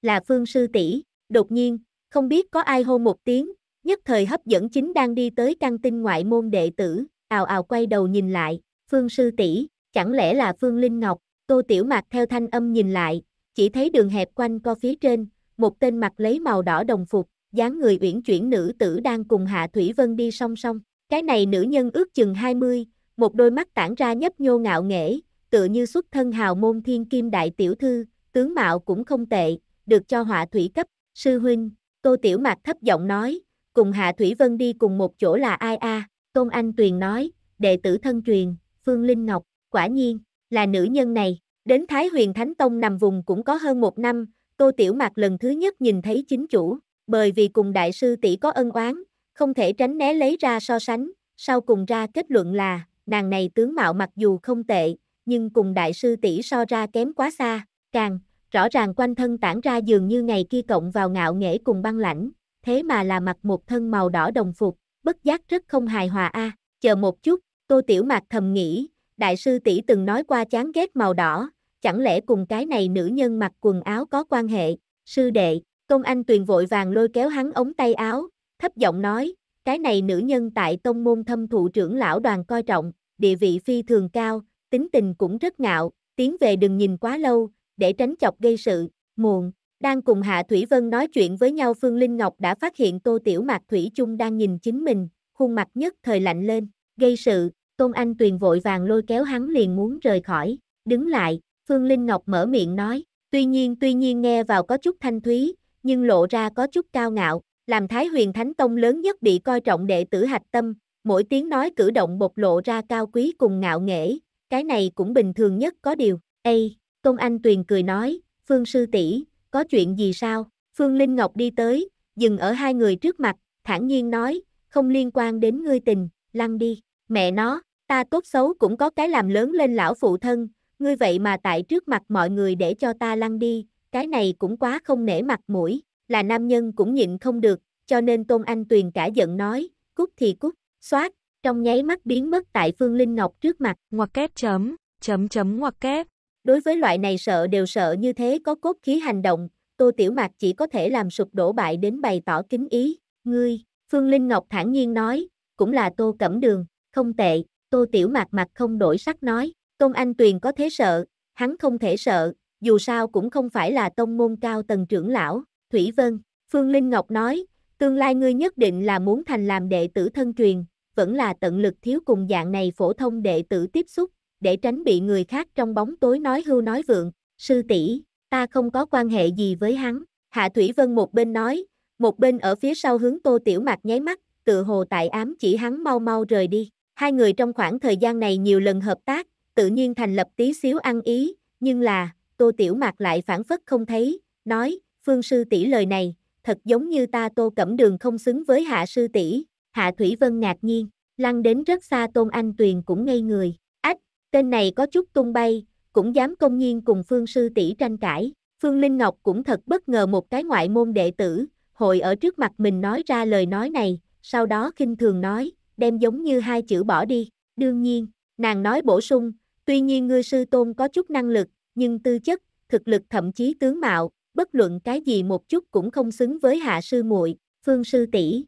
Là phương sư tỷ đột nhiên, không biết có ai hô một tiếng, nhất thời hấp dẫn chính đang đi tới căn tin ngoại môn đệ tử, ào ào quay đầu nhìn lại, phương sư tỷ Chẳng lẽ là Phương Linh Ngọc, Tô Tiểu Mạc theo thanh âm nhìn lại, chỉ thấy đường hẹp quanh co phía trên, một tên mặc lấy màu đỏ đồng phục, dáng người uyển chuyển nữ tử đang cùng Hạ Thủy Vân đi song song. Cái này nữ nhân ước chừng 20, một đôi mắt tản ra nhấp nhô ngạo nghễ, tựa như xuất thân hào môn thiên kim đại tiểu thư, tướng mạo cũng không tệ, được cho họa thủy cấp, sư huynh, Tô Tiểu Mạc thấp giọng nói, cùng Hạ Thủy Vân đi cùng một chỗ là ai a Tôn Anh Tuyền nói, đệ tử thân truyền, Phương Linh Ngọc, Quả nhiên, là nữ nhân này, đến Thái Huyền Thánh Tông nằm vùng cũng có hơn một năm, Tô Tiểu Mạc lần thứ nhất nhìn thấy chính chủ, bởi vì cùng đại sư tỷ có ân oán, không thể tránh né lấy ra so sánh, sau cùng ra kết luận là, nàng này tướng mạo mặc dù không tệ, nhưng cùng đại sư tỷ so ra kém quá xa, càng, rõ ràng quanh thân tản ra dường như ngày kia cộng vào ngạo nghễ cùng băng lãnh, thế mà là mặc một thân màu đỏ đồng phục, bất giác rất không hài hòa a. chờ một chút, Tô Tiểu Mạc thầm nghĩ, đại sư tỷ từng nói qua chán ghét màu đỏ, chẳng lẽ cùng cái này nữ nhân mặc quần áo có quan hệ, sư đệ, công anh tuyền vội vàng lôi kéo hắn ống tay áo, thấp giọng nói, cái này nữ nhân tại tông môn thâm thụ trưởng lão đoàn coi trọng, địa vị phi thường cao, tính tình cũng rất ngạo, tiến về đừng nhìn quá lâu, để tránh chọc gây sự, muộn. Đang cùng Hạ Thủy Vân nói chuyện với nhau Phương Linh Ngọc đã phát hiện Tô Tiểu Mạc Thủy chung đang nhìn chính mình, khuôn mặt nhất thời lạnh lên, gây sự, Tôn Anh Tuyền vội vàng lôi kéo hắn liền muốn rời khỏi, đứng lại, Phương Linh Ngọc mở miệng nói, tuy nhiên tuy nhiên nghe vào có chút thanh thúy, nhưng lộ ra có chút cao ngạo, làm Thái Huyền Thánh Tông lớn nhất bị coi trọng đệ tử hạch tâm, mỗi tiếng nói cử động bộc lộ ra cao quý cùng ngạo nghễ, cái này cũng bình thường nhất có điều. Ê, Tôn Anh Tuyền cười nói, Phương Sư tỷ, có chuyện gì sao? Phương Linh Ngọc đi tới, dừng ở hai người trước mặt, thản nhiên nói, không liên quan đến ngươi tình, lăn đi, mẹ nó, Ta tốt xấu cũng có cái làm lớn lên lão phụ thân, ngươi vậy mà tại trước mặt mọi người để cho ta lăn đi, cái này cũng quá không nể mặt mũi, là nam nhân cũng nhịn không được, cho nên Tôn Anh Tuyền cả giận nói, cút thì cút, xoát, trong nháy mắt biến mất tại Phương Linh Ngọc trước mặt, ngoặc kép chấm, chấm chấm ngoặc kép. Đối với loại này sợ đều sợ như thế có cốt khí hành động, Tô Tiểu Mạc chỉ có thể làm sụp đổ bại đến bày tỏ kính ý, ngươi, Phương Linh Ngọc thản nhiên nói, cũng là Tô Cẩm Đường, không tệ, Tô Tiểu Mạc mặt không đổi sắc nói, Tông Anh Tuyền có thế sợ, hắn không thể sợ, dù sao cũng không phải là tông môn cao tầng trưởng lão, Thủy Vân, Phương Linh Ngọc nói, tương lai ngươi nhất định là muốn thành làm đệ tử thân truyền, vẫn là tận lực thiếu cùng dạng này phổ thông đệ tử tiếp xúc, để tránh bị người khác trong bóng tối nói hưu nói vượng, sư tỷ, ta không có quan hệ gì với hắn, Hạ Thủy Vân một bên nói, một bên ở phía sau hướng Tô Tiểu Mạc nháy mắt, tự hồ tại ám chỉ hắn mau mau rời đi. Hai người trong khoảng thời gian này nhiều lần hợp tác, tự nhiên thành lập tí xíu ăn ý, nhưng là, Tô Tiểu Mạc lại phản phất không thấy, nói, Phương sư tỷ lời này, thật giống như ta Tô Cẩm Đường không xứng với Hạ sư tỷ. Hạ Thủy Vân ngạc nhiên, lăn đến rất xa Tôn Anh Tuyền cũng ngây người. Ách, tên này có chút tung bay, cũng dám công nhiên cùng Phương sư tỷ tranh cãi. Phương Linh Ngọc cũng thật bất ngờ một cái ngoại môn đệ tử, hội ở trước mặt mình nói ra lời nói này, sau đó khinh thường nói, đem giống như hai chữ bỏ đi. Đương nhiên, nàng nói bổ sung, tuy nhiên ngươi sư tôn có chút năng lực, nhưng tư chất, thực lực thậm chí tướng mạo, bất luận cái gì một chút cũng không xứng với hạ sư muội, phương sư tỷ.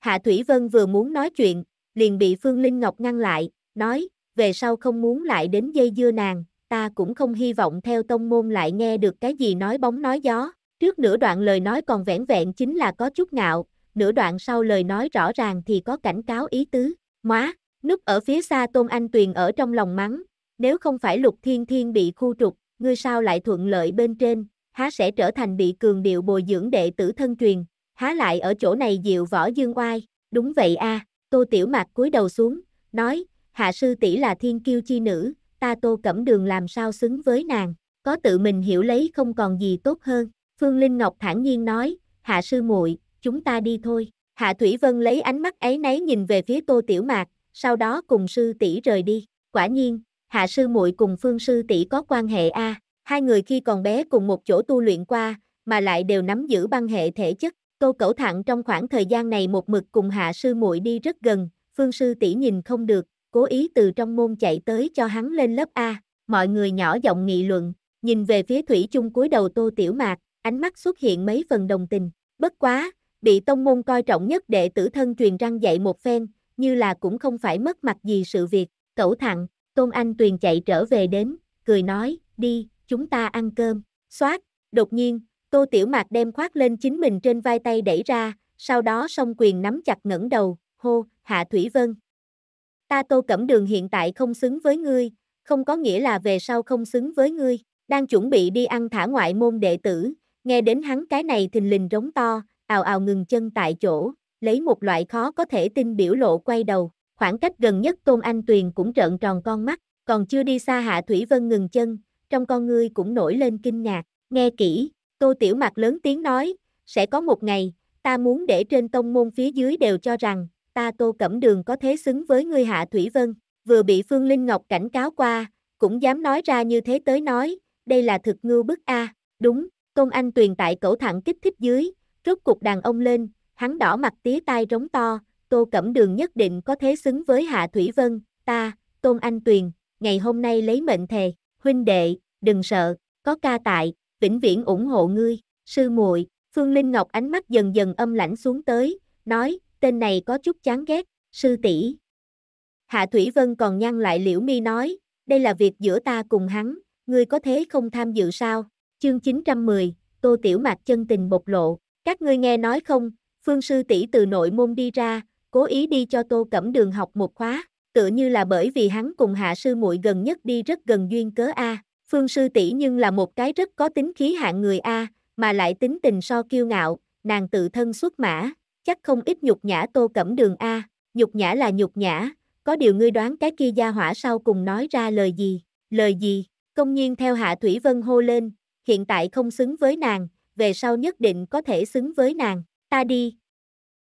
Hạ Thủy Vân vừa muốn nói chuyện, liền bị Phương Linh Ngọc ngăn lại, nói, về sau không muốn lại đến dây dưa nàng, ta cũng không hy vọng theo tông môn lại nghe được cái gì nói bóng nói gió. Trước nửa đoạn lời nói còn vẻn vẹn chính là có chút ngạo, nửa đoạn sau lời nói rõ ràng thì có cảnh cáo ý tứ, móa, núp ở phía xa Tôn Anh Tuyền ở trong lòng mắng, nếu không phải lục thiên thiên bị khu trục, ngươi sao lại thuận lợi bên trên, há sẽ trở thành bị cường điệu bồi dưỡng đệ tử thân truyền, há lại ở chỗ này dịu võ dương oai, đúng vậy a Tô Tiểu Mạc cúi đầu xuống, nói, hạ sư tỷ là thiên kiêu chi nữ, ta Tô Cẩm Đường làm sao xứng với nàng, có tự mình hiểu lấy không còn gì tốt hơn. Phương Linh Ngọc thản nhiên nói, hạ sư muội, chúng ta đi thôi. Hạ Thủy Vân lấy ánh mắt ấy náy nhìn về phía Tô Tiểu Mạc, sau đó cùng sư tỷ rời đi. Quả nhiên, Hạ sư muội cùng Phương sư tỷ có quan hệ a, hai người khi còn bé cùng một chỗ tu luyện qua, mà lại đều nắm giữ băng hệ thể chất. Tô Cẩu Thặng trong khoảng thời gian này một mực cùng Hạ sư muội đi rất gần, Phương sư tỷ nhìn không được, cố ý từ trong môn chạy tới cho hắn lên lớp a. Mọi người nhỏ giọng nghị luận, nhìn về phía thủy chung cúi đầu Tô Tiểu Mạc, ánh mắt xuất hiện mấy phần đồng tình. Bất quá, bị tông môn coi trọng nhất đệ tử thân truyền răng dạy một phen, như là cũng không phải mất mặt gì sự việc, cẩu thẳng, Tôn Anh Tuyền chạy trở về đến, cười nói, đi, chúng ta ăn cơm, xoát, đột nhiên, Tô Tiểu Mạc đem khoác lên chính mình trên vai tay đẩy ra, sau đó song quyền nắm chặt ngẩng đầu, hô, Hạ Thủy Vân. Ta Tô Cẩm Đường hiện tại không xứng với ngươi, không có nghĩa là về sau không xứng với ngươi, đang chuẩn bị đi ăn thả ngoại môn đệ tử, nghe đến hắn cái này thình lình rống to, ào ào ngừng chân tại chỗ, lấy một loại khó có thể tin biểu lộ quay đầu, khoảng cách gần nhất Tôn Anh Tuyền cũng trợn tròn con mắt, còn chưa đi xa Hạ Thủy Vân ngừng chân, trong con ngươi cũng nổi lên kinh ngạc, nghe kỹ, Tô Tiểu Mạc lớn tiếng nói, sẽ có một ngày, ta muốn để trên tông môn phía dưới đều cho rằng, ta Tô Cẩm Đường có thế xứng với ngươi Hạ Thủy Vân, vừa bị Phương Linh Ngọc cảnh cáo qua, cũng dám nói ra như thế tới nói, đây là thực ngưu bức a, đúng, Tôn Anh Tuyền tại cẩu thẳng kích thích dưới, Rốt cục đàn ông lên, hắn đỏ mặt tía tai rống to, Tô Cẩm Đường nhất định có thế xứng với Hạ Thủy Vân, ta, Tôn Anh Tuyền, ngày hôm nay lấy mệnh thề, huynh đệ, đừng sợ, có ca tại, vĩnh viễn ủng hộ ngươi, sư muội, Phương Linh Ngọc ánh mắt dần dần âm lãnh xuống tới, nói, tên này có chút chán ghét, sư tỷ. Hạ Thủy Vân còn nhăn lại liễu mi nói, đây là việc giữa ta cùng hắn, ngươi có thế không tham dự sao? Chương 910, Tô Tiểu Mạc chân tình bộc lộ, các ngươi nghe nói không, Phương sư tỷ từ nội môn đi ra, cố ý đi cho Tô Cẩm Đường học một khóa, tựa như là bởi vì hắn cùng hạ sư muội gần nhất đi rất gần duyên cớ a. Phương sư tỷ nhưng là một cái rất có tính khí hạng người a, mà lại tính tình so kiêu ngạo, nàng tự thân xuất mã, chắc không ít nhục nhã Tô Cẩm Đường a. Nhục nhã là nhục nhã, có điều ngươi đoán cái kia gia hỏa sau cùng nói ra lời gì? Lời gì? Công nhiên theo Hạ Thủy Vân hô lên, hiện tại không xứng với nàng, về sau nhất định có thể xứng với nàng, ta đi.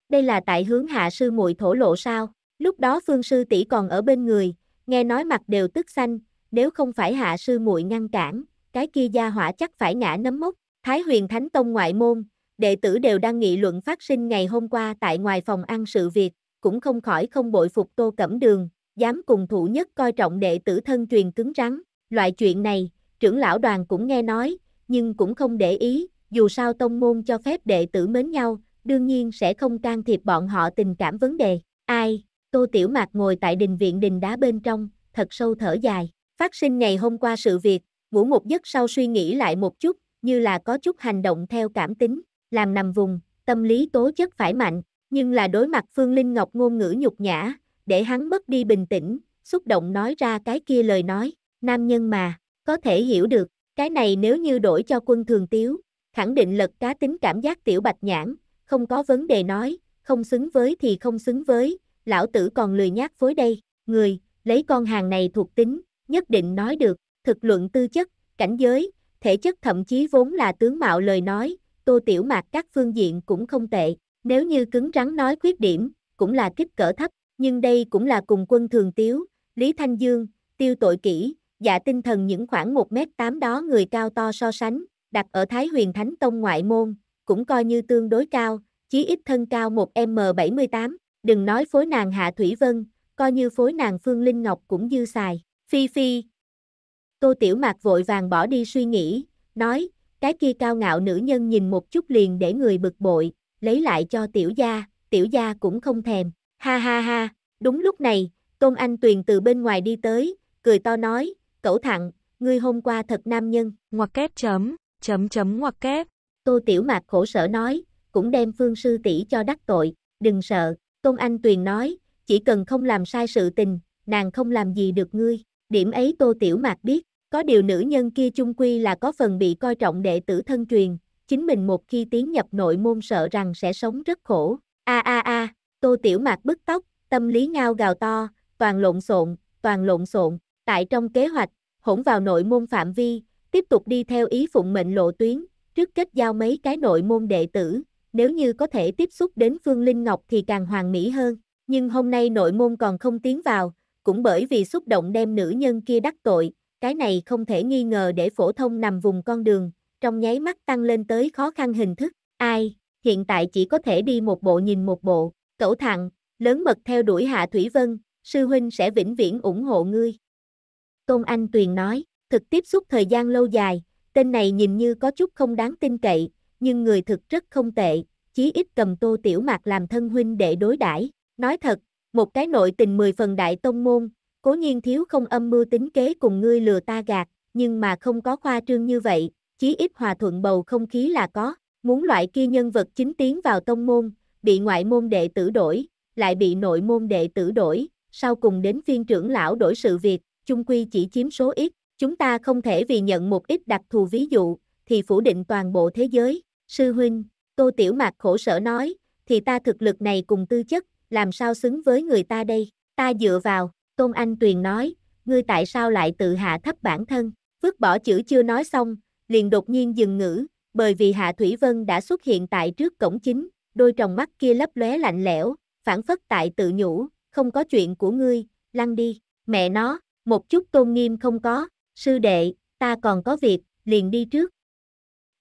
Đây là tại hướng hạ sư muội thổ lộ sao, lúc đó phương sư tỷ còn ở bên người, nghe nói mặt đều tức xanh, nếu không phải hạ sư muội ngăn cản, cái kia gia hỏa chắc phải ngã nấm mốc, Thái huyền thánh tông ngoại môn, đệ tử đều đang nghị luận phát sinh ngày hôm qua tại ngoài phòng ăn sự việc, cũng không khỏi không bội phục tô cẩm đường, dám cùng thủ nhất coi trọng đệ tử thân truyền cứng rắn, loại chuyện này, trưởng lão đoàn cũng nghe nói, nhưng cũng không để ý, dù sao tông môn cho phép đệ tử mến nhau, đương nhiên sẽ không can thiệp bọn họ tình cảm vấn đề. Ai? Tô Tiểu Mạc ngồi tại đình viện đình đá bên trong, thật sâu thở dài. Phát sinh ngày hôm qua sự việc, ngủ một giấc sau suy nghĩ lại một chút, như là có chút hành động theo cảm tính, làm nằm vùng, tâm lý tố chất phải mạnh, nhưng là đối mặt Phương Linh Ngọc ngôn ngữ nhục nhã, để hắn mất đi bình tĩnh, xúc động nói ra cái kia lời nói, nam nhân mà, có thể hiểu được, cái này nếu như đổi cho quân thường tiếu, khẳng định lật cá tính cảm giác tiểu bạch nhãn, không có vấn đề nói, không xứng với thì không xứng với, lão tử còn lười nhát phối đây, người, lấy con hàng này thuộc tính, nhất định nói được, thực luận tư chất, cảnh giới, thể chất thậm chí vốn là tướng mạo lời nói, tô tiểu mạc các phương diện cũng không tệ, nếu như cứng rắn nói khuyết điểm, cũng là kích cỡ thấp, nhưng đây cũng là cùng quân thường tiếu, Lý Thanh Dương, tiêu tội kỹ, dạ tinh thần những khoảng 1m8 đó người cao to so sánh, đặt ở Thái Huyền Thánh Tông ngoại môn, cũng coi như tương đối cao, chí ít thân cao 1M78, đừng nói phối nàng Hạ Thủy Vân, coi như phối nàng Phương Linh Ngọc cũng dư xài, phi phi. Tô Tiểu Mạc vội vàng bỏ đi suy nghĩ, nói, cái kia cao ngạo nữ nhân nhìn một chút liền để người bực bội, lấy lại cho tiểu gia, tiểu gia cũng không thèm, ha ha ha, đúng lúc này, Tôn Anh Tuyền từ bên ngoài đi tới, cười to nói, cẩu thẳng, ngươi hôm qua thật nam nhân, ngoặc kép chấm chấm chấm ngoặc kép. Tô Tiểu Mạc khổ sở nói, cũng đem phương sư tỷ cho đắc tội, đừng sợ, Tôn Anh Tuyền nói, chỉ cần không làm sai sự tình, nàng không làm gì được ngươi, điểm ấy Tô Tiểu Mạc biết, có điều nữ nhân kia chung quy là có phần bị coi trọng đệ tử thân truyền, chính mình một khi tiến nhập nội môn sợ rằng sẽ sống rất khổ, a a a, Tô Tiểu Mạc bức tóc, tâm lý ngao gào to, toàn lộn xộn, toàn lộn xộn, tại trong kế hoạch, hỗn vào nội môn phạm vi, tiếp tục đi theo ý phụng mệnh lộ tuyến, trước kết giao mấy cái nội môn đệ tử, nếu như có thể tiếp xúc đến Phương Linh Ngọc thì càng hoàn mỹ hơn, nhưng hôm nay nội môn còn không tiến vào, cũng bởi vì xúc động đem nữ nhân kia đắc tội, cái này không thể nghi ngờ để phổ thông nằm vùng con đường, trong nháy mắt tăng lên tới khó khăn hình thức, ai, hiện tại chỉ có thể đi một bộ nhìn một bộ, cẩu thẳng, lớn mật theo đuổi Hạ Thủy Vân, sư huynh sẽ vĩnh viễn ủng hộ ngươi. Tôn Anh Tuyền nói, Thực tiếp xúc thời gian lâu dài, tên này nhìn như có chút không đáng tin cậy, nhưng người thực rất không tệ, chí ít cầm tô tiểu mạc làm thân huynh để đối đãi Nói thật, một cái nội tình mười phần đại tông môn, cố nhiên thiếu không âm mưu tính kế cùng ngươi lừa ta gạt, nhưng mà không có khoa trương như vậy, chí ít hòa thuận bầu không khí là có, muốn loại kia nhân vật chính tiến vào tông môn, bị ngoại môn đệ tử đổi, lại bị nội môn đệ tử đổi, sau cùng đến phiên trưởng lão đổi sự việc, chung quy chỉ chiếm số ít, Chúng ta không thể vì nhận một ít đặc thù ví dụ, thì phủ định toàn bộ thế giới. Sư huynh, Tô Tiểu Mạc khổ sở nói, thì ta thực lực này cùng tư chất, làm sao xứng với người ta đây? Ta dựa vào, Tôn Anh Tuyền nói, ngươi tại sao lại tự hạ thấp bản thân? Vứt bỏ chữ chưa nói xong, liền đột nhiên dừng ngữ, bởi vì Hạ Thủy Vân đã xuất hiện tại trước cổng chính, đôi tròng mắt kia lấp lóe lạnh lẽo, phản phất tại tự nhủ, không có chuyện của ngươi, lăn đi, mẹ nó, một chút tôn nghiêm không có, sư đệ, ta còn có việc, liền đi trước.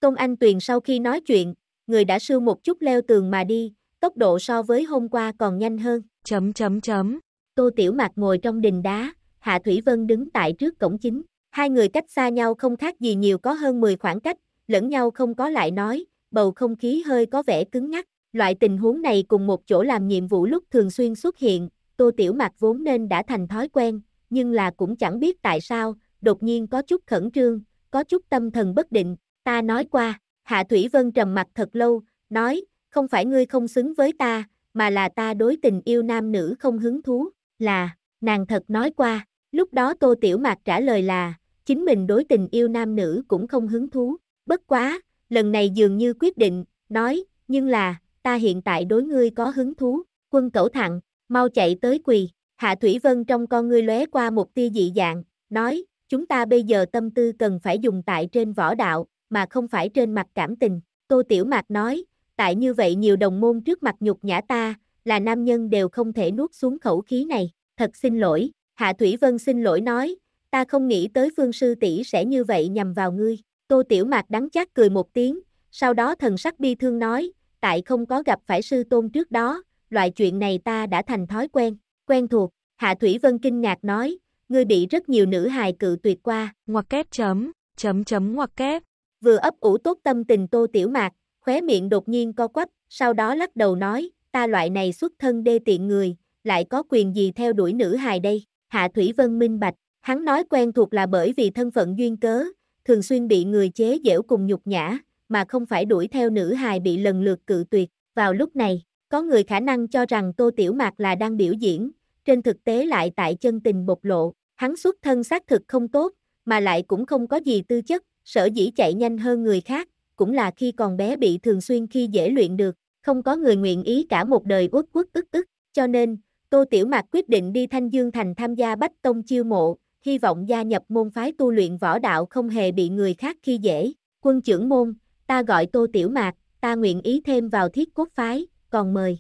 Công Anh Tuyền sau khi nói chuyện, người đã sưu một chút leo tường mà đi, tốc độ so với hôm qua còn nhanh hơn. Chấm chấm chấm. Tô Tiểu Mạc ngồi trong đình đá, Hạ Thủy Vân đứng tại trước cổng chính. Hai người cách xa nhau không khác gì nhiều có hơn 10 khoảng cách, lẫn nhau không có lại nói, bầu không khí hơi có vẻ cứng nhắc. Loại tình huống này cùng một chỗ làm nhiệm vụ lúc thường xuyên xuất hiện, Tô Tiểu Mạc vốn nên đã thành thói quen, nhưng là cũng chẳng biết tại sao, đột nhiên có chút khẩn trương, có chút tâm thần bất định, ta nói qua, Hạ Thủy Vân trầm mặt thật lâu, nói, không phải ngươi không xứng với ta, mà là ta đối tình yêu nam nữ không hứng thú, là, nàng thật nói qua, lúc đó Tô Tiểu Mạc trả lời là, chính mình đối tình yêu nam nữ cũng không hứng thú, bất quá, lần này dường như quyết định, nói, nhưng là, ta hiện tại đối ngươi có hứng thú, quân cẩu thẳng, mau chạy tới quỳ, Hạ Thủy Vân trong con ngươi lóe qua một tia dị dạng, nói, chúng ta bây giờ tâm tư cần phải dùng tại trên võ đạo, mà không phải trên mặt cảm tình. Tô Tiểu Mạc nói, tại như vậy nhiều đồng môn trước mặt nhục nhã ta, là nam nhân đều không thể nuốt xuống khẩu khí này. Thật xin lỗi, Hạ Thủy Vân xin lỗi nói, ta không nghĩ tới phương sư tỷ sẽ như vậy nhằm vào ngươi. Tô Tiểu Mạc đắng chát cười một tiếng, sau đó thần sắc bi thương nói, tại không có gặp phải sư tôn trước đó, loại chuyện này ta đã thành thói quen, quen thuộc. Hạ Thủy Vân kinh ngạc nói, ngươi bị rất nhiều nữ hài cự tuyệt qua, ngoặc kép chấm, chấm chấm ngoặc kép. Vừa ấp ủ tốt tâm tình Tô Tiểu Mạc, khóe miệng đột nhiên co quắp, sau đó lắc đầu nói, ta loại này xuất thân đê tiện người, lại có quyền gì theo đuổi nữ hài đây, Hạ Thủy Vân minh bạch, hắn nói quen thuộc là bởi vì thân phận duyên cớ, thường xuyên bị người chế giễu cùng nhục nhã, mà không phải đuổi theo nữ hài bị lần lượt cự tuyệt, vào lúc này, có người khả năng cho rằng Tô Tiểu Mạc là đang biểu diễn, trên thực tế lại tại chân tình bộc lộ, hắn xuất thân xác thực không tốt, mà lại cũng không có gì tư chất, sở dĩ chạy nhanh hơn người khác, cũng là khi còn bé bị thường xuyên khi dễ luyện được, không có người nguyện ý cả một đời uất uất ức ức, cho nên, Tô Tiểu Mạc quyết định đi Thanh Dương Thành tham gia Bách Tông chiêu mộ, hy vọng gia nhập môn phái tu luyện võ đạo không hề bị người khác khi dễ. Quân trưởng môn, ta gọi Tô Tiểu Mạc, ta nguyện ý thêm vào thiết cốt phái, còn mời.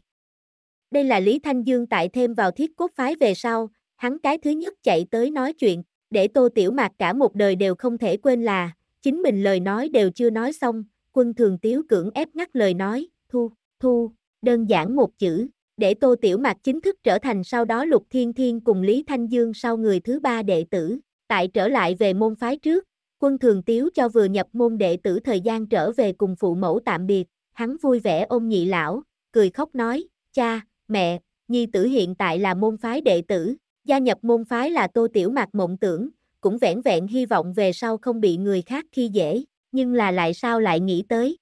Đây là Lý Thanh Dương tại thêm vào thiết cốt phái về sau, hắn cái thứ nhất chạy tới nói chuyện, để Tô Tiểu Mạc cả một đời đều không thể quên là, chính mình lời nói đều chưa nói xong, quân thường tiếu cưỡng ép ngắt lời nói, thu, thu, đơn giản một chữ, để Tô Tiểu Mạc chính thức trở thành sau đó Lục Thiên Thiên cùng Lý Thanh Dương sau người thứ ba đệ tử, tại trở lại về môn phái trước, quân thường tiếu cho vừa nhập môn đệ tử thời gian trở về cùng phụ mẫu tạm biệt, hắn vui vẻ ôm nhị lão, cười khóc nói, cha, mẹ, nhi tử hiện tại là môn phái đệ tử, Gia nhập môn phái là Tô Tiểu Mạc mộng tưởng, cũng vẻn vẹn hy vọng về sau không bị người khác khi dễ, nhưng là lại sao lại nghĩ tới.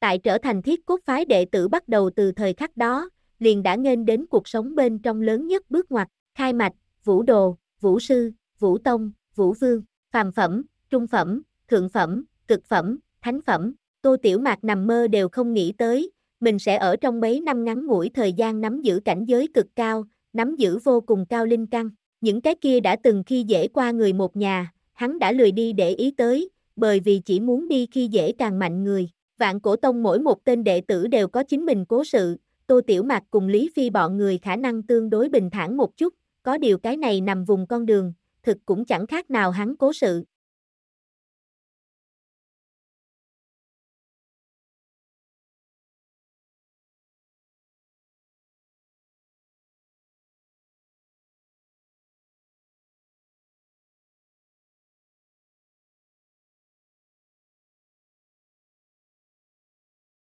Tại trở thành thiết cốt phái đệ tử bắt đầu từ thời khắc đó, liền đã nghênh đến cuộc sống bên trong lớn nhất bước ngoặt, khai mạch, vũ đồ, vũ sư, vũ tông, vũ vương, phàm phẩm, trung phẩm, thượng phẩm, cực phẩm, thánh phẩm, tô tiểu mạc nằm mơ đều không nghĩ tới, mình sẽ ở trong mấy năm ngắn ngủi thời gian nắm giữ cảnh giới cực cao, nắm giữ vô cùng cao linh căng Những cái kia đã từng khi dễ qua người một nhà, hắn đã lười đi để ý tới, bởi vì chỉ muốn đi khi dễ càng mạnh người. Vạn cổ tông mỗi một tên đệ tử đều có chính mình cố sự, Tô Tiểu Mạc cùng Lý Phi bọn người khả năng tương đối bình thản một chút, có điều cái này nằm vùng con đường, thực cũng chẳng khác nào hắn cố sự.